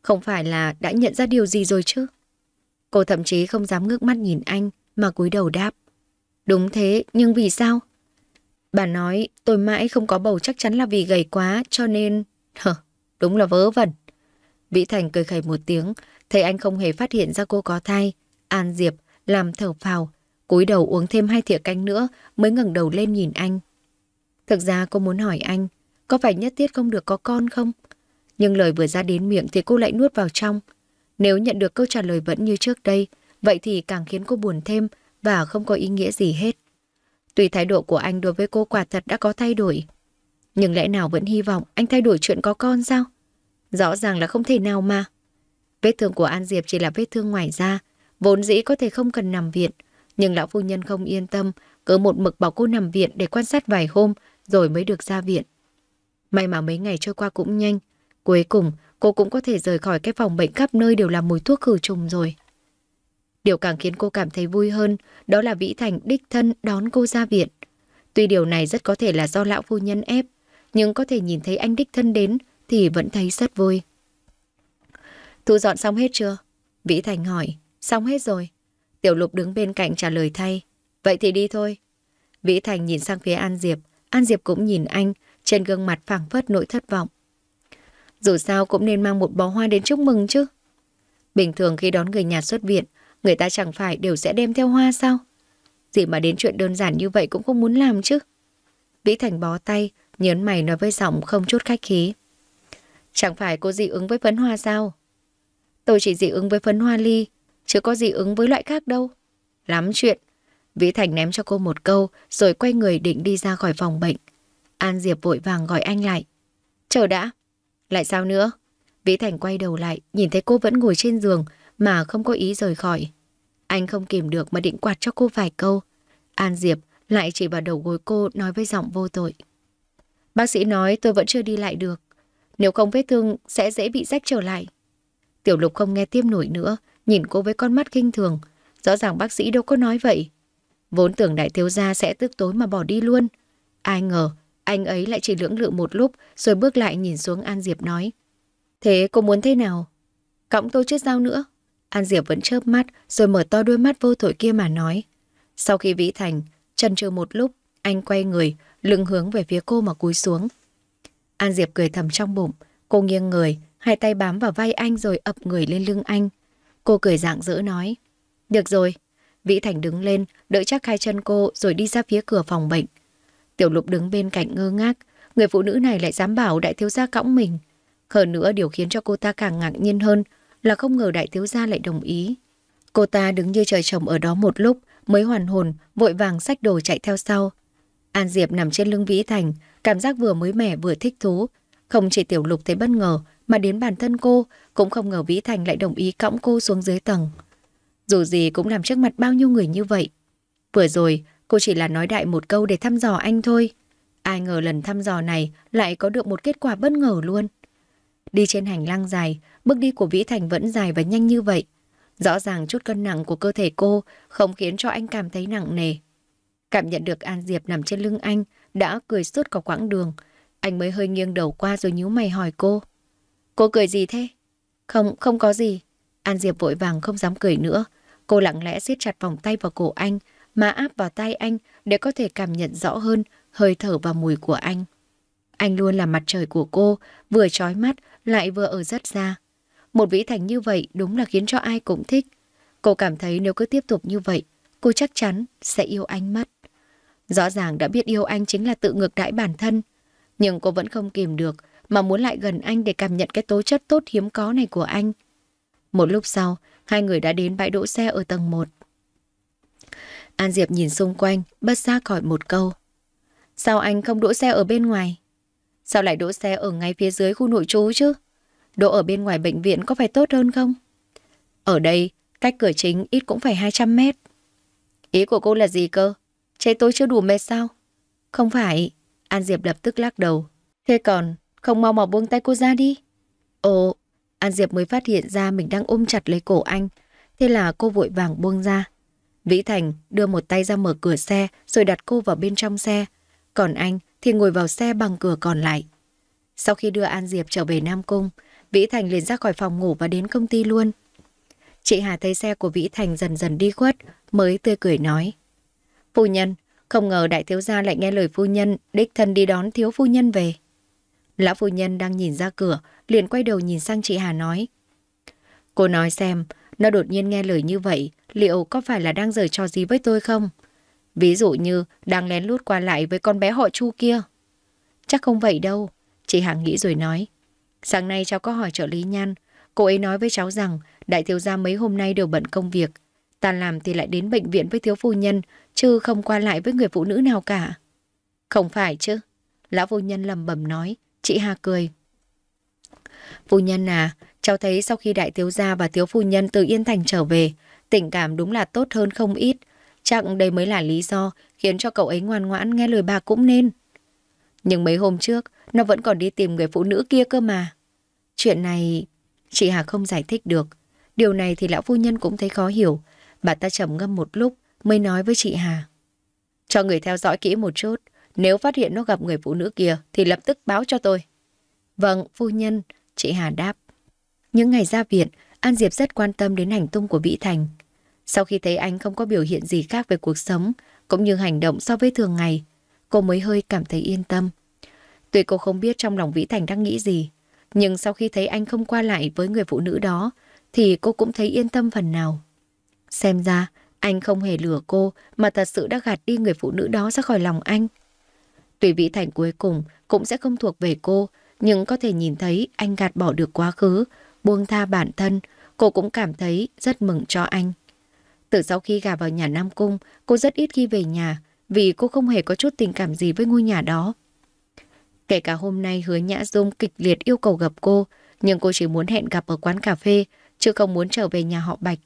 Speaker 1: Không phải là đã nhận ra điều gì rồi chứ? Cô thậm chí không dám ngước mắt nhìn anh mà cúi đầu đáp. Đúng thế, nhưng vì sao? Bà nói tôi mãi không có bầu chắc chắn là vì gầy quá cho nên... Hờ, đúng là vớ vẩn. Vĩ Thành cười khẩy một tiếng, thấy anh không hề phát hiện ra cô có thai. An Diệp làm thở phào, cúi đầu uống thêm hai thìa canh nữa mới ngẩng đầu lên nhìn anh. Thực ra cô muốn hỏi anh, có phải nhất thiết không được có con không? Nhưng lời vừa ra đến miệng thì cô lại nuốt vào trong. Nếu nhận được câu trả lời vẫn như trước đây, vậy thì càng khiến cô buồn thêm và không có ý nghĩa gì hết. Tùy thái độ của anh đối với cô quả thật đã có thay đổi, nhưng lẽ nào vẫn hy vọng anh thay đổi chuyện có con sao? Rõ ràng là không thể nào mà. Vết thương của An Diệp chỉ là vết thương ngoài da, vốn dĩ có thể không cần nằm viện. Nhưng lão phu nhân không yên tâm, cứ một mực bảo cô nằm viện để quan sát vài hôm rồi mới được ra viện. May mà mấy ngày trôi qua cũng nhanh. Cuối cùng, cô cũng có thể rời khỏi cái phòng bệnh khắp nơi đều là mùi thuốc khử trùng rồi. Điều càng khiến cô cảm thấy vui hơn đó là Vĩ Thành đích thân đón cô ra viện. Tuy điều này rất có thể là do lão phu nhân ép, nhưng có thể nhìn thấy anh đích thân đến thì vẫn thấy rất vui. Thu dọn xong hết chưa? Vĩ Thành hỏi. Xong hết rồi. Tiểu Lục đứng bên cạnh trả lời thay. Vậy thì đi thôi. Vĩ Thành nhìn sang phía An Diệp. An Diệp cũng nhìn anh, trên gương mặt phảng phất nỗi thất vọng. Dù sao cũng nên mang một bó hoa đến chúc mừng chứ. Bình thường khi đón người nhà xuất viện, người ta chẳng phải đều sẽ đem theo hoa sao? Gì mà đến chuyện đơn giản như vậy cũng không muốn làm chứ. Vĩ Thành bó tay, nhớn mày nói với giọng không chút khách khí. Chẳng phải cô dị ứng với phấn hoa sao? Tôi chỉ dị ứng với phấn hoa ly, chứ có dị ứng với loại khác đâu. Lắm chuyện. Vĩ Thành ném cho cô một câu rồi quay người định đi ra khỏi phòng bệnh. An Diệp vội vàng gọi anh lại. Chờ đã. Lại sao nữa? Vĩ Thành quay đầu lại, nhìn thấy cô vẫn ngồi trên giường mà không có ý rời khỏi. Anh không kìm được mà định quạt cho cô vài câu. An Diệp lại chỉ vào đầu gối cô nói với giọng vô tội. Bác sĩ nói tôi vẫn chưa đi lại được. Nếu không vết thương sẽ dễ bị rách trở lại. Tiểu lục không nghe tiêm nổi nữa, nhìn cô với con mắt kinh thường. Rõ ràng bác sĩ đâu có nói vậy. Vốn tưởng đại thiếu gia sẽ tức tối mà bỏ đi luôn. Ai ngờ, anh ấy lại chỉ lưỡng lự một lúc rồi bước lại nhìn xuống An Diệp nói. Thế cô muốn thế nào? Cõng tôi chết dao nữa. An Diệp vẫn chớp mắt rồi mở to đôi mắt vô tội kia mà nói. Sau khi Vĩ Thành, chần chừ một lúc, anh quay người, lưng hướng về phía cô mà cúi xuống. An Diệp cười thầm trong bụng, cô nghiêng người, hai tay bám vào vai anh rồi ập người lên lưng anh. Cô cười dạng dỡ nói, được rồi. Vĩ Thành đứng lên, đỡ chắc hai chân cô rồi đi ra phía cửa phòng bệnh. Tiểu lục đứng bên cạnh ngơ ngác, người phụ nữ này lại dám bảo đại thiếu gia cõng mình. Hơn nữa điều khiến cho cô ta càng ngạc nhiên hơn là không ngờ đại thiếu gia lại đồng ý. Cô ta đứng như trời trồng ở đó một lúc mới hoàn hồn, vội vàng xách đồ chạy theo sau. An Diệp nằm trên lưng Vĩ Thành, cảm giác vừa mới mẻ vừa thích thú. Không chỉ Tiểu Lục thấy bất ngờ, mà đến bản thân cô cũng không ngờ Vĩ Thành lại đồng ý cõng cô xuống dưới tầng. Dù gì cũng làm trước mặt bao nhiêu người như vậy. Vừa rồi, cô chỉ là nói đại một câu để thăm dò anh thôi. Ai ngờ lần thăm dò này lại có được một kết quả bất ngờ luôn. Đi trên hành lang dài, bước đi của Vĩ Thành vẫn dài và nhanh như vậy. Rõ ràng chút cân nặng của cơ thể cô không khiến cho anh cảm thấy nặng nề. Cảm nhận được An Diệp nằm trên lưng anh, đã cười suốt cả quãng đường. Anh mới hơi nghiêng đầu qua rồi nhíu mày hỏi cô. Cô cười gì thế? Không, không có gì. An Diệp vội vàng không dám cười nữa. Cô lặng lẽ siết chặt vòng tay vào cổ anh, mà áp vào tay anh để có thể cảm nhận rõ hơn hơi thở và mùi của anh. Anh luôn là mặt trời của cô, vừa trói mắt lại vừa ở rất xa. Một vĩ thành như vậy đúng là khiến cho ai cũng thích. Cô cảm thấy nếu cứ tiếp tục như vậy, cô chắc chắn sẽ yêu anh mất. Rõ ràng đã biết yêu anh chính là tự ngược đãi bản thân. Nhưng cô vẫn không kìm được mà muốn lại gần anh để cảm nhận cái tố chất tốt hiếm có này của anh. Một lúc sau, hai người đã đến bãi đỗ xe ở tầng 1. An Diệp nhìn xung quanh, bất giác khỏi một câu. Sao anh không đỗ xe ở bên ngoài? Sao lại đỗ xe ở ngay phía dưới khu nội trú chứ? Đỗ ở bên ngoài bệnh viện có phải tốt hơn không? Ở đây, cách cửa chính ít cũng phải 200 mét. Ý của cô là gì cơ? chế tôi chưa đủ mệt sao? Không phải. An Diệp lập tức lắc đầu. Thế còn, không mau mà buông tay cô ra đi. Ồ, An Diệp mới phát hiện ra mình đang ôm chặt lấy cổ anh. Thế là cô vội vàng buông ra. Vĩ Thành đưa một tay ra mở cửa xe rồi đặt cô vào bên trong xe. Còn anh thì ngồi vào xe bằng cửa còn lại. Sau khi đưa An Diệp trở về Nam Cung, Vĩ Thành liền ra khỏi phòng ngủ và đến công ty luôn. Chị Hà thấy xe của Vĩ Thành dần dần đi khuất, mới tươi cười nói. Phu nhân, không ngờ đại thiếu gia lại nghe lời phu nhân, đích thân đi đón thiếu phu nhân về. Lão phu nhân đang nhìn ra cửa, liền quay đầu nhìn sang chị Hà nói. Cô nói xem, nó đột nhiên nghe lời như vậy, liệu có phải là đang giở trò gì với tôi không? Ví dụ như đang lén lút qua lại với con bé họ Chu kia. Chắc không vậy đâu, chị Hà nghĩ rồi nói. Sáng nay cháu có hỏi trợ lý nhan, cô ấy nói với cháu rằng đại thiếu gia mấy hôm nay đều bận công việc. Ta làm thì lại đến bệnh viện với thiếu phu nhân, chứ không qua lại với người phụ nữ nào cả. Không phải chứ, lão phu nhân lầm bẩm nói, chị Hà cười. Phu nhân à, cháu thấy sau khi đại thiếu gia và thiếu phu nhân từ Yên Thành trở về, tình cảm đúng là tốt hơn không ít. Chắc đây mới là lý do khiến cho cậu ấy ngoan ngoãn nghe lời bà cũng nên. Nhưng mấy hôm trước, nó vẫn còn đi tìm người phụ nữ kia cơ mà. Chuyện này, chị Hà không giải thích được. Điều này thì lão phu nhân cũng thấy khó hiểu. Bà ta trầm ngâm một lúc, mới nói với chị Hà. Cho người theo dõi kỹ một chút, nếu phát hiện nó gặp người phụ nữ kia thì lập tức báo cho tôi. Vâng, phu nhân, chị Hà đáp. Những ngày ra viện, An Diệp rất quan tâm đến hành tung của Vĩ Thành. Sau khi thấy anh không có biểu hiện gì khác về cuộc sống, cũng như hành động so với thường ngày, cô mới hơi cảm thấy yên tâm. Tuy cô không biết trong lòng Vĩ Thành đang nghĩ gì, nhưng sau khi thấy anh không qua lại với người phụ nữ đó, thì cô cũng thấy yên tâm phần nào. Xem ra, anh không hề lừa cô mà thật sự đã gạt đi người phụ nữ đó ra khỏi lòng anh. Tuy Vĩ Thành cuối cùng cũng sẽ không thuộc về cô, nhưng có thể nhìn thấy anh gạt bỏ được quá khứ, buông tha bản thân, cô cũng cảm thấy rất mừng cho anh. Từ sau khi gà vào nhà Nam Cung, cô rất ít khi về nhà vì cô không hề có chút tình cảm gì với ngôi nhà đó. Kể cả hôm nay hứa Nhã Dung kịch liệt yêu cầu gặp cô, nhưng cô chỉ muốn hẹn gặp ở quán cà phê, chứ không muốn trở về nhà họ Bạch.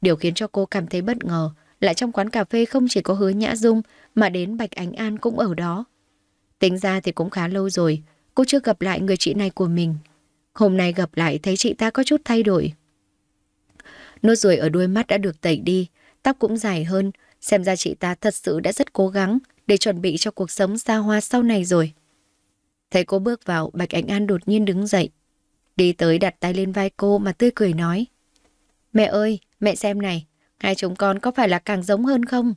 Speaker 1: Điều khiến cho cô cảm thấy bất ngờ là trong quán cà phê không chỉ có hứa Nhã Dung mà đến Bạch Ánh An cũng ở đó. Tính ra thì cũng khá lâu rồi, cô chưa gặp lại người chị này của mình. Hôm nay gặp lại thấy chị ta có chút thay đổi. Nốt ruồi ở đuôi mắt đã được tẩy đi, tóc cũng dài hơn, xem ra chị ta thật sự đã rất cố gắng để chuẩn bị cho cuộc sống xa hoa sau này rồi. Thấy cô bước vào, Bạch Ánh An đột nhiên đứng dậy. Đi tới đặt tay lên vai cô mà tươi cười nói. Mẹ ơi, mẹ xem này, hai chúng con có phải là càng giống hơn không?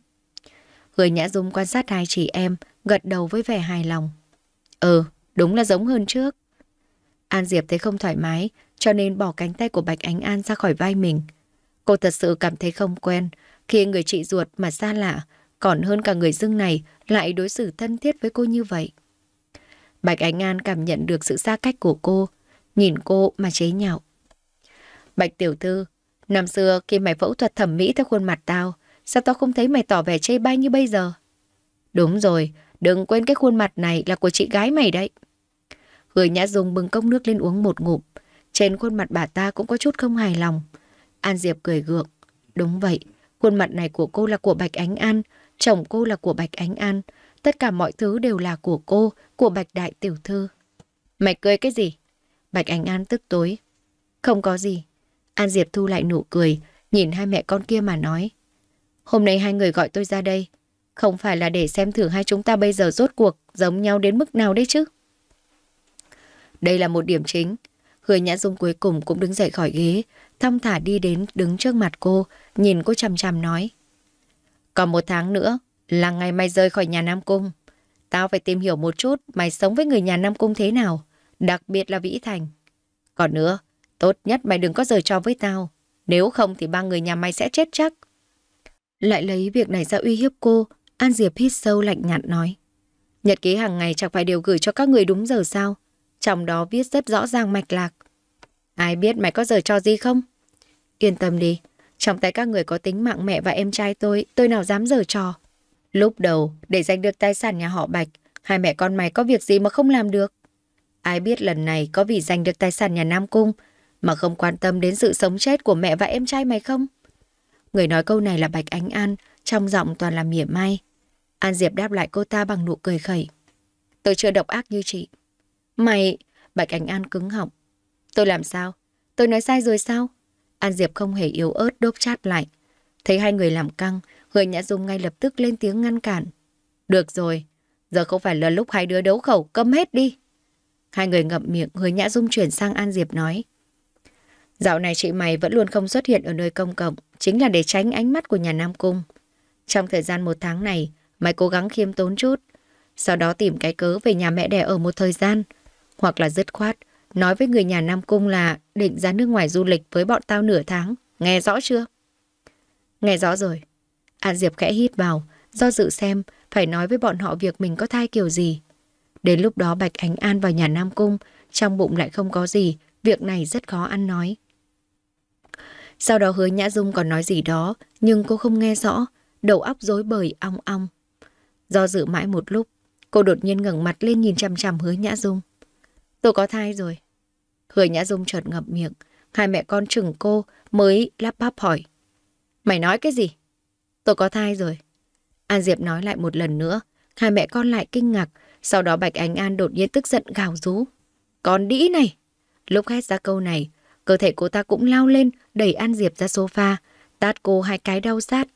Speaker 1: người Nhã Dung quan sát hai chị em, gật đầu với vẻ hài lòng. Ừ, đúng là giống hơn trước. An Diệp thấy không thoải mái, cho nên bỏ cánh tay của Bạch Ánh An ra khỏi vai mình. Cô thật sự cảm thấy không quen, khi người chị ruột mà xa lạ, còn hơn cả người dưng này lại đối xử thân thiết với cô như vậy. Bạch Ánh An cảm nhận được sự xa cách của cô, nhìn cô mà chế nhạo. Bạch Tiểu Thư, Năm xưa khi mày phẫu thuật thẩm mỹ theo khuôn mặt tao, sao tao không thấy mày tỏ vẻ chê bai như bây giờ? Đúng rồi, đừng quên cái khuôn mặt này là của chị gái mày đấy. Hứa Nhã Dung bưng cốc nước lên uống một ngụm. Trên khuôn mặt bà ta cũng có chút không hài lòng. An Diệp cười gượng. Đúng vậy, khuôn mặt này của cô là của Bạch Ánh An, chồng cô là của Bạch Ánh An. Tất cả mọi thứ đều là của cô, của Bạch Đại Tiểu Thư. Mày cười cái gì? Bạch Ánh An tức tối. Không có gì, An Diệp thu lại nụ cười, nhìn hai mẹ con kia mà nói. Hôm nay hai người gọi tôi ra đây, không phải là để xem thử hai chúng ta bây giờ rốt cuộc giống nhau đến mức nào đấy chứ. Đây là một điểm chính. Hứa Nhã Dung cuối cùng cũng đứng dậy khỏi ghế, thong thả đi đến đứng trước mặt cô, nhìn cô chằm chằm nói. Còn một tháng nữa là ngày mày rời khỏi nhà Nam Cung. Tao phải tìm hiểu một chút mày sống với người nhà Nam Cung thế nào, đặc biệt là Vĩ Thành. Còn nữa, Tốt nhất mày đừng có rời trò với tao. Nếu không thì ba người nhà mày sẽ chết chắc. Lại lấy việc này ra uy hiếp cô, An Diệp hít sâu lạnh nhạt nói. Nhật ký hàng ngày chẳng phải đều gửi cho các người đúng giờ sao? Trong đó viết rất rõ ràng mạch lạc. Ai biết mày có rời cho gì không? Yên tâm đi, trong tay các người có tính mạng mẹ và em trai tôi, tôi nào dám giở trò. Lúc đầu, để giành được tài sản nhà họ Bạch, hai mẹ con mày có việc gì mà không làm được. Ai biết lần này có vì giành được tài sản nhà Nam Cung mà không quan tâm đến sự sống chết của mẹ và em trai mày không? Người nói câu này là Bạch Ánh An, trong giọng toàn là mỉa mai. An Diệp đáp lại cô ta bằng nụ cười khẩy. Tôi chưa độc ác như chị. Mày, Bạch Ánh An cứng họng. Tôi làm sao? Tôi nói sai rồi sao? An Diệp không hề yếu ớt đốt chát lại. Thấy hai người làm căng, người nhã dung ngay lập tức lên tiếng ngăn cản. Được rồi, giờ không phải là lúc hai đứa đấu khẩu, câm hết đi. Hai người ngậm miệng, người nhã dung chuyển sang An Diệp nói. Dạo này chị mày vẫn luôn không xuất hiện ở nơi công cộng, chính là để tránh ánh mắt của nhà Nam Cung. Trong thời gian một tháng này, mày cố gắng khiêm tốn chút, sau đó tìm cái cớ về nhà mẹ đẻ ở một thời gian, hoặc là dứt khoát, nói với người nhà Nam Cung là định ra nước ngoài du lịch với bọn tao nửa tháng, nghe rõ chưa? Nghe rõ rồi. An Diệp khẽ hít vào, do dự xem phải nói với bọn họ việc mình có thai kiểu gì. Đến lúc đó Bạch Ánh An vào nhà Nam Cung, trong bụng lại không có gì, việc này rất khó ăn nói. Sau đó hứa Nhã Dung còn nói gì đó, nhưng cô không nghe rõ, đầu óc rối bời ong ong. Do dự mãi một lúc, cô đột nhiên ngẩng mặt lên nhìn chằm chằm hứa Nhã Dung. Tôi có thai rồi. Hứa Nhã Dung chợt ngậm miệng, hai mẹ con chừng cô mới lắp bắp hỏi. Mày nói cái gì? Tôi có thai rồi. An Diệp nói lại một lần nữa, hai mẹ con lại kinh ngạc, sau đó Bạch Ánh An đột nhiên tức giận gào rú. Con đĩ này! Lúc hét ra câu này, Cơ thể cô ta cũng lao lên, đẩy An Diệp ra sofa, tát cô hai cái đau sát.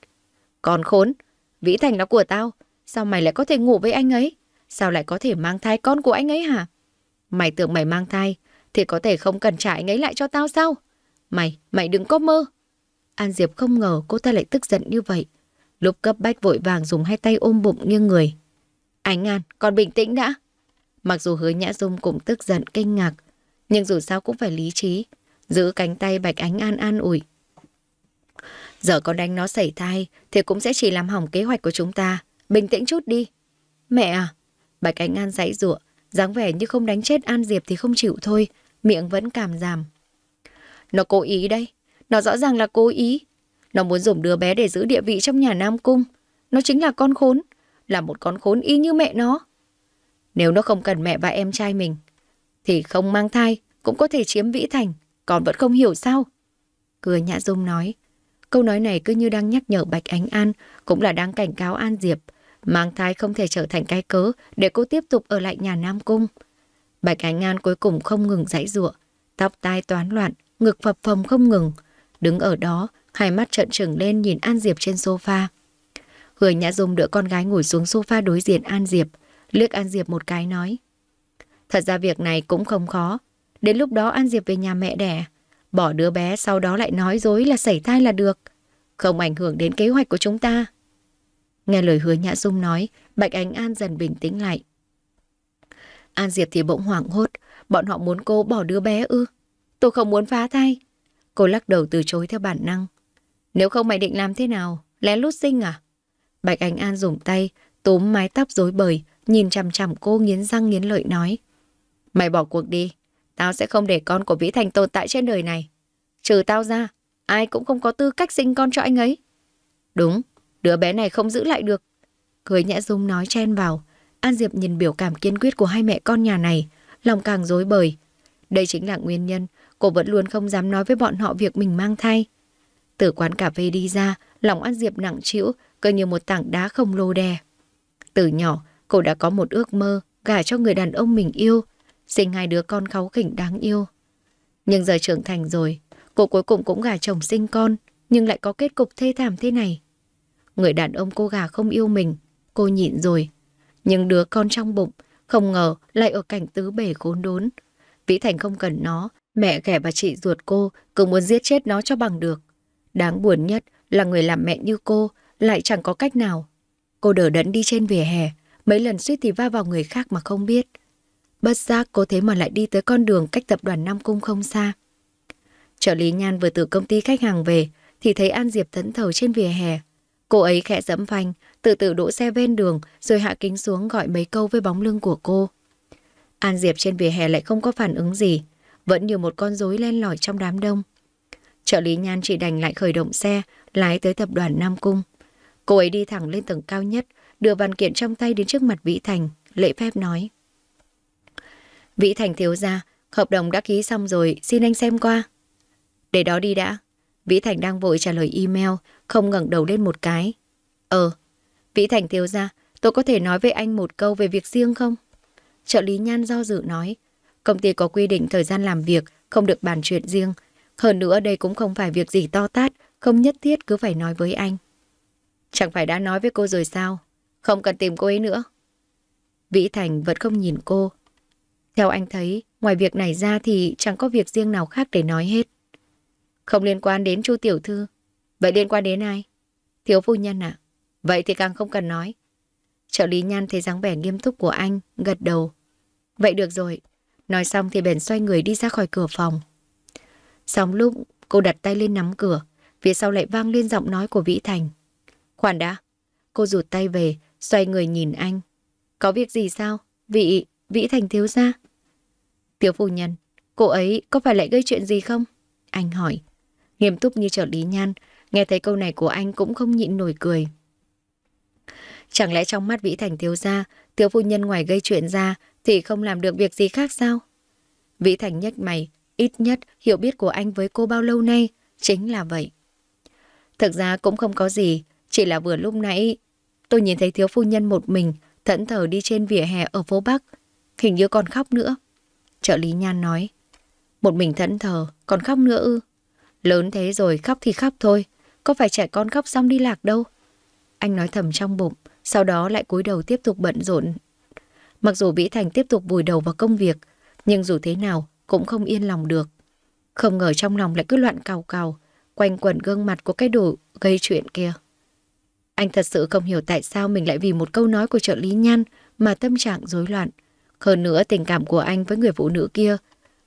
Speaker 1: Còn khốn, Vĩ Thành nó của tao, sao mày lại có thể ngủ với anh ấy? Sao lại có thể mang thai con của anh ấy hả? Mày tưởng mày mang thai, thì có thể không cần trả anh ấy lại cho tao sao? Mày, mày đừng có mơ. An Diệp không ngờ cô ta lại tức giận như vậy. Lúc cấp bách vội vàng dùng hai tay ôm bụng nghiêng người. Ánh An, còn bình tĩnh đã. Mặc dù hứa Nhã Dung cũng tức giận kinh ngạc, nhưng dù sao cũng phải lý trí. Giữ cánh tay Bạch Ánh An an ủi. Giờ con đánh nó xảy thai thì cũng sẽ chỉ làm hỏng kế hoạch của chúng ta. Bình tĩnh chút đi. Mẹ à, Bạch Ánh An giãy giụa, dáng vẻ như không đánh chết An Diệp thì không chịu thôi, miệng vẫn cảm giảm. Nó cố ý đây, nó rõ ràng là cố ý. Nó muốn dùng đứa bé để giữ địa vị trong nhà Nam Cung. Nó chính là con khốn, là một con khốn y như mẹ nó. Nếu nó không cần mẹ và em trai mình, thì không mang thai cũng có thể chiếm Vĩ Thành. Còn vẫn không hiểu sao? Cười Nhã Dung nói. Câu nói này cứ như đang nhắc nhở Bạch Ánh An, cũng là đang cảnh cáo An Diệp. Mang thai không thể trở thành cái cớ để cô tiếp tục ở lại nhà Nam Cung. Bạch Ánh An cuối cùng không ngừng giãy giụa, tóc tai toán loạn, ngực phập phồng không ngừng. Đứng ở đó, hai mắt trợn trừng lên nhìn An Diệp trên sofa. Hứa Nhã Dung đỡ con gái ngồi xuống sofa đối diện An Diệp, liếc An Diệp một cái nói. Thật ra việc này cũng không khó, Đến lúc đó An Diệp về nhà mẹ đẻ, bỏ đứa bé sau đó lại nói dối là xảy thai là được, không ảnh hưởng đến kế hoạch của chúng ta. Nghe lời hứa Nhã Dung nói, Bạch Ánh An dần bình tĩnh lại. An Diệp thì bỗng hoảng hốt, bọn họ muốn cô bỏ đứa bé ư. Tôi không muốn phá thai. Cô lắc đầu từ chối theo bản năng. Nếu không mày định làm thế nào, lén lút sinh à? Bạch Ánh An dùng tay, túm mái tóc rối bời, nhìn chằm chằm cô nghiến răng nghiến lợi nói. Mày bỏ cuộc đi, Tao sẽ không để con của Vĩ Thành tồn tại trên đời này. Trừ tao ra, ai cũng không có tư cách sinh con cho anh ấy. Đúng, đứa bé này không giữ lại được. Cưới nhã dung nói chen vào. An Diệp nhìn biểu cảm kiên quyết của hai mẹ con nhà này, lòng càng dối bời. Đây chính là nguyên nhân cô vẫn luôn không dám nói với bọn họ việc mình mang thai. Từ quán cà phê đi ra, lòng An Diệp nặng trĩu, cơ như một tảng đá không lồ đè. Từ nhỏ, cô đã có một ước mơ gả cho người đàn ông mình yêu, sinh hai đứa con kháu khỉnh đáng yêu. Nhưng giờ trưởng thành rồi, cô cuối cùng cũng gà chồng sinh con, nhưng lại có kết cục thê thảm thế này. Người đàn ông cô gà không yêu mình, cô nhịn rồi. Nhưng đứa con trong bụng, không ngờ lại ở cảnh tứ bể khốn đốn. Vĩ Thành không cần nó, mẹ ghẻ và chị ruột cô cứ muốn giết chết nó cho bằng được. Đáng buồn nhất là người làm mẹ như cô lại chẳng có cách nào. Cô đỡ đẫn đi trên vỉa hè, mấy lần suýt thì va vào người khác mà không biết. Bất giác cô thế mà lại đi tới con đường cách tập đoàn Nam Cung không xa. Trợ lý Nhan vừa từ công ty khách hàng về thì thấy An Diệp thẫn thờ trên vỉa hè. Cô ấy khẽ dẫm phanh, tự tự đỗ xe ven đường rồi hạ kính xuống gọi mấy câu với bóng lưng của cô. An Diệp trên vỉa hè lại không có phản ứng gì, vẫn như một con rối len lỏi trong đám đông. Trợ lý Nhan chỉ đành lại khởi động xe, lái tới tập đoàn Nam Cung. Cô ấy đi thẳng lên tầng cao nhất, đưa văn kiện trong tay đến trước mặt Vĩ Thành, lễ phép nói. Vĩ Thành thiếu gia, hợp đồng đã ký xong rồi, xin anh xem qua. Để đó đi đã. Vĩ Thành đang vội trả lời email, không ngẩng đầu lên một cái. Ờ, Vĩ Thành thiếu gia, tôi có thể nói với anh một câu về việc riêng không? Trợ lý Nhan do dự nói, công ty có quy định thời gian làm việc, không được bàn chuyện riêng. Hơn nữa đây cũng không phải việc gì to tát, không nhất thiết cứ phải nói với anh. Chẳng phải đã nói với cô rồi sao? Không cần tìm cô ấy nữa. Vĩ Thành vẫn không nhìn cô, theo anh thấy, ngoài việc này ra thì chẳng có việc riêng nào khác để nói hết. Không liên quan đến chu tiểu thư. Vậy liên quan đến ai? Thiếu phu nhân ạ. Vậy thì càng không cần nói. Trợ lý nhan thấy dáng vẻ nghiêm túc của anh, gật đầu. Vậy được rồi. Nói xong thì bèn xoay người đi ra khỏi cửa phòng. Xong lúc cô đặt tay lên nắm cửa, phía sau lại vang lên giọng nói của Vĩ Thành. Khoản đã. Cô rụt tay về, xoay người nhìn anh. Có việc gì sao? Vị, Vĩ Thành thiếu gia. Thiếu phu nhân, cô ấy có phải lại gây chuyện gì không? Anh hỏi. Nghiêm túc như trợ lý nhan, nghe thấy câu này của anh cũng không nhịn nổi cười. Chẳng lẽ trong mắt Vĩ Thành thiếu gia, thiếu phu nhân ngoài gây chuyện ra thì không làm được việc gì khác sao? Vĩ Thành nhếch mày, ít nhất hiểu biết của anh với cô bao lâu nay chính là vậy. Thực ra cũng không có gì, chỉ là vừa lúc nãy tôi nhìn thấy thiếu phu nhân một mình thẫn thờ đi trên vỉa hè ở phố Bắc, hình như còn khóc nữa. Trợ lý Nhan nói. Một mình thẫn thờ, còn khóc nữa ư. Lớn thế rồi khóc thì khóc thôi, có phải trẻ con khóc xong đi lạc đâu. Anh nói thầm trong bụng, sau đó lại cúi đầu tiếp tục bận rộn. Mặc dù Vĩ Thành tiếp tục vùi đầu vào công việc, nhưng dù thế nào cũng không yên lòng được. Không ngờ trong lòng lại cứ loạn cào cào, quanh quẩn gương mặt của cái đồ gây chuyện kia. Anh thật sự không hiểu tại sao mình lại vì một câu nói của trợ lý nhan mà tâm trạng rối loạn. Hơn nữa tình cảm của anh với người phụ nữ kia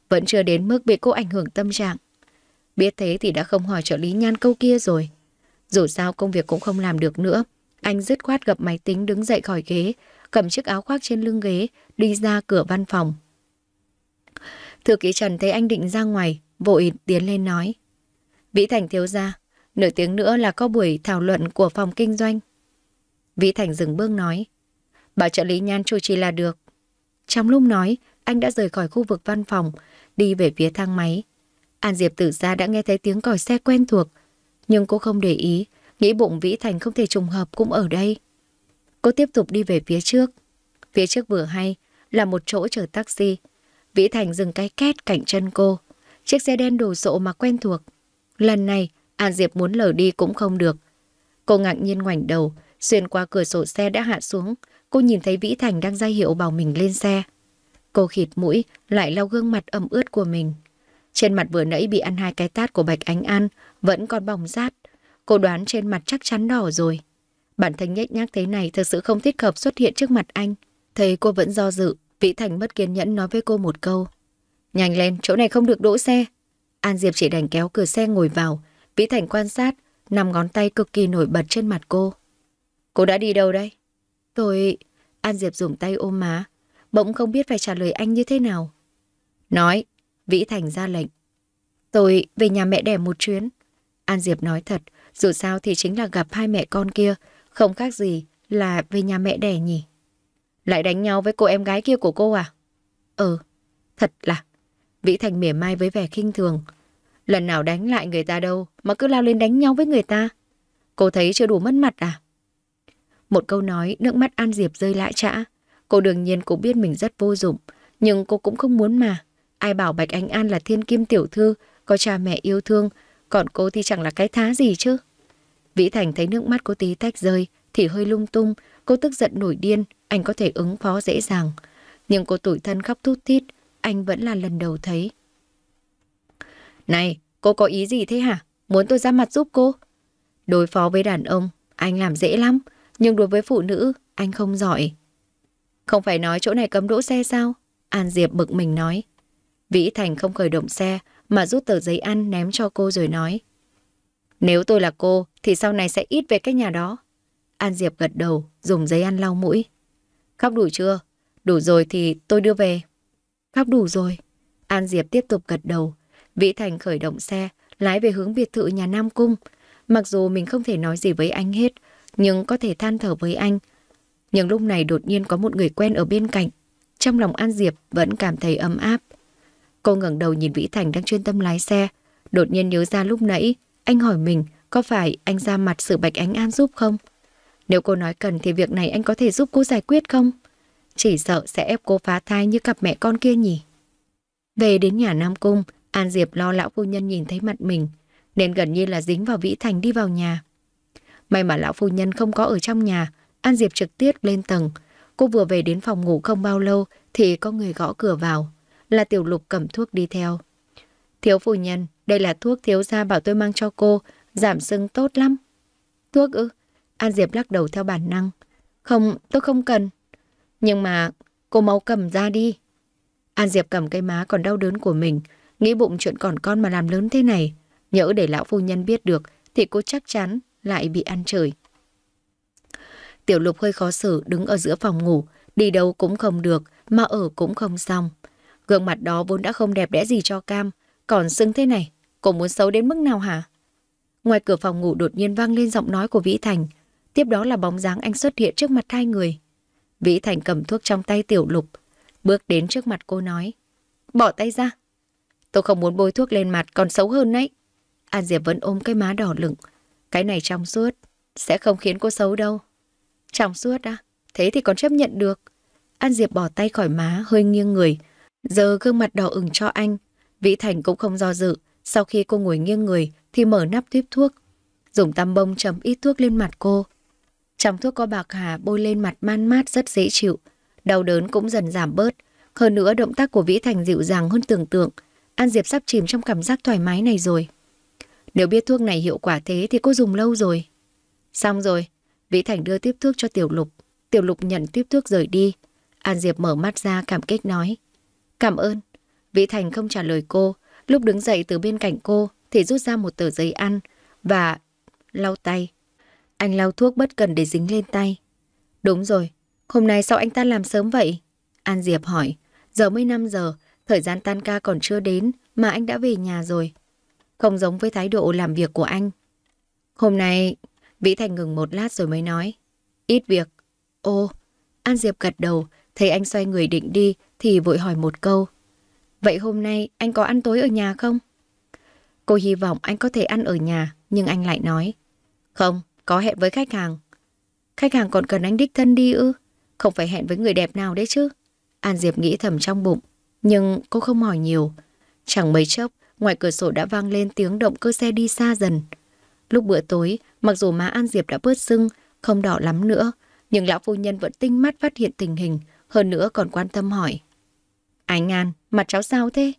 Speaker 1: vẫn chưa đến mức bị cô ảnh hưởng tâm trạng. Biết thế thì đã không hỏi trợ lý nhan câu kia rồi. Dù sao công việc cũng không làm được nữa. Anh dứt khoát gặp máy tính đứng dậy khỏi ghế, cầm chiếc áo khoác trên lưng ghế, đi ra cửa văn phòng. Thư ký Trần thấy anh định ra ngoài, vội tiến lên nói. Vĩ Thành thiếu ra, nửa tiếng nữa là có buổi thảo luận của phòng kinh doanh. Vĩ Thành dừng bước nói. Bảo trợ lý nhan chủ trì là được, trong lúc nói, anh đã rời khỏi khu vực văn phòng, đi về phía thang máy. An Diệp từ ra đã nghe thấy tiếng còi xe quen thuộc, nhưng cô không để ý, nghĩ bụng Vĩ Thành không thể trùng hợp cũng ở đây. Cô tiếp tục đi về phía trước. Phía trước vừa hay là một chỗ chở taxi. Vĩ Thành dừng cái két cạnh chân cô. Chiếc xe đen đồ sộ mà quen thuộc. Lần này, An Diệp muốn lờ đi cũng không được. Cô ngạc nhiên ngoảnh đầu, xuyên qua cửa sổ xe đã hạ xuống, cô nhìn thấy Vĩ Thành đang ra hiệu bảo mình lên xe. Cô khịt mũi, lại lau gương mặt ẩm ướt của mình. Trên mặt vừa nãy bị ăn hai cái tát của Bạch Ánh An, vẫn còn bỏng rát. Cô đoán trên mặt chắc chắn đỏ rồi. Bản thân nhếch nhác thế này thật sự không thích hợp xuất hiện trước mặt anh. Thấy cô vẫn do dự, Vĩ Thành mất kiên nhẫn nói với cô một câu. Nhanh lên, chỗ này không được đỗ xe. An Diệp chỉ đành kéo cửa xe ngồi vào. Vĩ Thành quan sát, nằm ngón tay cực kỳ nổi bật trên mặt cô. Cô đã đi đâu đây? tôi An Diệp dùng tay ôm má, bỗng không biết phải trả lời anh như thế nào. Nói, Vĩ Thành ra lệnh. tôi về nhà mẹ đẻ một chuyến. An Diệp nói thật, dù sao thì chính là gặp hai mẹ con kia, không khác gì là về nhà mẹ đẻ nhỉ. Lại đánh nhau với cô em gái kia của cô à? Ừ, thật là. Vĩ Thành mỉa mai với vẻ khinh thường. Lần nào đánh lại người ta đâu mà cứ lao lên đánh nhau với người ta. Cô thấy chưa đủ mất mặt à? Một câu nói, nước mắt An Diệp rơi lã trã. Cô đương nhiên cũng biết mình rất vô dụng, nhưng cô cũng không muốn mà. Ai bảo Bạch anh An là thiên kim tiểu thư, có cha mẹ yêu thương, còn cô thì chẳng là cái thá gì chứ. Vĩ Thành thấy nước mắt cô tí tách rơi, thì hơi lung tung, cô tức giận nổi điên, anh có thể ứng phó dễ dàng. Nhưng cô tủi thân khóc thút thít, anh vẫn là lần đầu thấy. Này, cô có ý gì thế hả? Muốn tôi ra mặt giúp cô? Đối phó với đàn ông, anh làm dễ lắm. Nhưng đối với phụ nữ, anh không giỏi. Không phải nói chỗ này cấm đỗ xe sao? An Diệp bực mình nói. Vĩ Thành không khởi động xe mà rút tờ giấy ăn ném cho cô rồi nói. Nếu tôi là cô thì sau này sẽ ít về cái nhà đó. An Diệp gật đầu, dùng giấy ăn lau mũi. Khóc đủ chưa? Đủ rồi thì tôi đưa về. Khóc đủ rồi. An Diệp tiếp tục gật đầu. Vĩ Thành khởi động xe, lái về hướng biệt thự nhà Nam Cung. Mặc dù mình không thể nói gì với anh hết, nhưng có thể than thở với anh. Nhưng lúc này đột nhiên có một người quen ở bên cạnh. Trong lòng An Diệp vẫn cảm thấy ấm áp. Cô ngẩng đầu nhìn Vĩ Thành đang chuyên tâm lái xe. Đột nhiên nhớ ra lúc nãy, anh hỏi mình có phải anh ra mặt sự Bạch Ánh An giúp không? Nếu cô nói cần thì việc này anh có thể giúp cô giải quyết không? Chỉ sợ sẽ ép cô phá thai như cặp mẹ con kia nhỉ? Về đến nhà Nam Cung, An Diệp lo lão phu nhân nhìn thấy mặt mình, nên gần như là dính vào Vĩ Thành đi vào nhà. May mà lão phu nhân không có ở trong nhà, An Diệp trực tiếp lên tầng. Cô vừa về đến phòng ngủ không bao lâu thì có người gõ cửa vào, là Tiểu Lục cầm thuốc đi theo. Thiếu phu nhân, đây là thuốc thiếu gia bảo tôi mang cho cô, giảm sưng tốt lắm. Thuốc ư? An Diệp lắc đầu theo bản năng. Không, tôi không cần. Nhưng mà cô mau cầm ra đi. An Diệp cầm cây má còn đau đớn của mình, nghĩ bụng chuyện còn con mà làm lớn thế này. Nhỡ để lão phu nhân biết được thì cô chắc chắn lại bị ăn trời. Tiểu lục hơi khó xử đứng ở giữa phòng ngủ, đi đâu cũng không được, mà ở cũng không xong. Gương mặt đó vốn đã không đẹp đẽ gì cho cam, còn xưng thế này, cô muốn xấu đến mức nào hả? Ngoài cửa phòng ngủ đột nhiên vang lên giọng nói của Vĩ Thành, tiếp đó là bóng dáng anh xuất hiện trước mặt hai người. Vĩ Thành cầm thuốc trong tay tiểu lục, bước đến trước mặt cô nói, bỏ tay ra. Tôi không muốn bôi thuốc lên mặt còn xấu hơn đấy. An Diệp vẫn ôm cái má đỏ lửng, cái này trong suốt, sẽ không khiến cô xấu đâu. Trong suốt á, à? thế thì còn chấp nhận được. An Diệp bỏ tay khỏi má, hơi nghiêng người. Giờ gương mặt đỏ ửng cho anh. Vĩ Thành cũng không do dự. Sau khi cô ngồi nghiêng người thì mở nắp tuyếp thuốc. Dùng tăm bông chấm ít thuốc lên mặt cô. Trong thuốc có bạc hà bôi lên mặt man mát rất dễ chịu. Đau đớn cũng dần giảm bớt. Hơn nữa động tác của Vĩ Thành dịu dàng hơn tưởng tượng. An Diệp sắp chìm trong cảm giác thoải mái này rồi. Nếu biết thuốc này hiệu quả thế thì cô dùng lâu rồi. Xong rồi, Vĩ Thành đưa tiếp thuốc cho Tiểu Lục. Tiểu Lục nhận tiếp thuốc rời đi. An Diệp mở mắt ra cảm kích nói. Cảm ơn. Vĩ Thành không trả lời cô. Lúc đứng dậy từ bên cạnh cô thì rút ra một tờ giấy ăn và lau tay. Anh lau thuốc bất cần để dính lên tay. Đúng rồi, hôm nay sao anh ta làm sớm vậy? An Diệp hỏi. Giờ mới 5 giờ, thời gian tan ca còn chưa đến mà anh đã về nhà rồi không giống với thái độ làm việc của anh. Hôm nay, Vĩ Thành ngừng một lát rồi mới nói. Ít việc. Ô, An Diệp gật đầu, thấy anh xoay người định đi thì vội hỏi một câu. Vậy hôm nay anh có ăn tối ở nhà không? Cô hy vọng anh có thể ăn ở nhà, nhưng anh lại nói. Không, có hẹn với khách hàng. Khách hàng còn cần anh đích thân đi ư? Không phải hẹn với người đẹp nào đấy chứ. An Diệp nghĩ thầm trong bụng, nhưng cô không hỏi nhiều. Chẳng mấy chốc, ngoài cửa sổ đã vang lên tiếng động cơ xe đi xa dần. Lúc bữa tối, mặc dù má An Diệp đã bớt sưng, không đỏ lắm nữa, nhưng lão phu nhân vẫn tinh mắt phát hiện tình hình, hơn nữa còn quan tâm hỏi. Ánh An, mặt cháu sao thế?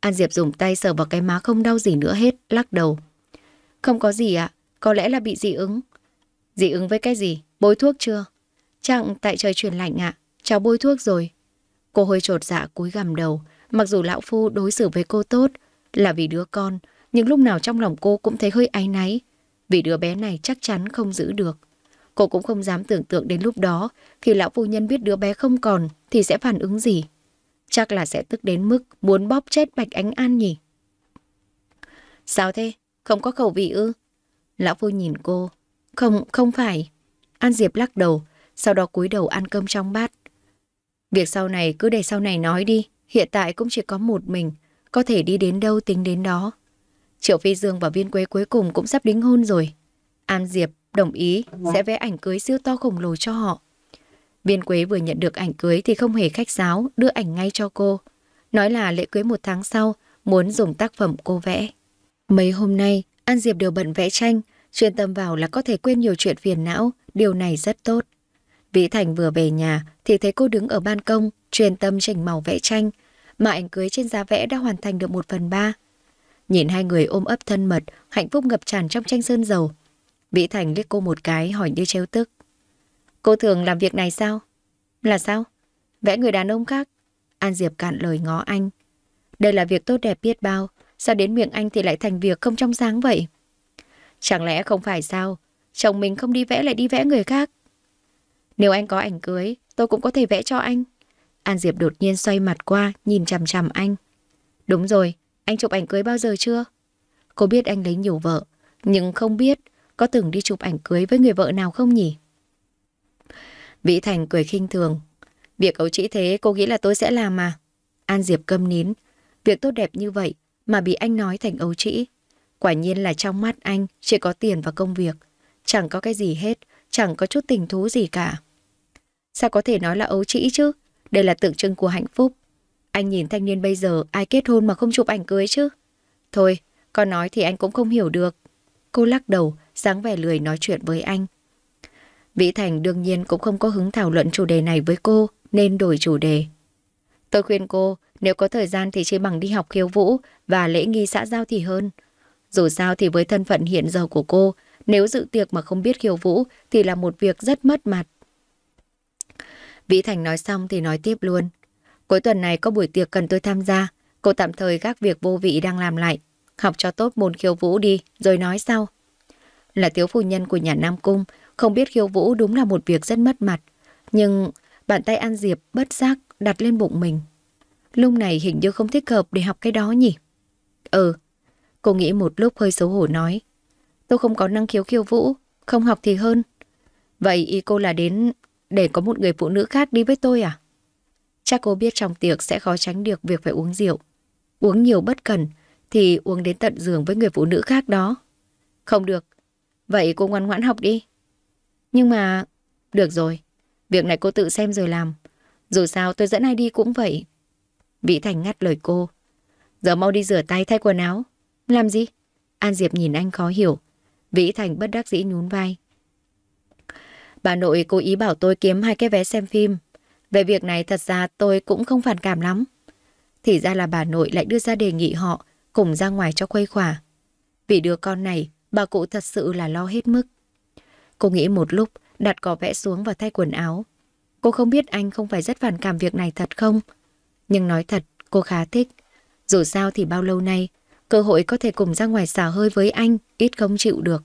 Speaker 1: An Diệp dùng tay sờ vào cái má không đau gì nữa hết, lắc đầu. Không có gì ạ, có lẽ là bị dị ứng. Dị ứng với cái gì? Bôi thuốc chưa? Chẳng tại trời chuyển lạnh ạ, cháu bôi thuốc rồi. Cô hơi trột dạ cúi gằm đầu, mặc dù lão phu đối xử với cô tốt, là vì đứa con, nhưng lúc nào trong lòng cô cũng thấy hơi áy náy. Vì đứa bé này chắc chắn không giữ được. Cô cũng không dám tưởng tượng đến lúc đó, khi lão phu nhân biết đứa bé không còn thì sẽ phản ứng gì. Chắc là sẽ tức đến mức muốn bóp chết Bạch Ánh An nhỉ. Sao thế? Không có khẩu vị ư? Lão phu nhìn cô. Không, không phải. An Diệp lắc đầu, sau đó cúi đầu ăn cơm trong bát. Việc sau này cứ để sau này nói đi, hiện tại cũng chỉ có một mình. Có thể đi đến đâu tính đến đó. Triệu Phi Dương và Viên Quế cuối cùng cũng sắp đính hôn rồi. An Diệp đồng ý sẽ vẽ ảnh cưới siêu to khổng lồ cho họ. Viên Quế vừa nhận được ảnh cưới thì không hề khách sáo, đưa ảnh ngay cho cô. Nói là lễ cưới một tháng sau, muốn dùng tác phẩm cô vẽ. Mấy hôm nay, An Diệp đều bận vẽ tranh, chuyên tâm vào là có thể quên nhiều chuyện phiền não, điều này rất tốt. Vĩ Thành vừa về nhà thì thấy cô đứng ở ban công, chuyên tâm chỉnh màu vẽ tranh, mà ảnh cưới trên giá vẽ đã hoàn thành được một phần ba. Nhìn hai người ôm ấp thân mật, hạnh phúc ngập tràn trong tranh sơn dầu. Vĩ Thành liếc cô một cái hỏi như trêu tức. Cô thường làm việc này sao? Là sao? Vẽ người đàn ông khác? An Diệp cạn lời ngó anh. Đây là việc tốt đẹp biết bao, sao đến miệng anh thì lại thành việc không trong sáng vậy? Chẳng lẽ không phải sao? Chồng mình không đi vẽ lại đi vẽ người khác. Nếu anh có ảnh cưới, tôi cũng có thể vẽ cho anh. An Diệp đột nhiên xoay mặt qua, nhìn chằm chằm anh. Đúng rồi, anh chụp ảnh cưới bao giờ chưa? Cô biết anh lấy nhiều vợ, nhưng không biết có từng đi chụp ảnh cưới với người vợ nào không nhỉ? Vĩ Thành cười khinh thường. Việc ấu trĩ thế cô nghĩ là tôi sẽ làm mà. An Diệp câm nín. Việc tốt đẹp như vậy mà bị anh nói thành ấu trĩ. Quả nhiên là trong mắt anh chỉ có tiền và công việc. Chẳng có cái gì hết, chẳng có chút tình thú gì cả. Sao có thể nói là ấu trĩ chứ? Đây là tượng trưng của hạnh phúc. Anh nhìn thanh niên bây giờ ai kết hôn mà không chụp ảnh cưới chứ? Thôi, con nói thì anh cũng không hiểu được. Cô lắc đầu, dáng vẻ lười nói chuyện với anh. Vĩ Thành đương nhiên cũng không có hứng thảo luận chủ đề này với cô, nên đổi chủ đề. Tôi khuyên cô, nếu có thời gian thì chỉ bằng đi học khiêu vũ và lễ nghi xã giao thì hơn. Dù sao thì với thân phận hiện giờ của cô, nếu dự tiệc mà không biết khiêu vũ thì là một việc rất mất mặt. Vĩ Thành nói xong thì nói tiếp luôn. Cuối tuần này có buổi tiệc cần tôi tham gia. Cô tạm thời gác việc vô vị đang làm lại. Học cho tốt môn khiêu vũ đi, rồi nói sau. Là thiếu phu nhân của nhà Nam Cung, không biết khiêu vũ đúng là một việc rất mất mặt. Nhưng bàn tay An Diệp bất giác đặt lên bụng mình. Lúc này hình như không thích hợp để học cái đó nhỉ? Ừ. Cô nghĩ một lúc hơi xấu hổ nói. Tôi không có năng khiếu khiêu vũ, không học thì hơn. Vậy ý cô là đến để có một người phụ nữ khác đi với tôi à? Chắc cô biết trong tiệc sẽ khó tránh được việc phải uống rượu. Uống nhiều bất cần thì uống đến tận giường với người phụ nữ khác đó. Không được. Vậy cô ngoan ngoãn học đi. Nhưng mà... Được rồi. Việc này cô tự xem rồi làm. Dù sao tôi dẫn ai đi cũng vậy. Vĩ Thành ngắt lời cô. Giờ mau đi rửa tay thay quần áo. Làm gì? An Diệp nhìn anh khó hiểu. Vĩ Thành bất đắc dĩ nhún vai. Bà nội cố ý bảo tôi kiếm hai cái vé xem phim. Về việc này thật ra tôi cũng không phản cảm lắm. Thì ra là bà nội lại đưa ra đề nghị họ cùng ra ngoài cho khuây khỏa. Vì đứa con này, bà cụ thật sự là lo hết mức. Cô nghĩ một lúc, đặt cỏ vẽ xuống và thay quần áo. Cô không biết anh không phải rất phản cảm việc này thật không? Nhưng nói thật, cô khá thích. Dù sao thì bao lâu nay, cơ hội có thể cùng ra ngoài xả hơi với anh ít không chịu được.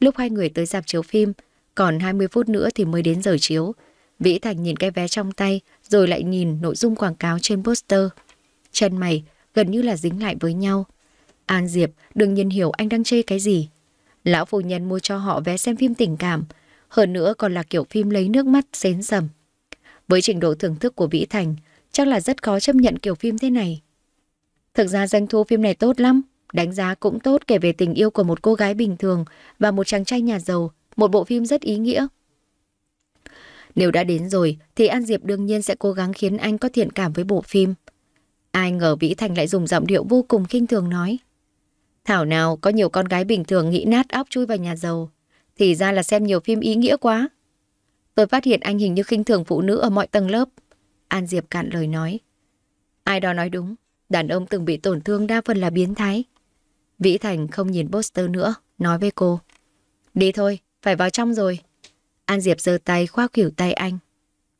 Speaker 1: Lúc hai người tới dạp chiếu phim, còn 20 phút nữa thì mới đến giờ chiếu. Vĩ Thành nhìn cái vé trong tay, rồi lại nhìn nội dung quảng cáo trên poster. Chân mày gần như là dính lại với nhau. An Diệp đương nhiên hiểu anh đang chê cái gì. Lão phu nhân mua cho họ vé xem phim tình cảm, hơn nữa còn là kiểu phim lấy nước mắt xến sầm. Với trình độ thưởng thức của Vĩ Thành, chắc là rất khó chấp nhận kiểu phim thế này. Thực ra doanh thu phim này tốt lắm, đánh giá cũng tốt kể về tình yêu của một cô gái bình thường và một chàng trai nhà giàu một bộ phim rất ý nghĩa. Nếu đã đến rồi thì An Diệp đương nhiên sẽ cố gắng khiến anh có thiện cảm với bộ phim. Ai ngờ Vĩ Thành lại dùng giọng điệu vô cùng khinh thường nói. Thảo nào có nhiều con gái bình thường nghĩ nát óc chui vào nhà giàu. Thì ra là xem nhiều phim ý nghĩa quá. Tôi phát hiện anh hình như khinh thường phụ nữ ở mọi tầng lớp. An Diệp cạn lời nói. Ai đó nói đúng, đàn ông từng bị tổn thương đa phần là biến thái. Vĩ Thành không nhìn poster nữa, nói với cô. Đi thôi, phải vào trong rồi. An Diệp giơ tay khoác khỉu tay anh.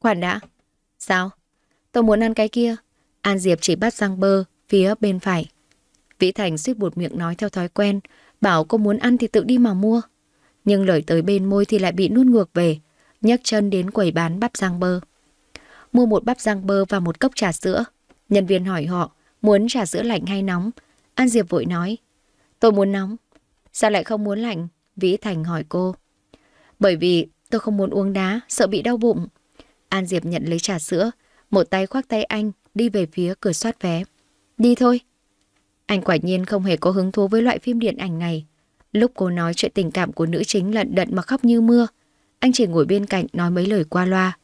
Speaker 1: Khoản đã. Sao? Tôi muốn ăn cái kia. An Diệp chỉ bắt răng bơ phía bên phải. Vĩ Thành suýt buột miệng nói theo thói quen, bảo cô muốn ăn thì tự đi mà mua. Nhưng lời tới bên môi thì lại bị nuốt ngược về, nhấc chân đến quầy bán bắp rang bơ. Mua một bắp rang bơ và một cốc trà sữa. Nhân viên hỏi họ muốn trà sữa lạnh hay nóng. An Diệp vội nói, tôi muốn nóng. Sao lại không muốn lạnh? Vĩ Thành hỏi cô. Bởi vì tôi không muốn uống đá, sợ bị đau bụng. An Diệp nhận lấy trà sữa, một tay khoác tay anh, đi về phía cửa soát vé. Đi thôi. Anh quả nhiên không hề có hứng thú với loại phim điện ảnh này. Lúc cô nói chuyện tình cảm của nữ chính lận đận mà khóc như mưa, anh chỉ ngồi bên cạnh nói mấy lời qua loa.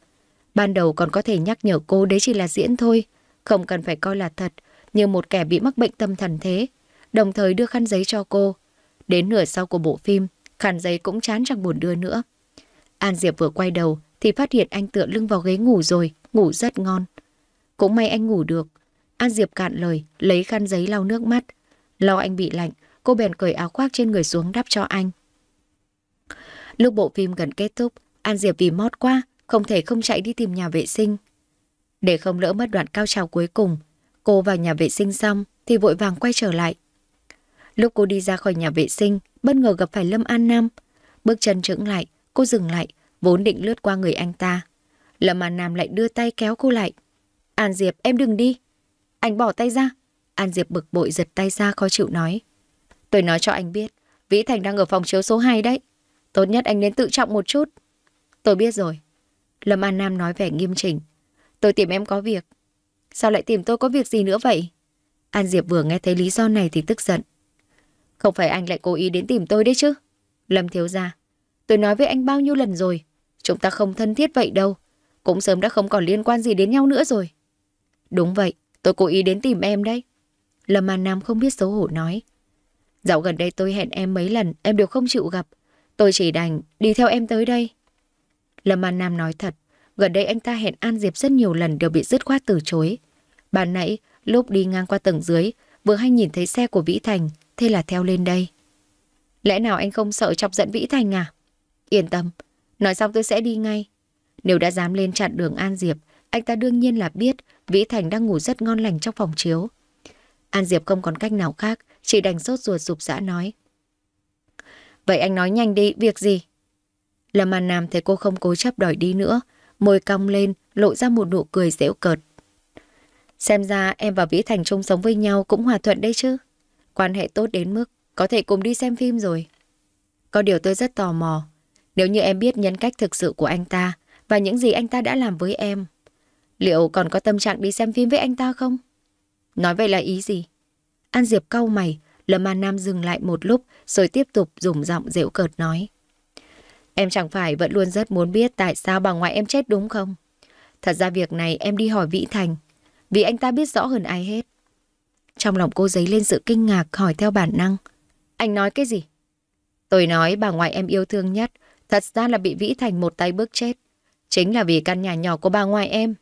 Speaker 1: Ban đầu còn có thể nhắc nhở cô đấy chỉ là diễn thôi, không cần phải coi là thật, như một kẻ bị mắc bệnh tâm thần thế, đồng thời đưa khăn giấy cho cô. Đến nửa sau của bộ phim, khăn giấy cũng chán chẳng buồn đưa nữa. An Diệp vừa quay đầu thì phát hiện anh tựa lưng vào ghế ngủ rồi, ngủ rất ngon. Cũng may anh ngủ được. An Diệp cạn lời, lấy khăn giấy lau nước mắt. Lo anh bị lạnh, cô bèn cởi áo khoác trên người xuống đắp cho anh. Lúc bộ phim gần kết thúc, An Diệp vì mót quá, không thể không chạy đi tìm nhà vệ sinh. Để không lỡ mất đoạn cao trào cuối cùng, cô vào nhà vệ sinh xong thì vội vàng quay trở lại. Lúc cô đi ra khỏi nhà vệ sinh bất ngờ gặp phải Lâm An Nam. Bước chân trững lại, cô dừng lại, vốn định lướt qua người anh ta. Lâm An Nam lại đưa tay kéo cô lại. An Diệp, em đừng đi. Anh bỏ tay ra. An Diệp bực bội giật tay ra khó chịu nói. Tôi nói cho anh biết, Vĩ Thành đang ở phòng chiếu số 2 đấy. Tốt nhất anh nên tự trọng một chút. Tôi biết rồi. Lâm An Nam nói vẻ nghiêm chỉnh. Tôi tìm em có việc. Sao lại tìm tôi có việc gì nữa vậy? An Diệp vừa nghe thấy lý do này thì tức giận. Không phải anh lại cố ý đến tìm tôi đấy chứ. Lâm thiếu ra. Tôi nói với anh bao nhiêu lần rồi. Chúng ta không thân thiết vậy đâu. Cũng sớm đã không còn liên quan gì đến nhau nữa rồi. Đúng vậy. Tôi cố ý đến tìm em đấy. Lâm An Nam không biết xấu hổ nói. Dạo gần đây tôi hẹn em mấy lần, em đều không chịu gặp. Tôi chỉ đành đi theo em tới đây. Lâm An Nam nói thật, gần đây anh ta hẹn An Diệp rất nhiều lần đều bị dứt khoát từ chối. Bạn nãy, lúc đi ngang qua tầng dưới, vừa hay nhìn thấy xe của Vĩ Thành, Thế là theo lên đây. Lẽ nào anh không sợ chọc giận Vĩ Thành à? Yên tâm, nói xong tôi sẽ đi ngay. Nếu đã dám lên chặn đường An Diệp, anh ta đương nhiên là biết Vĩ Thành đang ngủ rất ngon lành trong phòng chiếu. An Diệp không còn cách nào khác, chỉ đành sốt ruột sụp giã nói. Vậy anh nói nhanh đi, việc gì? Lâm An Nam thấy cô không cố chấp đòi đi nữa, môi cong lên, lộ ra một nụ cười dễu cợt. Xem ra em và Vĩ Thành chung sống với nhau cũng hòa thuận đấy chứ. Quan hệ tốt đến mức có thể cùng đi xem phim rồi. Có điều tôi rất tò mò. Nếu như em biết nhân cách thực sự của anh ta và những gì anh ta đã làm với em, liệu còn có tâm trạng đi xem phim với anh ta không? Nói vậy là ý gì? An Diệp cau mày, Lâm An Nam dừng lại một lúc rồi tiếp tục dùng giọng dễu cợt nói. Em chẳng phải vẫn luôn rất muốn biết tại sao bà ngoại em chết đúng không? Thật ra việc này em đi hỏi Vĩ Thành, vì anh ta biết rõ hơn ai hết. Trong lòng cô dấy lên sự kinh ngạc hỏi theo bản năng. Anh nói cái gì? Tôi nói bà ngoại em yêu thương nhất, thật ra là bị Vĩ Thành một tay bước chết. Chính là vì căn nhà nhỏ của bà ngoại em.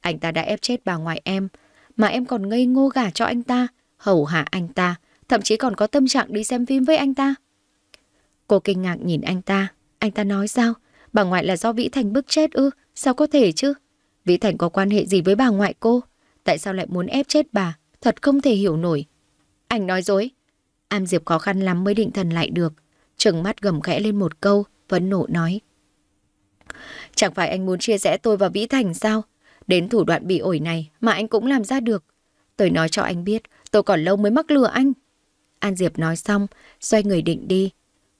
Speaker 1: Anh ta đã ép chết bà ngoại em, mà em còn ngây ngô gả cho anh ta, hầu hạ anh ta, thậm chí còn có tâm trạng đi xem phim với anh ta. Cô kinh ngạc nhìn anh ta, anh ta nói sao? Bà ngoại là do Vĩ Thành bức chết ư? Sao có thể chứ? Vĩ Thành có quan hệ gì với bà ngoại cô? Tại sao lại muốn ép chết bà? Thật không thể hiểu nổi. Anh nói dối. Am Diệp khó khăn lắm mới định thần lại được. Trừng mắt gầm khẽ lên một câu, vẫn nộ nói. Chẳng phải anh muốn chia rẽ tôi và Vĩ Thành sao? Đến thủ đoạn bị ổi này mà anh cũng làm ra được. Tôi nói cho anh biết, tôi còn lâu mới mắc lừa anh. An Diệp nói xong, xoay người định đi.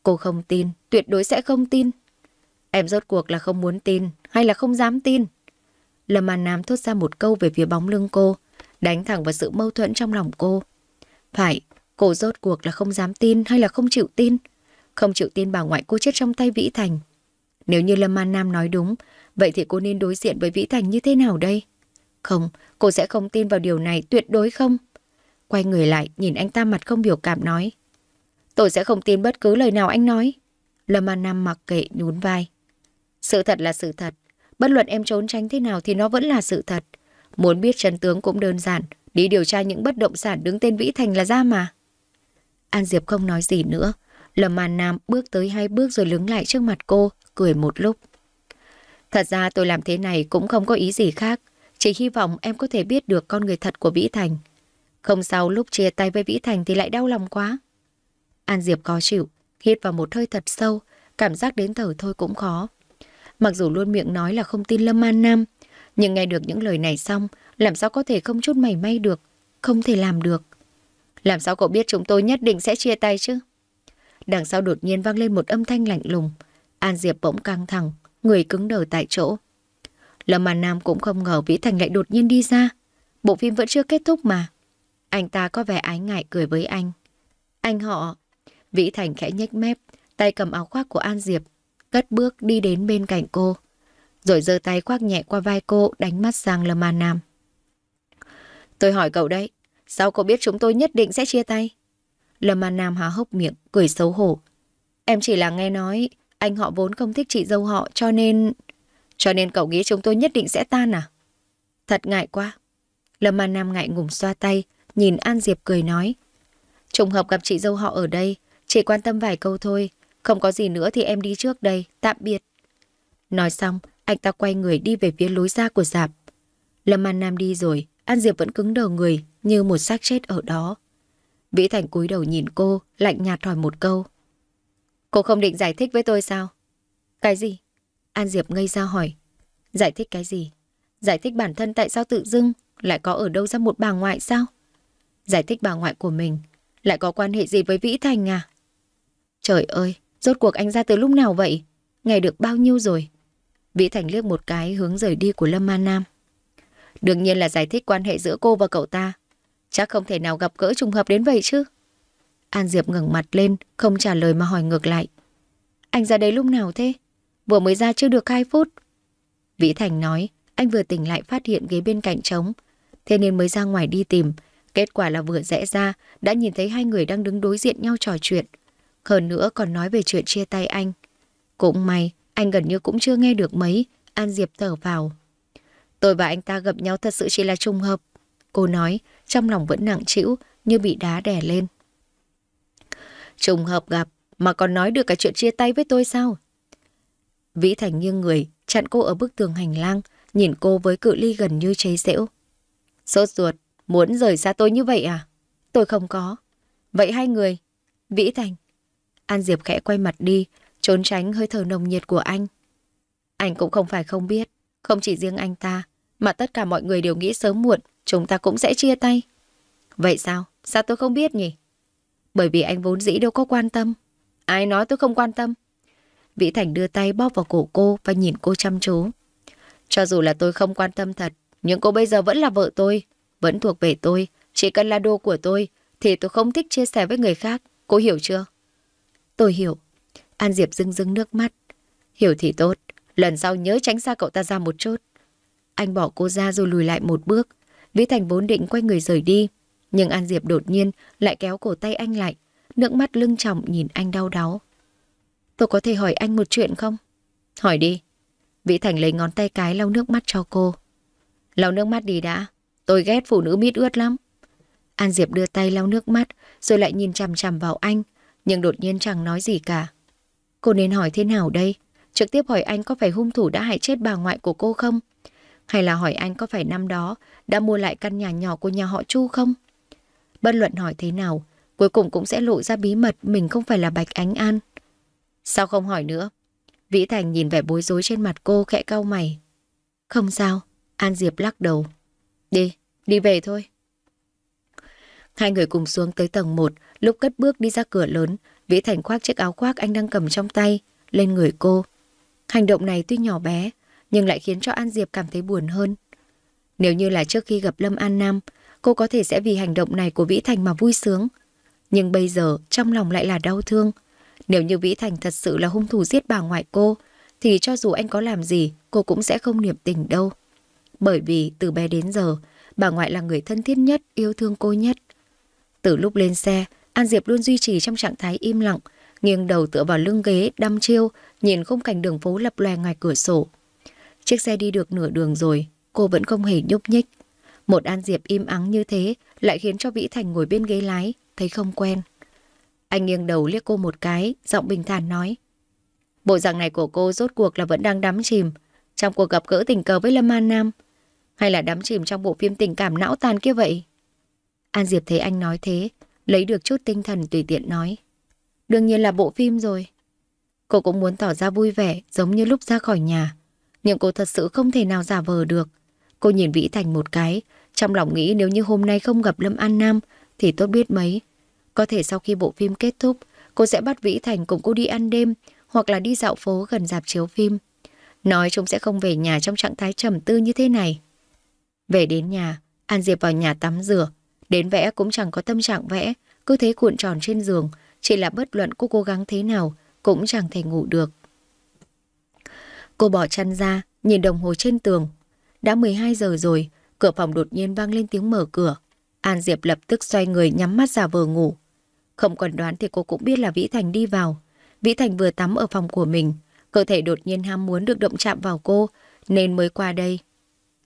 Speaker 1: Cô không tin, tuyệt đối sẽ không tin. Em rốt cuộc là không muốn tin hay là không dám tin? Lâm An Nam thốt ra một câu về phía bóng lưng cô đánh thẳng vào sự mâu thuẫn trong lòng cô. Phải, cô rốt cuộc là không dám tin hay là không chịu tin? Không chịu tin bà ngoại cô chết trong tay Vĩ Thành. Nếu như Lâm An Nam nói đúng, vậy thì cô nên đối diện với Vĩ Thành như thế nào đây? Không, cô sẽ không tin vào điều này, tuyệt đối không. Quay người lại, nhìn anh ta mặt không biểu cảm nói. Tôi sẽ không tin bất cứ lời nào anh nói. Lâm An Nam mặc kệ nhún vai. Sự thật là sự thật. Bất luận em trốn tránh thế nào thì nó vẫn là sự thật. Muốn biết chân tướng cũng đơn giản, đi điều tra những bất động sản đứng tên Vĩ Thành là ra mà. An Diệp không nói gì nữa. Lâm An Nam bước tới hai bước rồi lứng lại trước mặt cô, cười một lúc. Thật ra tôi làm thế này cũng không có ý gì khác. Chỉ hy vọng em có thể biết được con người thật của Vĩ Thành. Không sao lúc chia tay với Vĩ Thành thì lại đau lòng quá. An Diệp khó chịu, hít vào một hơi thật sâu, cảm giác đến thở thôi cũng khó. Mặc dù luôn miệng nói là không tin Lâm An Nam, nhưng nghe được những lời này xong, làm sao có thể không chút mảy may được, không thể làm được. Làm sao cậu biết chúng tôi nhất định sẽ chia tay chứ? Đằng sau đột nhiên vang lên một âm thanh lạnh lùng. An Diệp bỗng căng thẳng, người cứng đờ tại chỗ. Lâm màn Nam cũng không ngờ Vĩ Thành lại đột nhiên đi ra. Bộ phim vẫn chưa kết thúc mà. Anh ta có vẻ ái ngại cười với anh. Anh họ... Vĩ Thành khẽ nhếch mép, tay cầm áo khoác của An Diệp, cất bước đi đến bên cạnh cô rồi giơ tay khoác nhẹ qua vai cô, đánh mắt sang Lâm An Nam. Tôi hỏi cậu đấy, sao cậu biết chúng tôi nhất định sẽ chia tay? Lâm An Nam há hốc miệng, cười xấu hổ. Em chỉ là nghe nói anh họ vốn không thích chị dâu họ cho nên... Cho nên cậu nghĩ chúng tôi nhất định sẽ tan à? Thật ngại quá. Lâm An Nam ngại ngùng xoa tay, nhìn An Diệp cười nói. Trùng hợp gặp chị dâu họ ở đây, chỉ quan tâm vài câu thôi. Không có gì nữa thì em đi trước đây, tạm biệt. Nói xong, anh ta quay người đi về phía lối ra của dạp. Lâm An Nam đi rồi, An Diệp vẫn cứng đầu người như một xác chết ở đó. Vĩ Thành cúi đầu nhìn cô, lạnh nhạt hỏi một câu. Cô không định giải thích với tôi sao? Cái gì? An Diệp ngây ra hỏi. Giải thích cái gì? Giải thích bản thân tại sao tự dưng lại có ở đâu ra một bà ngoại sao? Giải thích bà ngoại của mình lại có quan hệ gì với Vĩ Thành à? Trời ơi, rốt cuộc anh ra từ lúc nào vậy? Ngày được bao nhiêu rồi? Vĩ Thành liếc một cái hướng rời đi của Lâm An Nam. Đương nhiên là giải thích quan hệ giữa cô và cậu ta. Chắc không thể nào gặp gỡ trùng hợp đến vậy chứ. An Diệp ngẩng mặt lên, không trả lời mà hỏi ngược lại. Anh ra đây lúc nào thế? Vừa mới ra chưa được 2 phút. Vĩ Thành nói, anh vừa tỉnh lại phát hiện ghế bên cạnh trống. Thế nên mới ra ngoài đi tìm. Kết quả là vừa rẽ ra, đã nhìn thấy hai người đang đứng đối diện nhau trò chuyện. Hơn nữa còn nói về chuyện chia tay anh. Cũng may, anh gần như cũng chưa nghe được mấy, An Diệp thở vào. Tôi và anh ta gặp nhau thật sự chỉ là trùng hợp. Cô nói, trong lòng vẫn nặng trĩu như bị đá đè lên. Trùng hợp gặp mà còn nói được cả chuyện chia tay với tôi sao? Vĩ Thành nghiêng người, chặn cô ở bức tường hành lang, nhìn cô với cự ly gần như cháy giễu. Sốt ruột, muốn rời xa tôi như vậy à? Tôi không có. Vậy hai người. Vĩ Thành. An Diệp khẽ quay mặt đi, trốn tránh hơi thở nồng nhiệt của anh. Anh cũng không phải không biết, không chỉ riêng anh ta, mà tất cả mọi người đều nghĩ sớm muộn chúng ta cũng sẽ chia tay. Vậy sao? Sao tôi không biết nhỉ? Bởi vì anh vốn dĩ đâu có quan tâm. Ai nói tôi không quan tâm? Vĩ Thành đưa tay bóp vào cổ cô và nhìn cô chăm chú. Cho dù là tôi không quan tâm thật, nhưng cô bây giờ vẫn là vợ tôi, vẫn thuộc về tôi, chỉ cần là đồ của tôi, thì tôi không thích chia sẻ với người khác. Cô hiểu chưa? Tôi hiểu. An Diệp rưng rưng nước mắt. Hiểu thì tốt, lần sau nhớ tránh xa cậu ta ra một chút. Anh bỏ cô ra rồi lùi lại một bước. Vĩ Thành vốn định quay người rời đi. Nhưng An Diệp đột nhiên lại kéo cổ tay anh lại. Nước mắt lưng trọng nhìn anh đau đáu. Tôi có thể hỏi anh một chuyện không? Hỏi đi. Vĩ Thành lấy ngón tay cái lau nước mắt cho cô. Lau nước mắt đi đã. Tôi ghét phụ nữ mít ướt lắm. An Diệp đưa tay lau nước mắt rồi lại nhìn chằm chằm vào anh. Nhưng đột nhiên chẳng nói gì cả. Cô nên hỏi thế nào đây? Trực tiếp hỏi anh có phải hung thủ đã hại chết bà ngoại của cô không? Hay là hỏi anh có phải năm đó đã mua lại căn nhà nhỏ của nhà họ Chu không? Bất luận hỏi thế nào, cuối cùng cũng sẽ lộ ra bí mật mình không phải là Bạch Ánh An. Sao không hỏi nữa? Vĩ Thành nhìn vẻ bối rối trên mặt cô khẽ cau mày. Không sao, An Diệp lắc đầu. Đi, đi về thôi. Hai người cùng xuống tới tầng 1, lúc cất bước đi ra cửa lớn, Vĩ Thành khoác chiếc áo khoác anh đang cầm trong tay lên người cô. Hành động này tuy nhỏ bé, nhưng lại khiến cho An Diệp cảm thấy buồn hơn. Nếu như là trước khi gặp Lâm An Nam, cô có thể sẽ vì hành động này của Vĩ Thành mà vui sướng. Nhưng bây giờ trong lòng lại là đau thương. Nếu như Vĩ Thành thật sự là hung thủ giết bà ngoại cô, thì cho dù anh có làm gì, cô cũng sẽ không niềm tình đâu. Bởi vì từ bé đến giờ, bà ngoại là người thân thiết nhất, yêu thương cô nhất. Từ lúc lên xe, An Diệp luôn duy trì trong trạng thái im lặng, nghiêng đầu tựa vào lưng ghế, đăm chiêu, nhìn khung cảnh đường phố lập lòe ngoài cửa sổ. Chiếc xe đi được nửa đường rồi, cô vẫn không hề nhúc nhích. Một An Diệp im ắng như thế lại khiến cho Vĩ Thành ngồi bên ghế lái, thấy không quen. Anh nghiêng đầu liếc cô một cái, giọng bình thản nói. Bộ dạng này của cô rốt cuộc là vẫn đang đắm chìm trong cuộc gặp gỡ tình cờ với Lâm An Nam, hay là đắm chìm trong bộ phim tình cảm não tan kia vậy? An Diệp thấy anh nói thế, Lấy được chút tinh thần tùy tiện nói. Đương nhiên là bộ phim rồi. Cô cũng muốn tỏ ra vui vẻ giống như lúc ra khỏi nhà. Nhưng cô thật sự không thể nào giả vờ được. Cô nhìn Vĩ Thành một cái, trong lòng nghĩ nếu như hôm nay không gặp Lâm An Nam thì tốt biết mấy. Có thể sau khi bộ phim kết thúc, cô sẽ bắt Vĩ Thành cùng cô đi ăn đêm hoặc là đi dạo phố gần dạp chiếu phim. Nói chúng sẽ không về nhà trong trạng thái trầm tư như thế này. Về đến nhà, An Diệp vào nhà tắm rửa, Đến vẽ cũng chẳng có tâm trạng vẽ, cứ thế cuộn tròn trên giường, chỉ là bất luận cô cố gắng thế nào cũng chẳng thể ngủ được. Cô bỏ chăn ra, nhìn đồng hồ trên tường. Đã 12 giờ rồi, cửa phòng đột nhiên vang lên tiếng mở cửa. An Diệp lập tức xoay người nhắm mắt giả vờ ngủ. Không cần đoán thì cô cũng biết là Vĩ Thành đi vào. Vĩ Thành vừa tắm ở phòng của mình, cơ thể đột nhiên ham muốn được động chạm vào cô, nên mới qua đây.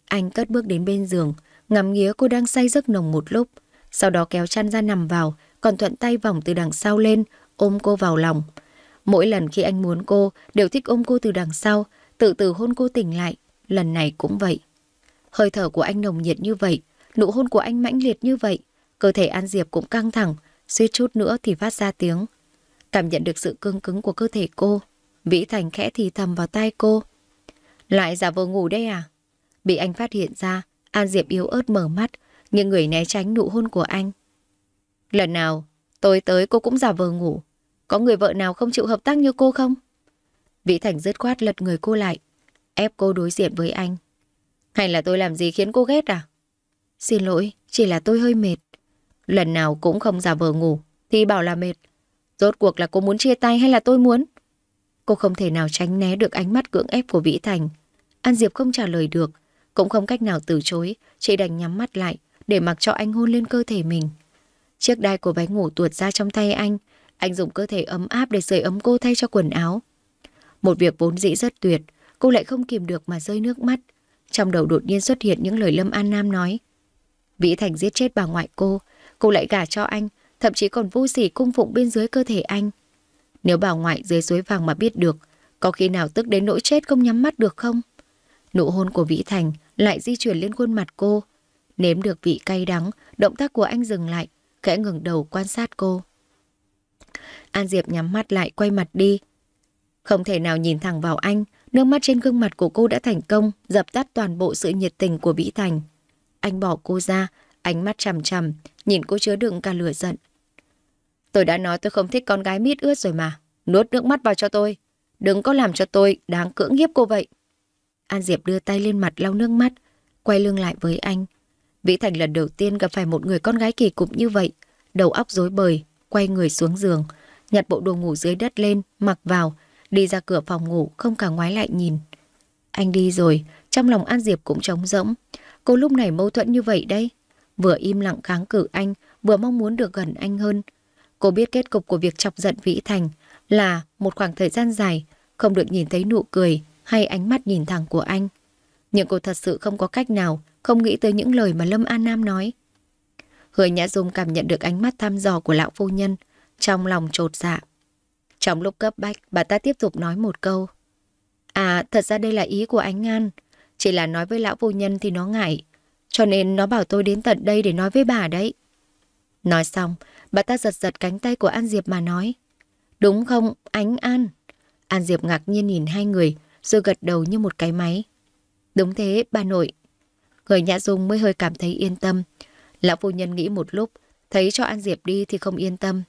Speaker 1: Anh cất bước đến bên giường, ngắm nghía cô đang say giấc nồng một lúc, sau đó kéo chăn ra nằm vào, còn thuận tay vòng từ đằng sau lên, ôm cô vào lòng. Mỗi lần khi anh muốn cô, đều thích ôm cô từ đằng sau, tự từ hôn cô tỉnh lại, lần này cũng vậy. Hơi thở của anh nồng nhiệt như vậy, nụ hôn của anh mãnh liệt như vậy, cơ thể An Diệp cũng căng thẳng, suýt chút nữa thì phát ra tiếng. Cảm nhận được sự cương cứng của cơ thể cô, Vĩ Thành khẽ thì thầm vào tai cô. Lại giả vờ ngủ đây à? Bị anh phát hiện ra, An Diệp yếu ớt mở mắt, nhưng người né tránh nụ hôn của anh. Lần nào, tôi tới cô cũng giả vờ ngủ. Có người vợ nào không chịu hợp tác như cô không? Vĩ Thành dứt khoát lật người cô lại, ép cô đối diện với anh. Hay là tôi làm gì khiến cô ghét à? Xin lỗi, chỉ là tôi hơi mệt. Lần nào cũng không giả vờ ngủ, thì bảo là mệt. Rốt cuộc là cô muốn chia tay hay là tôi muốn? Cô không thể nào tránh né được ánh mắt cưỡng ép của Vĩ Thành. An Diệp không trả lời được, cũng không cách nào từ chối, chị đành nhắm mắt lại để mặc cho anh hôn lên cơ thể mình. Chiếc đai của váy ngủ tuột ra trong tay anh, anh dùng cơ thể ấm áp để sưởi ấm cô thay cho quần áo. Một việc vốn dĩ rất tuyệt, cô lại không kìm được mà rơi nước mắt. Trong đầu đột nhiên xuất hiện những lời Lâm An Nam nói. Vĩ Thành giết chết bà ngoại cô, cô lại gả cho anh, thậm chí còn vô sỉ cung phụng bên dưới cơ thể anh. Nếu bà ngoại dưới suối vàng mà biết được, có khi nào tức đến nỗi chết không nhắm mắt được không? Nụ hôn của Vĩ Thành lại di chuyển lên khuôn mặt cô. Nếm được vị cay đắng, động tác của anh dừng lại, khẽ ngừng đầu quan sát cô. An Diệp nhắm mắt lại quay mặt đi. Không thể nào nhìn thẳng vào anh, nước mắt trên gương mặt của cô đã thành công dập tắt toàn bộ sự nhiệt tình của Vĩ Thành. Anh bỏ cô ra, ánh mắt chằm chằm, nhìn cô chứa đựng cả lửa giận. Tôi đã nói tôi không thích con gái mít ướt rồi mà, nuốt nước mắt vào cho tôi. Đừng có làm cho tôi đáng cưỡng hiếp cô vậy. An Diệp đưa tay lên mặt lau nước mắt, quay lưng lại với anh. Vĩ Thành lần đầu tiên gặp phải một người con gái kỳ cục như vậy, đầu óc rối bời, quay người xuống giường, nhặt bộ đồ ngủ dưới đất lên, mặc vào, đi ra cửa phòng ngủ không cả ngoái lại nhìn. Anh đi rồi, trong lòng An Diệp cũng trống rỗng. Cô lúc này mâu thuẫn như vậy đây. Vừa im lặng kháng cự anh, vừa mong muốn được gần anh hơn. Cô biết kết cục của việc chọc giận Vĩ Thành là một khoảng thời gian dài, không được nhìn thấy nụ cười, hay ánh mắt nhìn thẳng của anh. Nhưng cô thật sự không có cách nào không nghĩ tới những lời mà Lâm An Nam nói. Hứa Nhã Dung cảm nhận được ánh mắt thăm dò của lão phu nhân, trong lòng trột dạ. Trong lúc cấp bách, bà ta tiếp tục nói một câu. À, thật ra đây là ý của anh An, chỉ là nói với lão phu nhân thì nó ngại, cho nên nó bảo tôi đến tận đây để nói với bà đấy. Nói xong, bà ta giật giật cánh tay của An Diệp mà nói. Đúng không, ánh An? An Diệp ngạc nhiên nhìn hai người, rồi gật đầu như một cái máy. Đúng thế, bà nội. Người nhà Dung mới hơi cảm thấy yên tâm. Lão phu nhân nghĩ một lúc, thấy cho An Diệp đi thì không yên tâm.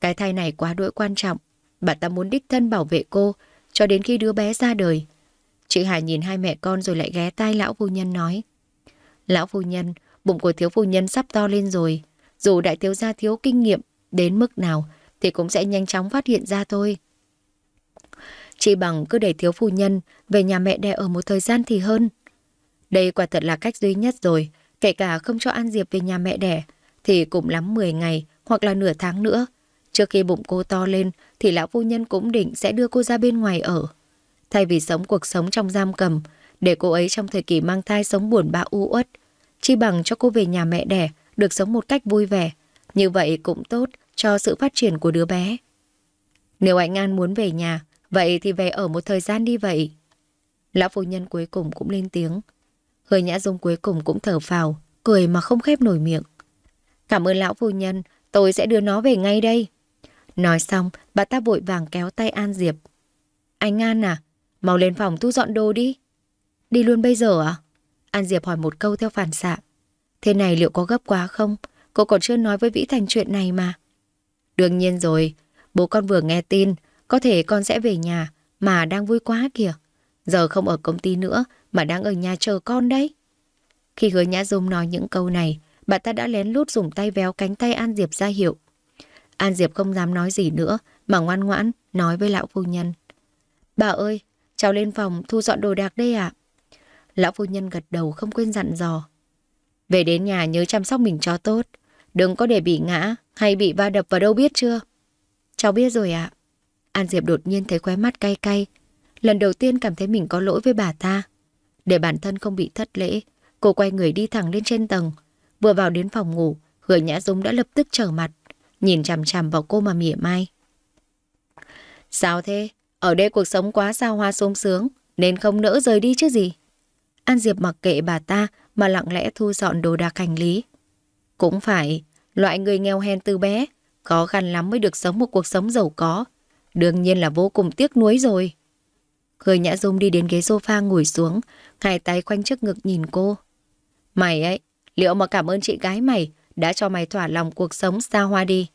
Speaker 1: Cái thai này quá đỗi quan trọng. Bà ta muốn đích thân bảo vệ cô cho đến khi đứa bé ra đời. Chị Hải nhìn hai mẹ con rồi lại ghé tai lão phu nhân nói. Lão phu nhân, bụng của thiếu phu nhân sắp to lên rồi. Dù đại thiếu gia thiếu kinh nghiệm đến mức nào thì cũng sẽ nhanh chóng phát hiện ra thôi. Chị bằng cứ để thiếu phu nhân về nhà mẹ đẻ ở một thời gian thì hơn. Đây quả thật là cách duy nhất rồi, kể cả không cho An Diệp về nhà mẹ đẻ, thì cũng lắm 10 ngày hoặc là nửa tháng nữa. Trước khi bụng cô to lên thì lão phu nhân cũng định sẽ đưa cô ra bên ngoài ở. Thay vì sống cuộc sống trong giam cầm, để cô ấy trong thời kỳ mang thai sống buồn bã u uất, chi bằng cho cô về nhà mẹ đẻ, được sống một cách vui vẻ. Như vậy cũng tốt cho sự phát triển của đứa bé. Nếu anh An muốn về nhà, Vậy thì về ở một thời gian đi vậy. Lão phu nhân cuối cùng cũng lên tiếng. Hơi nhã dung cuối cùng cũng thở phào, cười mà không khép nổi miệng. Cảm ơn lão phu nhân, tôi sẽ đưa nó về ngay đây. Nói xong, bà ta vội vàng kéo tay An Diệp. Anh An à, mau lên phòng thu dọn đồ đi. Đi luôn bây giờ à? An Diệp hỏi một câu theo phản xạ. Thế này liệu có gấp quá không? Cô còn chưa nói với Vĩ Thành chuyện này mà. Đương nhiên rồi, bố con vừa nghe tin, có thể con sẽ về nhà, mà đang vui quá kìa. Giờ không ở công ty nữa, mà đang ở nhà chờ con đấy. Khi hứa Nhã Dung nói những câu này, bà ta đã lén lút dùng tay véo cánh tay An Diệp ra hiệu. An Diệp không dám nói gì nữa, mà ngoan ngoãn nói với lão phu nhân. Bà ơi, cháu lên phòng thu dọn đồ đạc đây ạ. Lão phu nhân gật đầu không quên dặn dò. Về đến nhà nhớ chăm sóc mình cho tốt. Đừng có để bị ngã hay bị va đập vào đâu biết chưa? Cháu biết rồi ạ. À. An Diệp đột nhiên thấy khóe mắt cay cay. Lần đầu tiên cảm thấy mình có lỗi với bà ta. Để bản thân không bị thất lễ, cô quay người đi thẳng lên trên tầng. Vừa vào đến phòng ngủ, hứa nhã Dung đã lập tức trở mặt, nhìn chằm chằm vào cô mà mỉa mai. Sao thế? Ở đây cuộc sống quá sao hoa sung sướng, nên không nỡ rời đi chứ gì. An Diệp mặc kệ bà ta mà lặng lẽ thu dọn đồ đạc hành lý. Cũng phải, loại người nghèo hèn từ bé, khó khăn lắm mới được sống một cuộc sống giàu có, Đương nhiên là vô cùng tiếc nuối rồi. Khơi Nhã Dung đi đến ghế sofa ngồi xuống, hai tay khoanh trước ngực nhìn cô. Mày ấy, liệu mà cảm ơn chị gái mày đã cho mày thỏa lòng cuộc sống xa hoa đi.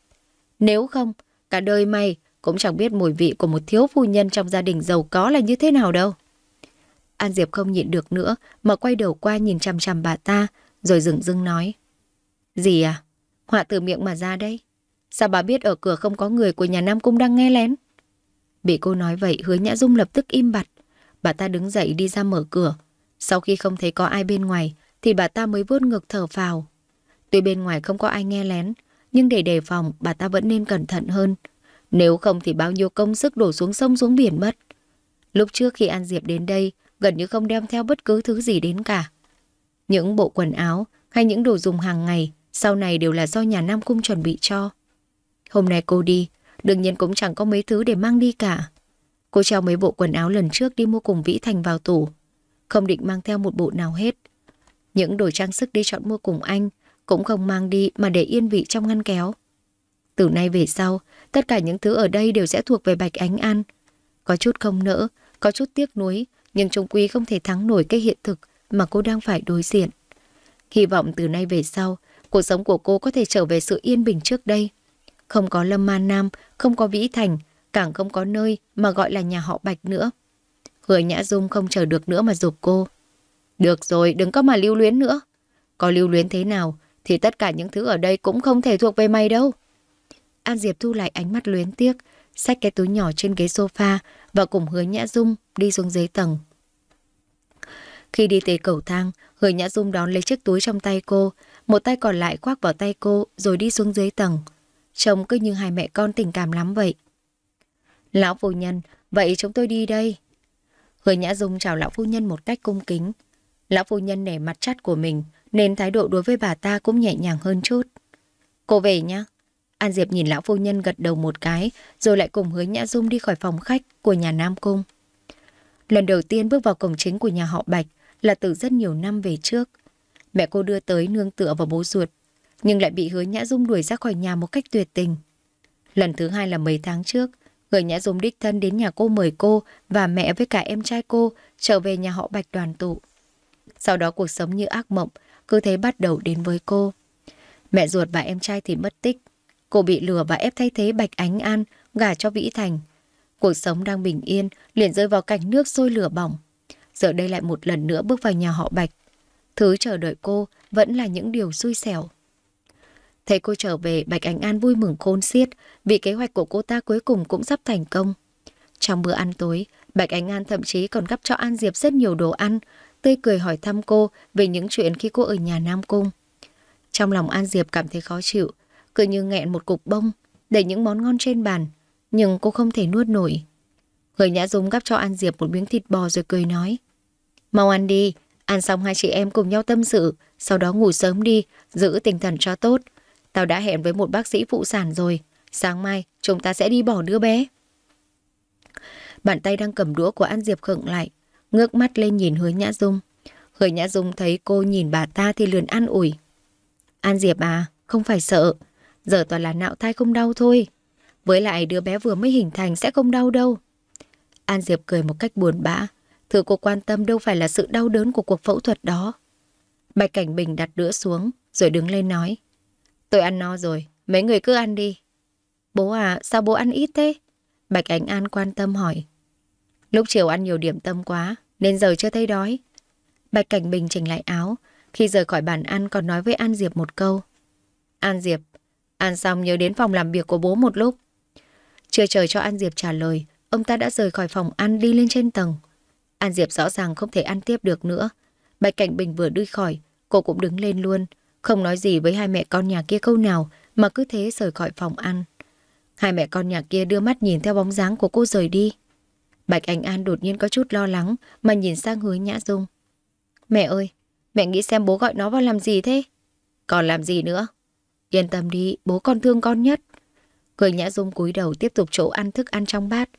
Speaker 1: Nếu không, cả đời mày cũng chẳng biết mùi vị của một thiếu phu nhân trong gia đình giàu có là như thế nào đâu. An Diệp không nhịn được nữa mà quay đầu qua nhìn chằm chằm bà ta, rồi dừng dưng nói. Gì à? Họa từ miệng mà ra đây. Sao bà biết ở cửa không có người của nhà Nam Cung đang nghe lén? Bị cô nói vậy hứa Nhã Dung lập tức im bặt. Bà ta đứng dậy đi ra mở cửa. Sau khi không thấy có ai bên ngoài thì bà ta mới vuốt ngực thở vào Tuy bên ngoài không có ai nghe lén, nhưng để đề phòng bà ta vẫn nên cẩn thận hơn. Nếu không thì bao nhiêu công sức đổ xuống sông xuống biển mất. Lúc trước khi An Diệp đến đây, gần như không đem theo bất cứ thứ gì đến cả. Những bộ quần áo hay những đồ dùng hàng ngày sau này đều là do nhà Nam Cung chuẩn bị cho. Hôm nay cô đi, Đương nhiên cũng chẳng có mấy thứ để mang đi cả. Cô treo mấy bộ quần áo lần trước đi mua cùng Vĩ Thành vào tủ. Không định mang theo một bộ nào hết. Những đồ trang sức đi chọn mua cùng anh cũng không mang đi mà để yên vị trong ngăn kéo. Từ nay về sau, tất cả những thứ ở đây đều sẽ thuộc về Bạch Ánh An. Có chút không nỡ, có chút tiếc nuối, nhưng Trung quy không thể thắng nổi cái hiện thực mà cô đang phải đối diện. Hy vọng từ nay về sau, cuộc sống của cô có thể trở về sự yên bình trước đây. Không có Lâm Man Nam, không có Vĩ Thành, càng không có nơi mà gọi là nhà họ Bạch nữa. Hứa Nhã Dung không chờ được nữa mà dục cô. Được rồi, đừng có mà lưu luyến nữa. Có lưu luyến thế nào thì tất cả những thứ ở đây cũng không thể thuộc về mày đâu. An Diệp thu lại ánh mắt luyến tiếc, xách cái túi nhỏ trên ghế sofa và cùng Hứa Nhã Dung đi xuống dưới tầng. Khi đi tới cầu thang, Hứa Nhã Dung đón lấy chiếc túi trong tay cô, một tay còn lại khoác vào tay cô rồi đi xuống dưới tầng trông cứ như hai mẹ con tình cảm lắm vậy. Lão phu nhân, vậy chúng tôi đi đây. Hứa Nhã Dung chào lão phu nhân một cách cung kính. Lão phu nhân nể mặt chắt của mình, nên thái độ đối với bà ta cũng nhẹ nhàng hơn chút. Cô về nhé. An Diệp nhìn lão phu nhân gật đầu một cái, rồi lại cùng hứa Nhã Dung đi khỏi phòng khách của nhà Nam Cung. Lần đầu tiên bước vào cổng chính của nhà họ Bạch là từ rất nhiều năm về trước. Mẹ cô đưa tới nương tựa vào bố ruột nhưng lại bị hứa Nhã Dung đuổi ra khỏi nhà một cách tuyệt tình. Lần thứ hai là mấy tháng trước, người Nhã Dung đích thân đến nhà cô mời cô và mẹ với cả em trai cô trở về nhà họ Bạch đoàn tụ. Sau đó cuộc sống như ác mộng, cứ thế bắt đầu đến với cô. Mẹ ruột và em trai thì mất tích. Cô bị lừa và ép thay thế Bạch Ánh An, gả cho Vĩ Thành. Cuộc sống đang bình yên, liền rơi vào cảnh nước sôi lửa bỏng. Giờ đây lại một lần nữa bước vào nhà họ Bạch. Thứ chờ đợi cô vẫn là những điều xui xẻo. Thấy cô trở về, Bạch Ánh An vui mừng khôn xiết vì kế hoạch của cô ta cuối cùng cũng sắp thành công. Trong bữa ăn tối, Bạch Ánh An thậm chí còn gấp cho An Diệp rất nhiều đồ ăn, tươi cười hỏi thăm cô về những chuyện khi cô ở nhà Nam Cung. Trong lòng An Diệp cảm thấy khó chịu, cứ như nghẹn một cục bông, để những món ngon trên bàn, nhưng cô không thể nuốt nổi. Người Nhã Dung gắp cho An Diệp một miếng thịt bò rồi cười nói. Mau ăn đi, ăn xong hai chị em cùng nhau tâm sự, sau đó ngủ sớm đi, giữ tinh thần cho tốt. Tao đã hẹn với một bác sĩ phụ sản rồi. Sáng mai, chúng ta sẽ đi bỏ đứa bé. Bàn tay đang cầm đũa của An Diệp khựng lại, ngước mắt lên nhìn Hứa Nhã Dung. Hứa Nhã Dung thấy cô nhìn bà ta thì lườn an ủi. An Diệp à, không phải sợ. Giờ toàn là nạo thai không đau thôi. Với lại đứa bé vừa mới hình thành sẽ không đau đâu. An Diệp cười một cách buồn bã. Thứ cô quan tâm đâu phải là sự đau đớn của cuộc phẫu thuật đó. Bạch Cảnh Bình đặt đũa xuống rồi đứng lên nói. Tôi ăn no rồi, mấy người cứ ăn đi. Bố à, sao bố ăn ít thế? Bạch Ánh An quan tâm hỏi. Lúc chiều ăn nhiều điểm tâm quá, nên giờ chưa thấy đói. Bạch Cảnh Bình chỉnh lại áo, khi rời khỏi bàn ăn còn nói với An Diệp một câu. An Diệp, ăn xong nhớ đến phòng làm việc của bố một lúc. Chưa chờ cho An Diệp trả lời, ông ta đã rời khỏi phòng ăn đi lên trên tầng. An Diệp rõ ràng không thể ăn tiếp được nữa. Bạch Cảnh Bình vừa đi khỏi, cô cũng đứng lên luôn. Không nói gì với hai mẹ con nhà kia câu nào mà cứ thế rời khỏi phòng ăn. Hai mẹ con nhà kia đưa mắt nhìn theo bóng dáng của cô rời đi. Bạch Anh An đột nhiên có chút lo lắng mà nhìn sang hướng Nhã Dung. Mẹ ơi, mẹ nghĩ xem bố gọi nó vào làm gì thế? Còn làm gì nữa? Yên tâm đi, bố con thương con nhất. Cười Nhã Dung cúi đầu tiếp tục chỗ ăn thức ăn trong bát.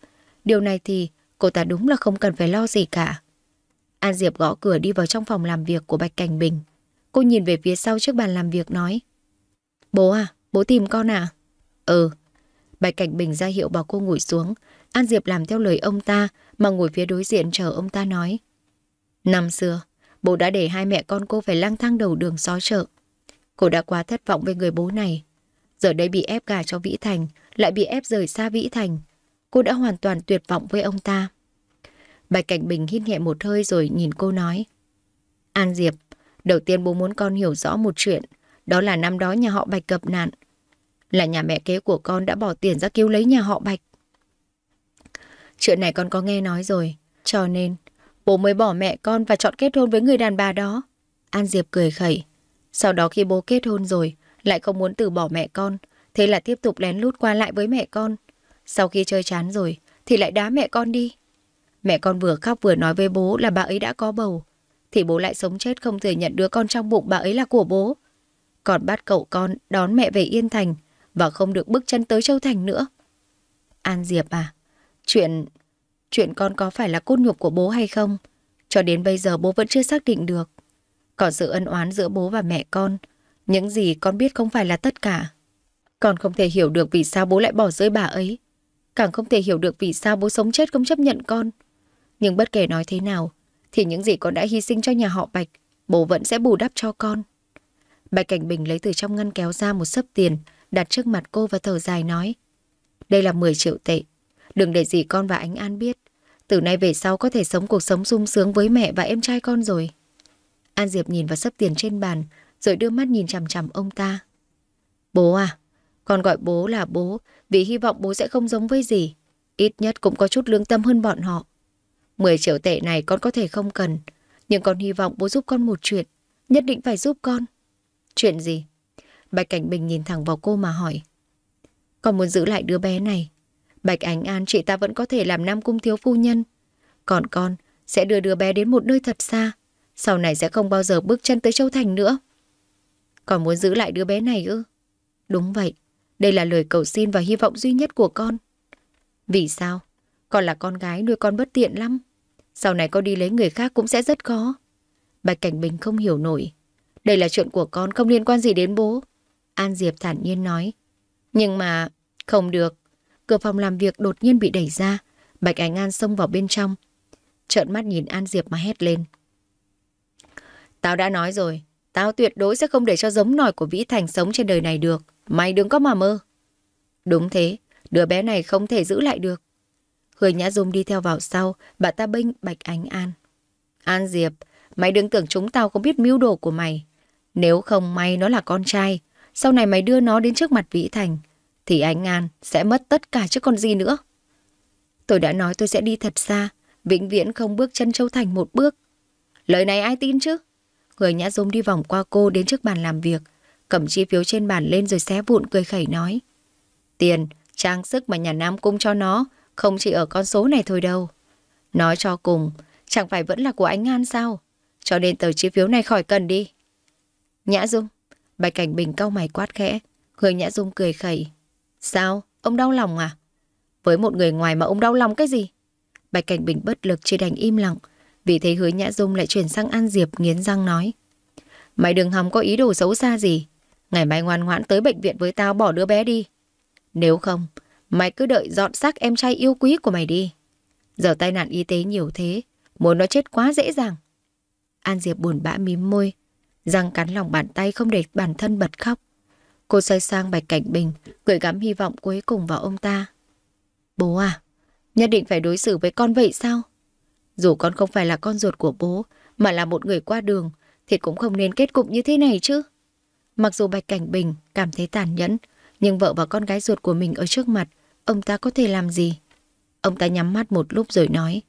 Speaker 1: Điều này thì cô ta đúng là không cần phải lo gì cả. An Diệp gõ cửa đi vào trong phòng làm việc của Bạch Cảnh Bình. Cô nhìn về phía sau trước bàn làm việc nói. Bố à, bố tìm con à? Ừ. Bạch Cảnh Bình ra hiệu bảo cô ngồi xuống. An Diệp làm theo lời ông ta mà ngồi phía đối diện chờ ông ta nói. Năm xưa, bố đã để hai mẹ con cô phải lang thang đầu đường xó chợ. Cô đã quá thất vọng về người bố này. Giờ đây bị ép gà cho Vĩ Thành, lại bị ép rời xa Vĩ Thành. Cô đã hoàn toàn tuyệt vọng với ông ta. Bạch Cảnh Bình hít nhẹ một hơi rồi nhìn cô nói. An Diệp, Đầu tiên bố muốn con hiểu rõ một chuyện, đó là năm đó nhà họ Bạch gặp nạn. Là nhà mẹ kế của con đã bỏ tiền ra cứu lấy nhà họ Bạch. Chuyện này con có nghe nói rồi, cho nên bố mới bỏ mẹ con và chọn kết hôn với người đàn bà đó. An Diệp cười khẩy. Sau đó khi bố kết hôn rồi, lại không muốn từ bỏ mẹ con, thế là tiếp tục lén lút qua lại với mẹ con. Sau khi chơi chán rồi, thì lại đá mẹ con đi. Mẹ con vừa khóc vừa nói với bố là bà ấy đã có bầu, thì bố lại sống chết không thừa nhận đứa con trong bụng bà ấy là của bố. Còn bắt cậu con đón mẹ về Yên Thành và không được bước chân tới Châu Thành nữa. An Diệp à, chuyện... chuyện con có phải là cốt nhục của bố hay không? Cho đến bây giờ bố vẫn chưa xác định được. Còn sự ân oán giữa bố và mẹ con, những gì con biết không phải là tất cả. Con không thể hiểu được vì sao bố lại bỏ rơi bà ấy. Càng không thể hiểu được vì sao bố sống chết không chấp nhận con. Nhưng bất kể nói thế nào, thì những gì con đã hy sinh cho nhà họ Bạch, bố vẫn sẽ bù đắp cho con. Bạch Cảnh Bình lấy từ trong ngăn kéo ra một sấp tiền, đặt trước mặt cô và thở dài nói. Đây là 10 triệu tệ. Đừng để gì con và anh An biết. Từ nay về sau có thể sống cuộc sống sung sướng với mẹ và em trai con rồi. An Diệp nhìn vào sấp tiền trên bàn, rồi đưa mắt nhìn chằm chằm ông ta. Bố à, con gọi bố là bố vì hy vọng bố sẽ không giống với gì. Ít nhất cũng có chút lương tâm hơn bọn họ. 10 triệu tệ này con có thể không cần, nhưng con hy vọng bố giúp con một chuyện, nhất định phải giúp con. Chuyện gì? Bạch Cảnh Bình nhìn thẳng vào cô mà hỏi. Con muốn giữ lại đứa bé này. Bạch Ánh An chị ta vẫn có thể làm nam cung thiếu phu nhân. Còn con sẽ đưa đứa bé đến một nơi thật xa. Sau này sẽ không bao giờ bước chân tới Châu Thành nữa. Con muốn giữ lại đứa bé này ư? Đúng vậy. Đây là lời cầu xin và hy vọng duy nhất của con. Vì sao? Con là con gái nuôi con bất tiện lắm. Sau này có đi lấy người khác cũng sẽ rất khó. Bạch Cảnh Bình không hiểu nổi. Đây là chuyện của con không liên quan gì đến bố. An Diệp thản nhiên nói. Nhưng mà... Không được. Cửa phòng làm việc đột nhiên bị đẩy ra. Bạch Ánh An xông vào bên trong. Trợn mắt nhìn An Diệp mà hét lên. Tao đã nói rồi. Tao tuyệt đối sẽ không để cho giống nòi của Vĩ Thành sống trên đời này được. Mày đừng có mà mơ. Đúng thế. Đứa bé này không thể giữ lại được. Hứa Nhã Dung đi theo vào sau, bà ta binh Bạch Ánh An. An Diệp, mày đừng tưởng chúng tao không biết mưu đồ của mày. Nếu không may nó là con trai, sau này mày đưa nó đến trước mặt Vĩ Thành, thì Ánh An sẽ mất tất cả chứ con gì nữa. Tôi đã nói tôi sẽ đi thật xa, vĩnh viễn không bước chân Châu Thành một bước. Lời này ai tin chứ? người Nhã Dung đi vòng qua cô đến trước bàn làm việc, cầm chi phiếu trên bàn lên rồi xé vụn cười khẩy nói. Tiền, trang sức mà nhà Nam cung cho nó không chỉ ở con số này thôi đâu. Nói cho cùng, chẳng phải vẫn là của anh An sao? Cho nên tờ chi phiếu này khỏi cần đi. Nhã Dung, Bạch Cảnh Bình cau mày quát khẽ, Hương Nhã Dung cười khẩy. Sao, ông đau lòng à? Với một người ngoài mà ông đau lòng cái gì? Bạch Cảnh Bình bất lực chỉ đành im lặng, vì thấy Hứa Nhã Dung lại chuyển sang An Diệp nghiến răng nói. Mày đừng hòng có ý đồ xấu xa gì, ngày mai ngoan ngoãn tới bệnh viện với tao bỏ đứa bé đi. Nếu không, Mày cứ đợi dọn xác em trai yêu quý của mày đi. Giờ tai nạn y tế nhiều thế, muốn nó chết quá dễ dàng. An Diệp buồn bã mím môi, răng cắn lòng bàn tay không để bản thân bật khóc. Cô xoay sang Bạch Cảnh Bình, gửi gắm hy vọng cuối cùng vào ông ta. Bố à, nhất định phải đối xử với con vậy sao? Dù con không phải là con ruột của bố, mà là một người qua đường, thì cũng không nên kết cục như thế này chứ. Mặc dù Bạch Cảnh Bình cảm thấy tàn nhẫn, nhưng vợ và con gái ruột của mình ở trước mặt Ông ta có thể làm gì? Ông ta nhắm mắt một lúc rồi nói.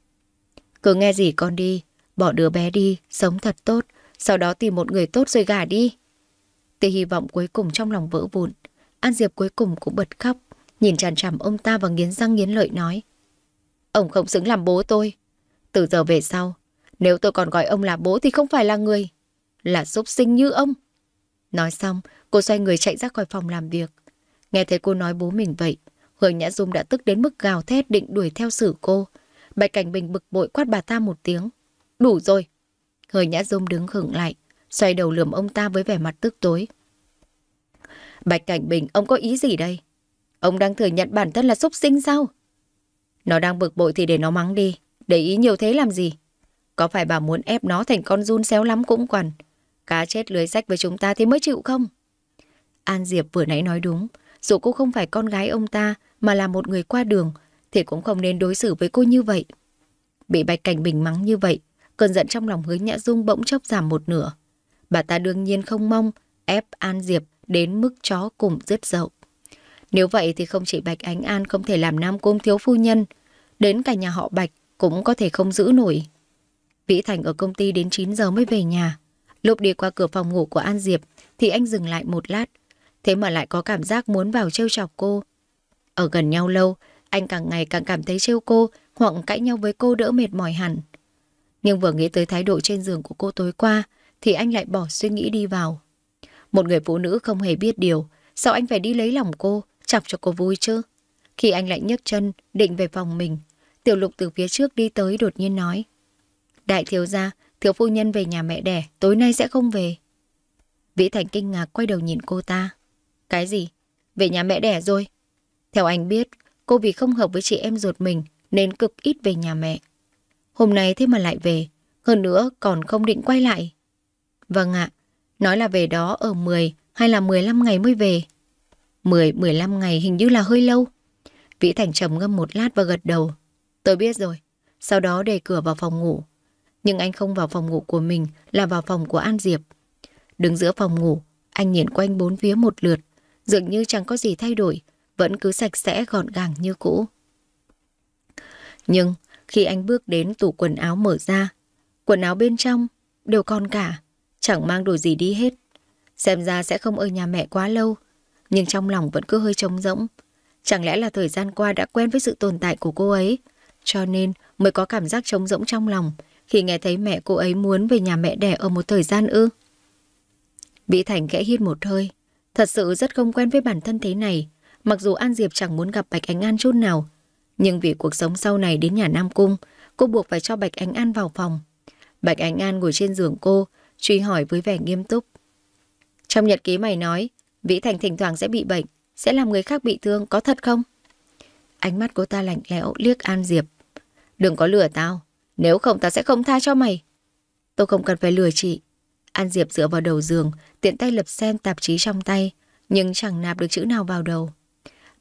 Speaker 1: Cứ nghe gì con đi, bỏ đứa bé đi, sống thật tốt, sau đó tìm một người tốt rồi gả đi. Tia hy vọng cuối cùng trong lòng vỡ vụn. An Diệp cuối cùng cũng bật khóc, nhìn chằm chằm ông ta và nghiến răng nghiến lợi nói. Ông không xứng làm bố tôi. Từ giờ về sau, nếu tôi còn gọi ông là bố thì không phải là người, là súc sinh như ông. Nói xong, cô xoay người chạy ra khỏi phòng làm việc. Nghe thấy cô nói bố mình vậy, Hương Nhã Dung đã tức đến mức gào thét định đuổi theo xử cô. Bạch Cảnh Bình bực bội quát bà ta một tiếng. Đủ rồi. Hờ Nhã Dung đứng khựng lại, xoay đầu lườm ông ta với vẻ mặt tức tối. Bạch Cảnh Bình, ông có ý gì đây? Ông đang thừa nhận bản thân là xúc sinh sao? Nó đang bực bội thì để nó mắng đi, để ý nhiều thế làm gì? Có phải bà muốn ép nó thành con run xéo lắm cũng quằn. Cá chết lưới sách với chúng ta thì mới chịu không? An Diệp vừa nãy nói đúng, dù cô không phải con gái ông ta, mà là một người qua đường thì cũng không nên đối xử với cô như vậy. Bị Bạch Cảnh Bình mắng như vậy, cơn giận trong lòng hứa Nhã Dung bỗng chốc giảm một nửa. Bà ta đương nhiên không mong ép An Diệp đến mức chó cùng rứt dậu. Nếu vậy thì không chỉ Bạch Ánh An không thể làm nam cung thiếu phu nhân, đến cả nhà họ Bạch cũng có thể không giữ nổi. Vĩ Thành ở công ty đến 9 giờ mới về nhà. Lúc đi qua cửa phòng ngủ của An Diệp thì anh dừng lại một lát. Thế mà lại có cảm giác muốn vào trêu chọc cô, ở gần nhau lâu, anh càng ngày càng cảm thấy trêu cô hoặc cãi nhau với cô đỡ mệt mỏi hẳn. Nhưng vừa nghĩ tới thái độ trên giường của cô tối qua thì anh lại bỏ suy nghĩ đi vào. Một người phụ nữ không hề biết điều, sao anh phải đi lấy lòng cô, chọc cho cô vui chứ? Khi anh lại nhấc chân, định về phòng mình, tiểu lục từ phía trước đi tới đột nhiên nói. Đại thiếu gia, thiếu phu nhân về nhà mẹ đẻ, tối nay sẽ không về. Vĩ Thành kinh ngạc quay đầu nhìn cô ta. Cái gì? Về nhà mẹ đẻ rồi, theo anh biết, cô vì không hợp với chị em ruột mình nên cực ít về nhà mẹ. Hôm nay thế mà lại về, hơn nữa còn không định quay lại. Vâng ạ, nói là về đó ở 10 hay là 15 ngày mới về. 10-15 ngày hình như là hơi lâu. Vĩ Thành trầm ngâm một lát và gật đầu. Tôi biết rồi. Sau đó đề cửa vào phòng ngủ. Nhưng anh không vào phòng ngủ của mình là vào phòng của An Diệp. Đứng giữa phòng ngủ, anh nhìn quanh bốn phía một lượt. Dường như chẳng có gì thay đổi vẫn cứ sạch sẽ gọn gàng như cũ. Nhưng khi anh bước đến tủ quần áo mở ra, quần áo bên trong đều còn cả, chẳng mang đồ gì đi hết. Xem ra sẽ không ở nhà mẹ quá lâu, nhưng trong lòng vẫn cứ hơi trống rỗng. Chẳng lẽ là thời gian qua đã quen với sự tồn tại của cô ấy, cho nên mới có cảm giác trống rỗng trong lòng khi nghe thấy mẹ cô ấy muốn về nhà mẹ đẻ ở một thời gian ư. bị Thành kẽ hít một hơi, thật sự rất không quen với bản thân thế này, Mặc dù An Diệp chẳng muốn gặp Bạch Ánh An chút nào, nhưng vì cuộc sống sau này đến nhà Nam Cung, cô buộc phải cho Bạch Ánh An vào phòng. Bạch Ánh An ngồi trên giường cô, truy hỏi với vẻ nghiêm túc. Trong nhật ký mày nói, Vĩ Thành thỉnh thoảng sẽ bị bệnh, sẽ làm người khác bị thương, có thật không? Ánh mắt cô ta lạnh lẽo liếc An Diệp. Đừng có lừa tao, nếu không tao sẽ không tha cho mày. Tôi không cần phải lừa chị. An Diệp dựa vào đầu giường, tiện tay lập xem tạp chí trong tay, nhưng chẳng nạp được chữ nào vào đầu.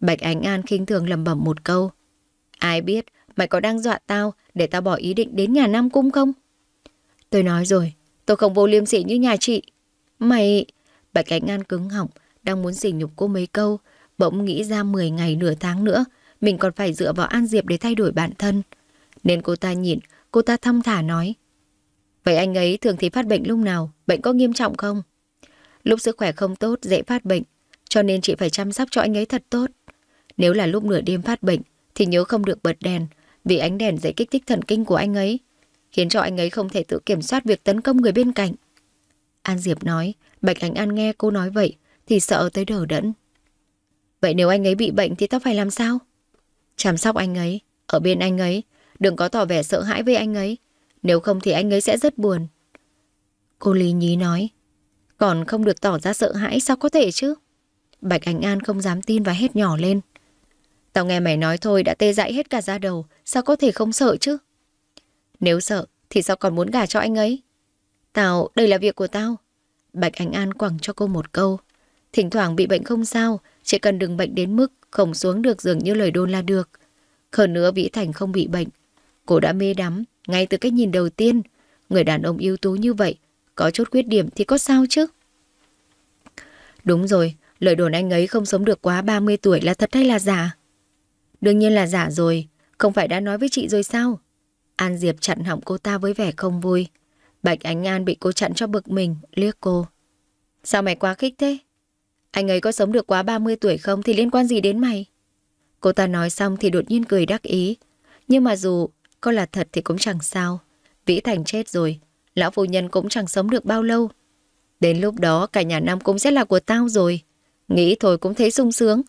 Speaker 1: Bạch Ánh An khinh thường lầm bẩm một câu. Ai biết, mày có đang dọa tao để tao bỏ ý định đến nhà Nam Cung không? Tôi nói rồi, tôi không vô liêm sỉ như nhà chị. Mày... Bạch Ánh An cứng họng, đang muốn xỉ nhục cô mấy câu. Bỗng nghĩ ra 10 ngày nửa tháng nữa, mình còn phải dựa vào An Diệp để thay đổi bản thân. Nên cô ta nhịn, cô ta thong thả nói. Vậy anh ấy thường thì phát bệnh lúc nào? Bệnh có nghiêm trọng không? Lúc sức khỏe không tốt, dễ phát bệnh. Cho nên chị phải chăm sóc cho anh ấy thật tốt. Nếu là lúc nửa đêm phát bệnh, thì nhớ không được bật đèn, vì ánh đèn dễ kích thích thần kinh của anh ấy, khiến cho anh ấy không thể tự kiểm soát việc tấn công người bên cạnh. An Diệp nói, Bạch Ánh An nghe cô nói vậy, thì sợ tới đờ đẫn. Vậy nếu anh ấy bị bệnh thì tao phải làm sao? Chăm sóc anh ấy, ở bên anh ấy, đừng có tỏ vẻ sợ hãi với anh ấy, nếu không thì anh ấy sẽ rất buồn. Cô Lý Nhí nói, còn không được tỏ ra sợ hãi sao có thể chứ? Bạch Ánh An không dám tin và hét nhỏ lên. Tao nghe mày nói thôi đã tê dại hết cả da đầu, sao có thể không sợ chứ? Nếu sợ, thì sao còn muốn gả cho anh ấy? Tao, đây là việc của tao. Bạch Ánh An quẳng cho cô một câu. Thỉnh thoảng bị bệnh không sao, chỉ cần đừng bệnh đến mức không xuống được giường như lời đôn là được. Hơn nữa Vĩ Thành không bị bệnh. Cô đã mê đắm, ngay từ cái nhìn đầu tiên. Người đàn ông ưu tú như vậy, có chút khuyết điểm thì có sao chứ? Đúng rồi, lời đồn anh ấy không sống được quá 30 tuổi là thật hay là giả? Đương nhiên là giả rồi, không phải đã nói với chị rồi sao? An Diệp chặn họng cô ta với vẻ không vui. Bạch Ánh An bị cô chặn cho bực mình, liếc cô. Sao mày quá khích thế? Anh ấy có sống được quá 30 tuổi không thì liên quan gì đến mày? Cô ta nói xong thì đột nhiên cười đắc ý. Nhưng mà dù có là thật thì cũng chẳng sao. Vĩ Thành chết rồi, lão phu nhân cũng chẳng sống được bao lâu. Đến lúc đó cả nhà Nam cũng sẽ là của tao rồi. Nghĩ thôi cũng thấy sung sướng.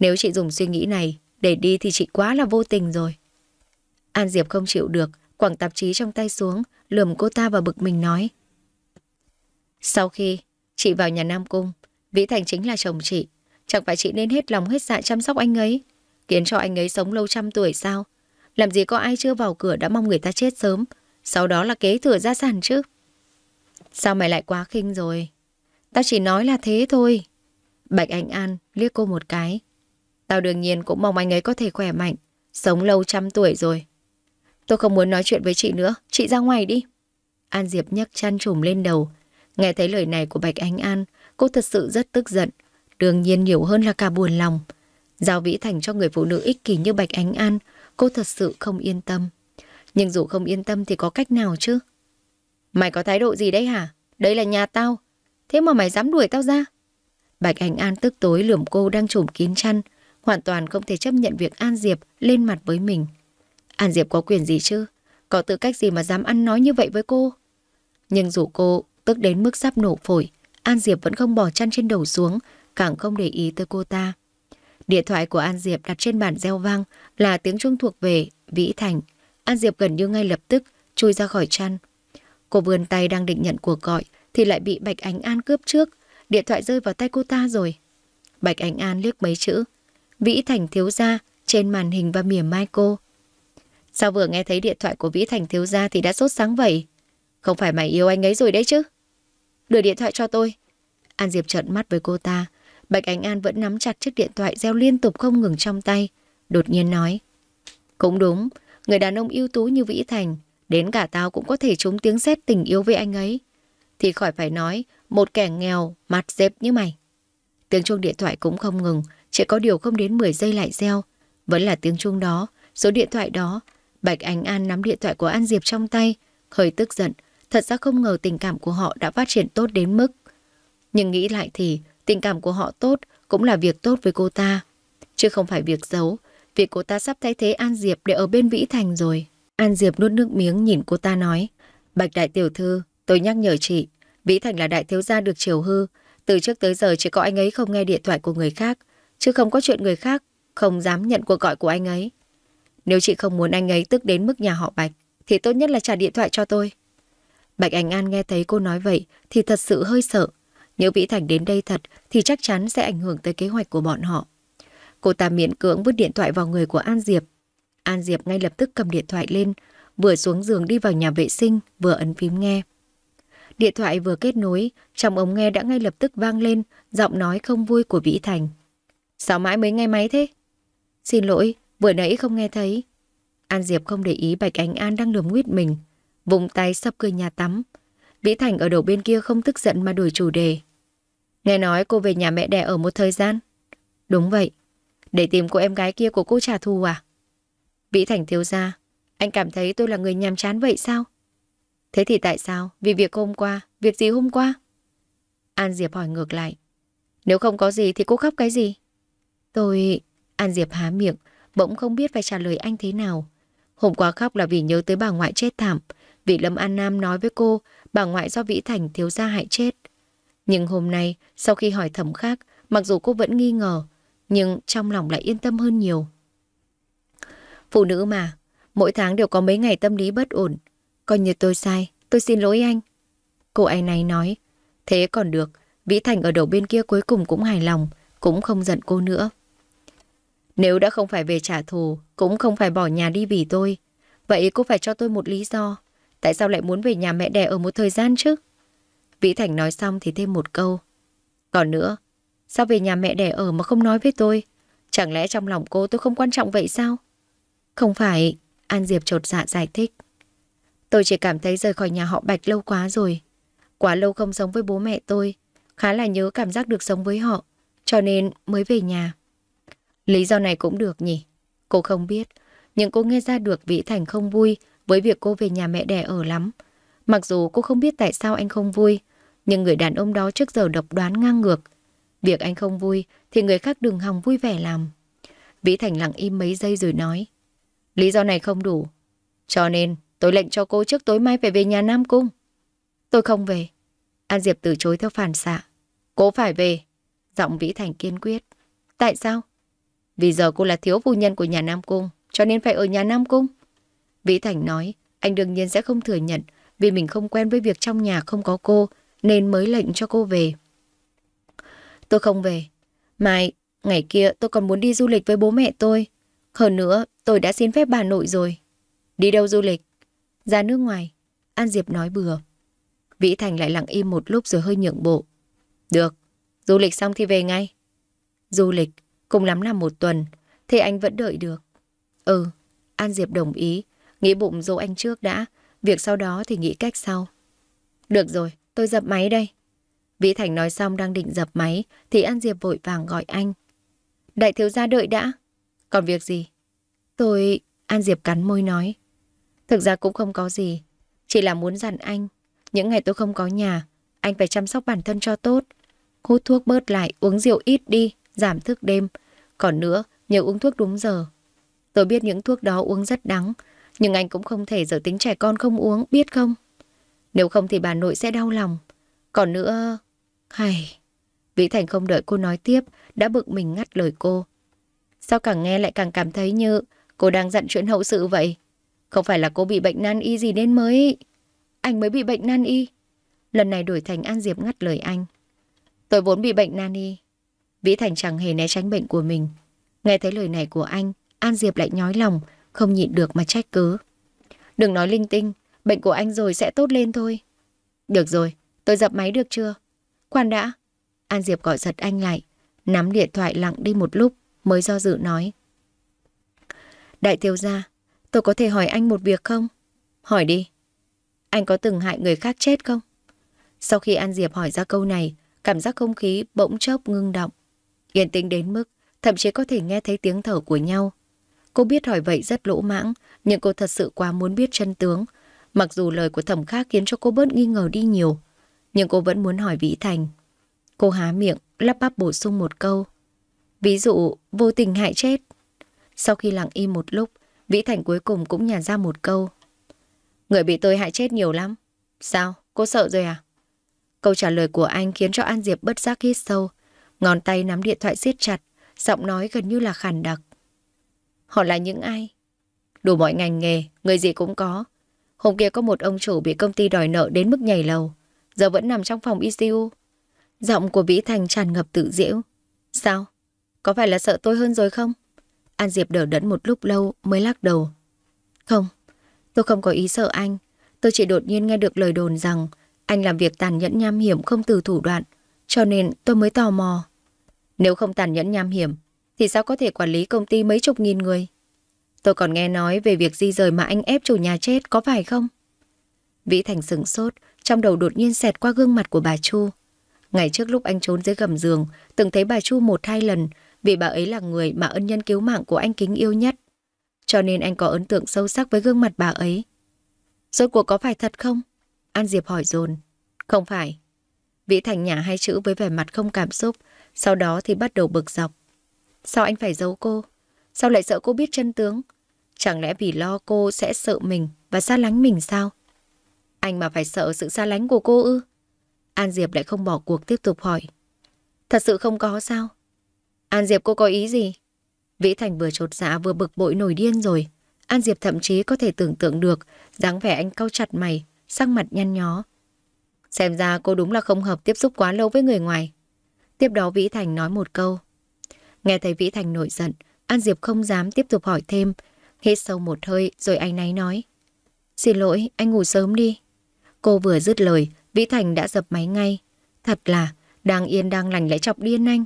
Speaker 1: Nếu chị dùng suy nghĩ này, để đi thì chị quá là vô tình rồi. An Diệp không chịu được, quẳng tạp chí trong tay xuống, lườm cô ta và bực mình nói. Sau khi chị vào nhà Nam Cung, Vĩ Thành chính là chồng chị. Chẳng phải chị nên hết lòng hết dạ chăm sóc anh ấy, khiến cho anh ấy sống lâu trăm tuổi sao? Làm gì có ai chưa vào cửa đã mong người ta chết sớm, sau đó là kế thừa gia sản chứ. Sao mày lại quá khinh rồi? Tao chỉ nói là thế thôi. Bạch Anh An liếc cô một cái, Tao đương nhiên cũng mong anh ấy có thể khỏe mạnh, sống lâu trăm tuổi rồi. Tôi không muốn nói chuyện với chị nữa, chị ra ngoài đi. An Diệp nhấc chăn trùm lên đầu. Nghe thấy lời này của Bạch Ánh An, cô thật sự rất tức giận. Đương nhiên nhiều hơn là cả buồn lòng. Giao Vĩ Thành cho người phụ nữ ích kỷ như Bạch Ánh An, cô thật sự không yên tâm. Nhưng dù không yên tâm thì có cách nào chứ? Mày có thái độ gì đấy hả? Đây là nhà tao. Thế mà mày dám đuổi tao ra? Bạch Ánh An tức tối lườm cô đang trùm kín chăn hoàn toàn không thể chấp nhận việc An Diệp lên mặt với mình. An Diệp có quyền gì chứ? Có tư cách gì mà dám ăn nói như vậy với cô? Nhưng dù cô tức đến mức sắp nổ phổi, An Diệp vẫn không bỏ chăn trên đầu xuống, càng không để ý tới cô ta. Điện thoại của An Diệp đặt trên bàn gieo vang là tiếng chuông thuộc về Vĩ Thành. An Diệp gần như ngay lập tức chui ra khỏi chăn. Cô vươn tay đang định nhận cuộc gọi thì lại bị Bạch Ánh An cướp trước. Điện thoại rơi vào tay cô ta rồi. Bạch Ánh An liếc mấy chữ Vĩ Thành thiếu gia trên màn hình và mỉa mai cô. Sao vừa nghe thấy điện thoại của Vĩ Thành thiếu gia thì đã sốt sáng vậy? Không phải mày yêu anh ấy rồi đấy chứ? Đưa điện thoại cho tôi. An Diệp trợn mắt với cô ta. Bạch Ánh An vẫn nắm chặt chiếc điện thoại reo liên tục không ngừng trong tay. Đột nhiên nói. Cũng đúng, người đàn ông ưu tú như Vĩ Thành, đến cả tao cũng có thể trúng tiếng xét tình yêu với anh ấy. Thì khỏi phải nói, một kẻ nghèo, mặt dẹp như mày. Tiếng chuông điện thoại cũng không ngừng, chỉ có điều không đến 10 giây lại reo. Vẫn là tiếng chuông đó, số điện thoại đó. Bạch Ánh An nắm điện thoại của An Diệp trong tay, hơi tức giận. Thật ra không ngờ tình cảm của họ đã phát triển tốt đến mức. Nhưng nghĩ lại thì, tình cảm của họ tốt cũng là việc tốt với cô ta. Chứ không phải việc xấu, Việc cô ta sắp thay thế An Diệp để ở bên Vĩ Thành rồi. An Diệp nuốt nước miếng nhìn cô ta nói. Bạch Đại Tiểu Thư, tôi nhắc nhở chị, Vĩ Thành là đại thiếu gia được chiều hư. Từ trước tới giờ chỉ có anh ấy không nghe điện thoại của người khác chứ không có chuyện người khác không dám nhận cuộc gọi của anh ấy. Nếu chị không muốn anh ấy tức đến mức nhà họ Bạch, thì tốt nhất là trả điện thoại cho tôi. Bạch ảnh An nghe thấy cô nói vậy thì thật sự hơi sợ. Nếu Vĩ Thành đến đây thật thì chắc chắn sẽ ảnh hưởng tới kế hoạch của bọn họ. Cô ta miễn cưỡng vứt điện thoại vào người của An Diệp. An Diệp ngay lập tức cầm điện thoại lên, vừa xuống giường đi vào nhà vệ sinh, vừa ấn phím nghe. Điện thoại vừa kết nối, trong ống nghe đã ngay lập tức vang lên giọng nói không vui của Vĩ Thành. Sao mãi mới nghe máy thế? Xin lỗi, vừa nãy không nghe thấy. An Diệp không để ý Bạch Ánh An đang lườm nguyết mình, vụng tay sắp cười nhà tắm. Vĩ Thành ở đầu bên kia không tức giận mà đổi chủ đề. Nghe nói cô về nhà mẹ đẻ ở một thời gian. Đúng vậy, để tìm cô em gái kia của cô trả thù à? Vĩ Thành thiếu ra, anh cảm thấy tôi là người nhàm chán vậy sao? Thế thì tại sao? Vì việc hôm qua, việc gì hôm qua? An Diệp hỏi ngược lại. Nếu không có gì thì cô khóc cái gì? Tôi... An Diệp há miệng, bỗng không biết phải trả lời anh thế nào. Hôm qua khóc là vì nhớ tới bà ngoại chết thảm. Vị Lâm An Nam nói với cô, bà ngoại do Vĩ Thành thiếu gia hại chết. Nhưng hôm nay, sau khi hỏi thẩm khác, mặc dù cô vẫn nghi ngờ, nhưng trong lòng lại yên tâm hơn nhiều. Phụ nữ mà, mỗi tháng đều có mấy ngày tâm lý bất ổn. Coi như tôi sai, tôi xin lỗi anh. Cô ấy này nói, thế còn được, Vĩ Thành ở đầu bên kia cuối cùng cũng hài lòng, cũng không giận cô nữa. Nếu đã không phải về trả thù, cũng không phải bỏ nhà đi vì tôi, vậy cô phải cho tôi một lý do. Tại sao lại muốn về nhà mẹ đẻ ở một thời gian chứ? Vĩ Thành nói xong thì thêm một câu. Còn nữa, sao về nhà mẹ đẻ ở mà không nói với tôi? Chẳng lẽ trong lòng cô tôi không quan trọng vậy sao? Không phải, An Diệp trột dạ giải thích. Tôi chỉ cảm thấy rời khỏi nhà họ Bạch lâu quá rồi. Quá lâu không sống với bố mẹ tôi, khá là nhớ cảm giác được sống với họ, cho nên mới về nhà. Lý do này cũng được nhỉ? Cô không biết, nhưng cô nghe ra được Vĩ Thành không vui với việc cô về nhà mẹ đẻ ở lắm. Mặc dù cô không biết tại sao anh không vui, nhưng người đàn ông đó trước giờ độc đoán ngang ngược. Việc anh không vui thì người khác đừng hòng vui vẻ làm. Vĩ Thành lặng im mấy giây rồi nói. Lý do này không đủ. Cho nên tôi lệnh cho cô trước tối mai phải về nhà Nam Cung. Tôi không về. An Diệp từ chối theo phản xạ. Cô phải về. Giọng Vĩ Thành kiên quyết. Tại sao? Vì giờ cô là thiếu phu nhân của nhà Nam Cung, cho nên phải ở nhà Nam Cung. Vĩ Thành nói, anh đương nhiên sẽ không thừa nhận vì mình không quen với việc trong nhà không có cô nên mới lệnh cho cô về. Tôi không về. Mai, ngày kia tôi còn muốn đi du lịch với bố mẹ tôi. Hơn nữa, tôi đã xin phép bà nội rồi. Đi đâu du lịch? Ra nước ngoài. An Diệp nói bừa. Vĩ Thành lại lặng im một lúc rồi hơi nhượng bộ. Được, du lịch xong thì về ngay. Du lịch, Cùng lắm là một tuần, thế anh vẫn đợi được. Ừ, An Diệp đồng ý, nghĩ bụng dỗ anh trước đã, việc sau đó thì nghĩ cách sau. Được rồi, tôi dập máy đây. Vĩ Thành nói xong đang định dập máy, thì An Diệp vội vàng gọi anh. Đại thiếu gia đợi đã. Còn việc gì? Tôi... An Diệp cắn môi nói. Thực ra cũng không có gì. Chỉ là muốn dặn anh. Những ngày tôi không có nhà, anh phải chăm sóc bản thân cho tốt. Hút thuốc bớt lại, uống rượu ít đi, giảm thức đêm. Còn nữa, nhớ uống thuốc đúng giờ. Tôi biết những thuốc đó uống rất đắng, nhưng anh cũng không thể giờ tính trẻ con không uống, biết không? Nếu không thì bà nội sẽ đau lòng. Còn nữa... Hay... Vĩ Thành không đợi cô nói tiếp, đã bực mình ngắt lời cô. Sao càng nghe lại càng cảm thấy như cô đang dặn chuyện hậu sự vậy? Không phải là cô bị bệnh nan y gì nên mới... Anh mới bị bệnh nan y. Lần này đổi thành An Diệp ngắt lời anh. Tôi vốn bị bệnh nan y. Vĩ Thành chẳng hề né tránh bệnh của mình. Nghe thấy lời này của anh, An Diệp lại nhói lòng, không nhịn được mà trách cứ. Đừng nói linh tinh, bệnh của anh rồi sẽ tốt lên thôi. Được rồi, tôi dập máy được chưa? Khoan đã. An Diệp gọi giật anh lại, nắm điện thoại lặng đi một lúc mới do dự nói. Đại thiếu gia, tôi có thể hỏi anh một việc không? Hỏi đi. Anh có từng hại người khác chết không? Sau khi An Diệp hỏi ra câu này, cảm giác không khí bỗng chốc ngưng động. Yên tĩnh đến mức, thậm chí có thể nghe thấy tiếng thở của nhau. Cô biết hỏi vậy rất lỗ mãng, nhưng cô thật sự quá muốn biết chân tướng. Mặc dù lời của thẩm khác khiến cho cô bớt nghi ngờ đi nhiều, nhưng cô vẫn muốn hỏi Vĩ Thành. Cô há miệng, lắp bắp bổ sung một câu. Ví dụ, vô tình hại chết. Sau khi lặng im một lúc, Vĩ Thành cuối cùng cũng nhả ra một câu. Người bị tôi hại chết nhiều lắm. Sao? Cô sợ rồi à? Câu trả lời của anh khiến cho An Diệp bất giác hít sâu. Ngón tay nắm điện thoại siết chặt, giọng nói gần như là khàn đặc. Họ là những ai? Đủ mọi ngành nghề, người gì cũng có. Hôm kia có một ông chủ bị công ty đòi nợ đến mức nhảy lầu, giờ vẫn nằm trong phòng ICU. Giọng của Vĩ Thành tràn ngập tự diễu. Sao? Có phải là sợ tôi hơn rồi không? An Diệp đỡ đẫn một lúc lâu mới lắc đầu. Không, tôi không có ý sợ anh. Tôi chỉ đột nhiên nghe được lời đồn rằng anh làm việc tàn nhẫn nham hiểm không từ thủ đoạn cho nên tôi mới tò mò. Nếu không tàn nhẫn nham hiểm, thì sao có thể quản lý công ty mấy chục nghìn người? Tôi còn nghe nói về việc di rời mà anh ép chủ nhà chết có phải không? Vĩ Thành sửng sốt, trong đầu đột nhiên xẹt qua gương mặt của bà Chu. Ngày trước lúc anh trốn dưới gầm giường, từng thấy bà Chu một hai lần, vì bà ấy là người mà ân nhân cứu mạng của anh kính yêu nhất. Cho nên anh có ấn tượng sâu sắc với gương mặt bà ấy. Rốt cuộc có phải thật không? An Diệp hỏi dồn. Không phải. Vĩ Thành nhả hai chữ với vẻ mặt không cảm xúc, sau đó thì bắt đầu bực dọc. Sao anh phải giấu cô? Sao lại sợ cô biết chân tướng? Chẳng lẽ vì lo cô sẽ sợ mình và xa lánh mình sao? Anh mà phải sợ sự xa lánh của cô ư? An Diệp lại không bỏ cuộc tiếp tục hỏi. Thật sự không có sao? An Diệp cô có ý gì? Vĩ Thành vừa trột dạ vừa bực bội nổi điên rồi. An Diệp thậm chí có thể tưởng tượng được dáng vẻ anh cau chặt mày, sang mặt nhăn nhó, Xem ra cô đúng là không hợp tiếp xúc quá lâu với người ngoài. Tiếp đó Vĩ Thành nói một câu. Nghe thấy Vĩ Thành nổi giận, An Diệp không dám tiếp tục hỏi thêm. Hít sâu một hơi rồi anh ấy nói. Xin lỗi, anh ngủ sớm đi. Cô vừa dứt lời, Vĩ Thành đã dập máy ngay. Thật là, đang yên đang lành lại chọc điên anh.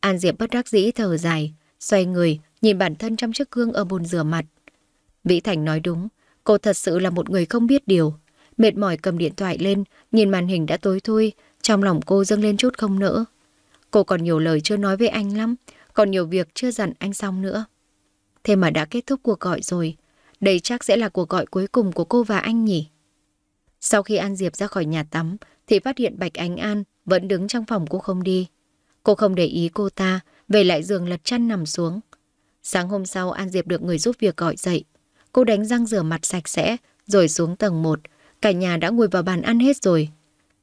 Speaker 1: An Diệp bất đắc dĩ thở dài, xoay người, nhìn bản thân trong chiếc gương ở bồn rửa mặt. Vĩ Thành nói đúng, cô thật sự là một người không biết điều, Mệt mỏi cầm điện thoại lên, nhìn màn hình đã tối thui, trong lòng cô dâng lên chút không nỡ. Cô còn nhiều lời chưa nói với anh lắm, còn nhiều việc chưa dặn anh xong nữa. Thế mà đã kết thúc cuộc gọi rồi, đây chắc sẽ là cuộc gọi cuối cùng của cô và anh nhỉ? Sau khi An Diệp ra khỏi nhà tắm, thì phát hiện Bạch Ánh An vẫn đứng trong phòng cô không đi. Cô không để ý cô ta, về lại giường lật chăn nằm xuống. Sáng hôm sau An Diệp được người giúp việc gọi dậy. Cô đánh răng rửa mặt sạch sẽ, rồi xuống tầng 1, Cả nhà đã ngồi vào bàn ăn hết rồi.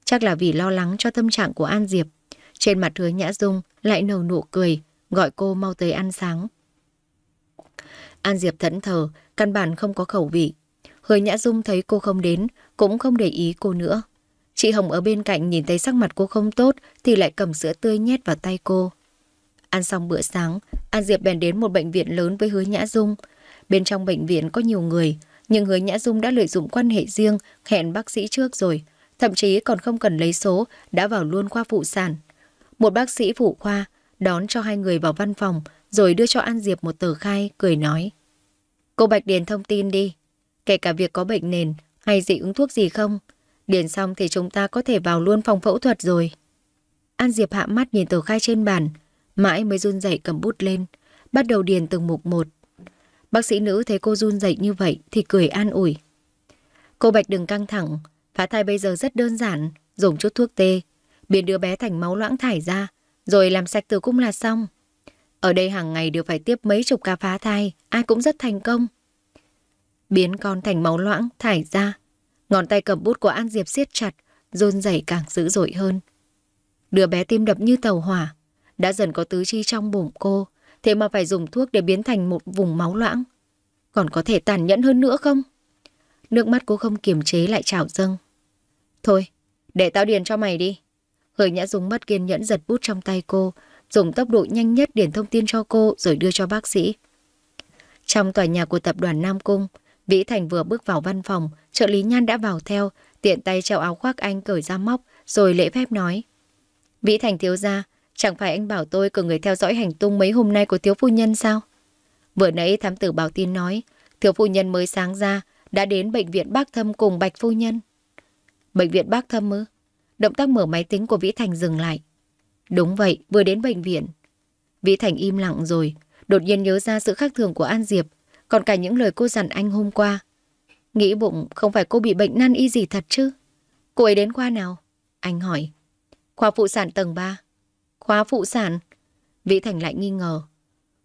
Speaker 1: Chắc là vì lo lắng cho tâm trạng của An Diệp. Trên mặt hứa Nhã Dung lại nở nụ cười, gọi cô mau tới ăn sáng. An Diệp thẫn thờ, căn bản không có khẩu vị. Hứa Nhã Dung thấy cô không đến, cũng không để ý cô nữa. Chị Hồng ở bên cạnh nhìn thấy sắc mặt cô không tốt thì lại cầm sữa tươi nhét vào tay cô. Ăn xong bữa sáng, An Diệp bèn đến một bệnh viện lớn với hứa Nhã Dung. Bên trong bệnh viện có nhiều người, nhưng hứa Nhã Dung đã lợi dụng quan hệ riêng, hẹn bác sĩ trước rồi. Thậm chí còn không cần lấy số, đã vào luôn qua phụ sản. Một bác sĩ phụ khoa đón cho hai người vào văn phòng rồi đưa cho An Diệp một tờ khai, cười nói. Cô Bạch điền thông tin đi, kể cả việc có bệnh nền hay dị ứng thuốc gì không. Điền xong thì chúng ta có thể vào luôn phòng phẫu thuật rồi. An Diệp hạ mắt nhìn tờ khai trên bàn, mãi mới run dậy cầm bút lên, bắt đầu điền từng mục một. Bác sĩ nữ thấy cô run dậy như vậy thì cười an ủi. Cô Bạch đừng căng thẳng, phá thai bây giờ rất đơn giản, dùng chút thuốc tê, biến đứa bé thành máu loãng thải ra, rồi làm sạch tử cung là xong. Ở đây hàng ngày đều phải tiếp mấy chục ca phá thai, ai cũng rất thành công. Biến con thành máu loãng thải ra, ngón tay cầm bút của An Diệp siết chặt, run rẩy càng dữ dội hơn. Đứa bé tim đập như tàu hỏa, đã dần có tứ chi trong bụng cô, Thế mà phải dùng thuốc để biến thành một vùng máu loãng. Còn có thể tàn nhẫn hơn nữa không? Nước mắt cô không kiềm chế lại trào dâng. Thôi, để tao điền cho mày đi. Hứa Nhã dùng mắt kiên nhẫn giật bút trong tay cô, dùng tốc độ nhanh nhất điền thông tin cho cô rồi đưa cho bác sĩ. Trong tòa nhà của tập đoàn Nam Cung, Vĩ Thành vừa bước vào văn phòng, trợ lý Nhan đã vào theo, tiện tay treo áo khoác anh cởi ra móc, rồi lễ phép nói. Vĩ Thành thiếu ra, Chẳng phải anh bảo tôi cử người theo dõi hành tung mấy hôm nay của thiếu phu nhân sao? Vừa nãy thám tử báo tin nói, thiếu phu nhân mới sáng ra, đã đến bệnh viện bác thâm cùng bạch phu nhân. Bệnh viện bác thâm ư? Động tác mở máy tính của Vĩ Thành dừng lại. Đúng vậy, vừa đến bệnh viện. Vĩ Thành im lặng rồi, đột nhiên nhớ ra sự khác thường của An Diệp, còn cả những lời cô dặn anh hôm qua. Nghĩ bụng không phải cô bị bệnh nan y gì thật chứ? Cô ấy đến khoa nào? Anh hỏi. Khoa phụ sản tầng 3. Khoa phụ sản? Vĩ Thành lại nghi ngờ.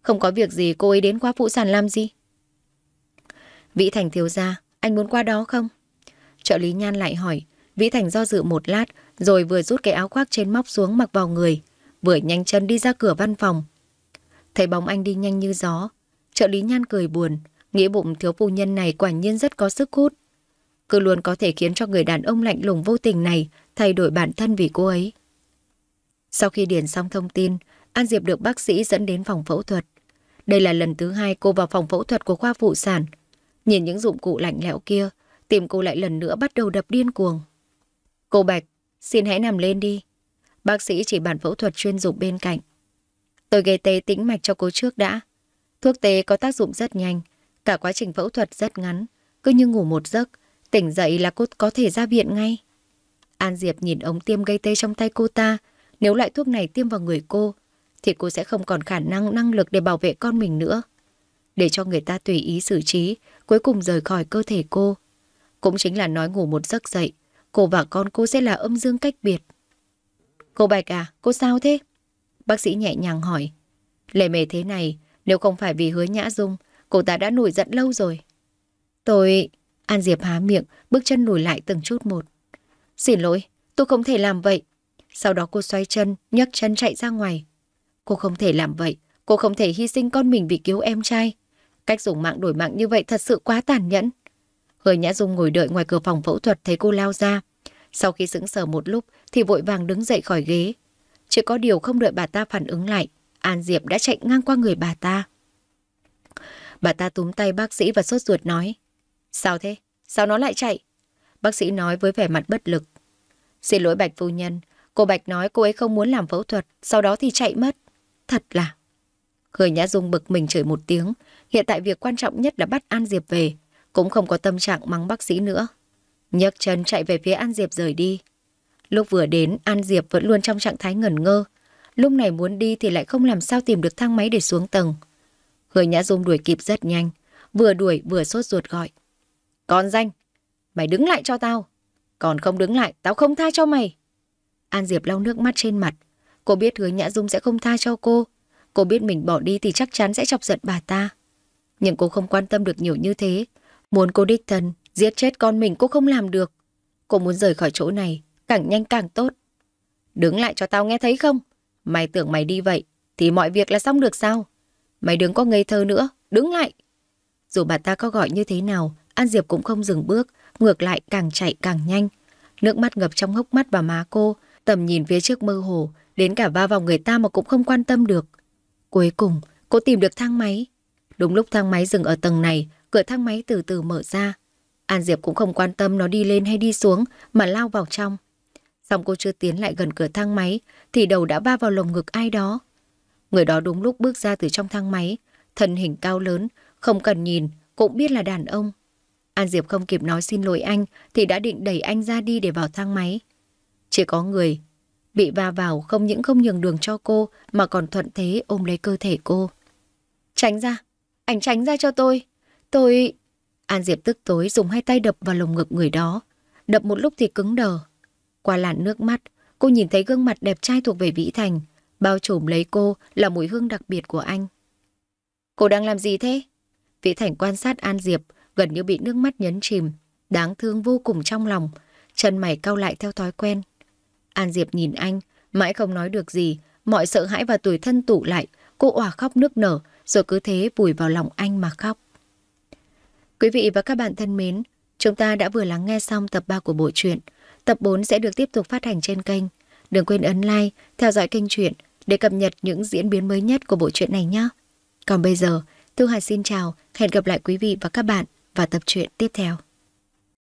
Speaker 1: Không có việc gì cô ấy đến khoa phụ sản làm gì? Vĩ Thành thiếu ra, anh muốn qua đó không? Trợ lý Nhan lại hỏi. Vĩ Thành do dự một lát, rồi vừa rút cái áo khoác trên móc xuống mặc vào người, vừa nhanh chân đi ra cửa văn phòng. Thấy bóng anh đi nhanh như gió, trợ lý Nhan cười buồn, nghĩ bụng thiếu phụ nhân này quả nhiên rất có sức hút. Cứ luôn có thể khiến cho người đàn ông lạnh lùng vô tình này thay đổi bản thân vì cô ấy. Sau khi điền xong thông tin, An Diệp được bác sĩ dẫn đến phòng phẫu thuật. Đây là lần thứ hai cô vào phòng phẫu thuật của khoa phụ sản. Nhìn những dụng cụ lạnh lẽo kia, tim cô lại lần nữa bắt đầu đập điên cuồng. Cô Bạch, xin hãy nằm lên đi. Bác sĩ chỉ bàn phẫu thuật chuyên dụng bên cạnh. Tôi gây tê tĩnh mạch cho cô trước đã. Thuốc tê có tác dụng rất nhanh, cả quá trình phẫu thuật rất ngắn. Cứ như ngủ một giấc, tỉnh dậy là cô có thể ra viện ngay. An Diệp nhìn ống tiêm gây tê trong tay cô ta, nếu loại thuốc này tiêm vào người cô, thì cô sẽ không còn khả năng năng lực để bảo vệ con mình nữa. Để cho người ta tùy ý xử trí, cuối cùng rời khỏi cơ thể cô. Cũng chính là nói ngủ một giấc dậy, cô và con cô sẽ là âm dương cách biệt. Cô Bạch à, cô sao thế? Bác sĩ nhẹ nhàng hỏi. Lệ mề thế này, nếu không phải vì hứa nhã dung, cô ta đã nổi giận lâu rồi. Tôi... An Diệp há miệng, bước chân nổi lại từng chút một. Xin lỗi, tôi không thể làm vậy. Sau đó cô xoay chân, nhấc chân chạy ra ngoài. Cô không thể làm vậy, cô không thể hy sinh con mình vì cứu em trai. Cách dùng mạng đổi mạng như vậy thật sự quá tàn nhẫn. Hứa Nhã Dung ngồi đợi ngoài cửa phòng phẫu thuật thấy cô lao ra. Sau khi sững sờ một lúc thì vội vàng đứng dậy khỏi ghế. Chỉ có điều không đợi bà ta phản ứng lại, An Diệp đã chạy ngang qua người bà ta. Bà ta túm tay bác sĩ và sốt ruột nói. Sao thế? Sao nó lại chạy? Bác sĩ nói với vẻ mặt bất lực. Xin lỗi Bạch Phu Nhân, Cô Bạch nói cô ấy không muốn làm phẫu thuật, sau đó thì chạy mất. Thật là... Hứa Nhã Dung bực mình chửi một tiếng. Hiện tại việc quan trọng nhất là bắt An Diệp về. Cũng không có tâm trạng mắng bác sĩ nữa. nhấc chân chạy về phía An Diệp rời đi. Lúc vừa đến, An Diệp vẫn luôn trong trạng thái ngẩn ngơ. Lúc này muốn đi thì lại không làm sao tìm được thang máy để xuống tầng. Hứa Nhã Dung đuổi kịp rất nhanh. Vừa đuổi vừa sốt ruột gọi. Con danh, mày đứng lại cho tao. Còn không đứng lại, tao không tha cho mày. An Diệp lau nước mắt trên mặt. Cô biết hứa Nhã Dung sẽ không tha cho cô. Cô biết mình bỏ đi thì chắc chắn sẽ chọc giận bà ta. Nhưng cô không quan tâm được nhiều như thế. Muốn cô đích thân, giết chết con mình cô không làm được. Cô muốn rời khỏi chỗ này, càng nhanh càng tốt. Đứng lại cho tao nghe thấy không? Mày tưởng mày đi vậy, thì mọi việc là xong được sao? Mày đừng có ngây thơ nữa, đứng lại. Dù bà ta có gọi như thế nào, An Diệp cũng không dừng bước, ngược lại càng chạy càng nhanh. Nước mắt ngập trong hốc mắt và má cô, Tầm nhìn phía trước mơ hồ, đến cả va vào người ta mà cũng không quan tâm được. Cuối cùng, cô tìm được thang máy. Đúng lúc thang máy dừng ở tầng này, cửa thang máy từ từ mở ra. An Diệp cũng không quan tâm nó đi lên hay đi xuống mà lao vào trong. Xong cô chưa tiến lại gần cửa thang máy thì đầu đã va vào lồng ngực ai đó. Người đó đúng lúc bước ra từ trong thang máy, thân hình cao lớn, không cần nhìn cũng biết là đàn ông. An Diệp không kịp nói xin lỗi anh thì đã định đẩy anh ra đi để vào thang máy. Chỉ có người bị va vào không những không nhường đường cho cô mà còn thuận thế ôm lấy cơ thể cô. Tránh ra, anh tránh ra cho tôi. Tôi... An Diệp tức tối dùng hai tay đập vào lồng ngực người đó. Đập một lúc thì cứng đờ. Qua làn nước mắt, cô nhìn thấy gương mặt đẹp trai thuộc về Vĩ Thành. Bao trùm lấy cô là mùi hương đặc biệt của anh. Cô đang làm gì thế? Vĩ Thành quan sát An Diệp, gần như bị nước mắt nhấn chìm. Đáng thương vô cùng trong lòng. Chân mày cau lại theo thói quen. An Diệp nhìn anh, mãi không nói được gì, mọi sợ hãi và tuổi thân tụ lại, cô òa khóc nước nở, rồi cứ thế vùi vào lòng anh mà khóc. Quý vị và các bạn thân mến, chúng ta đã vừa lắng nghe xong tập 3 của bộ truyện. Tập 4 sẽ được tiếp tục phát hành trên kênh. Đừng quên ấn like, theo dõi kênh truyện để cập nhật những diễn biến mới nhất của bộ truyện này nhé. Còn bây giờ, Thu Hà xin chào, hẹn gặp lại quý vị và các bạn vào tập truyện tiếp theo.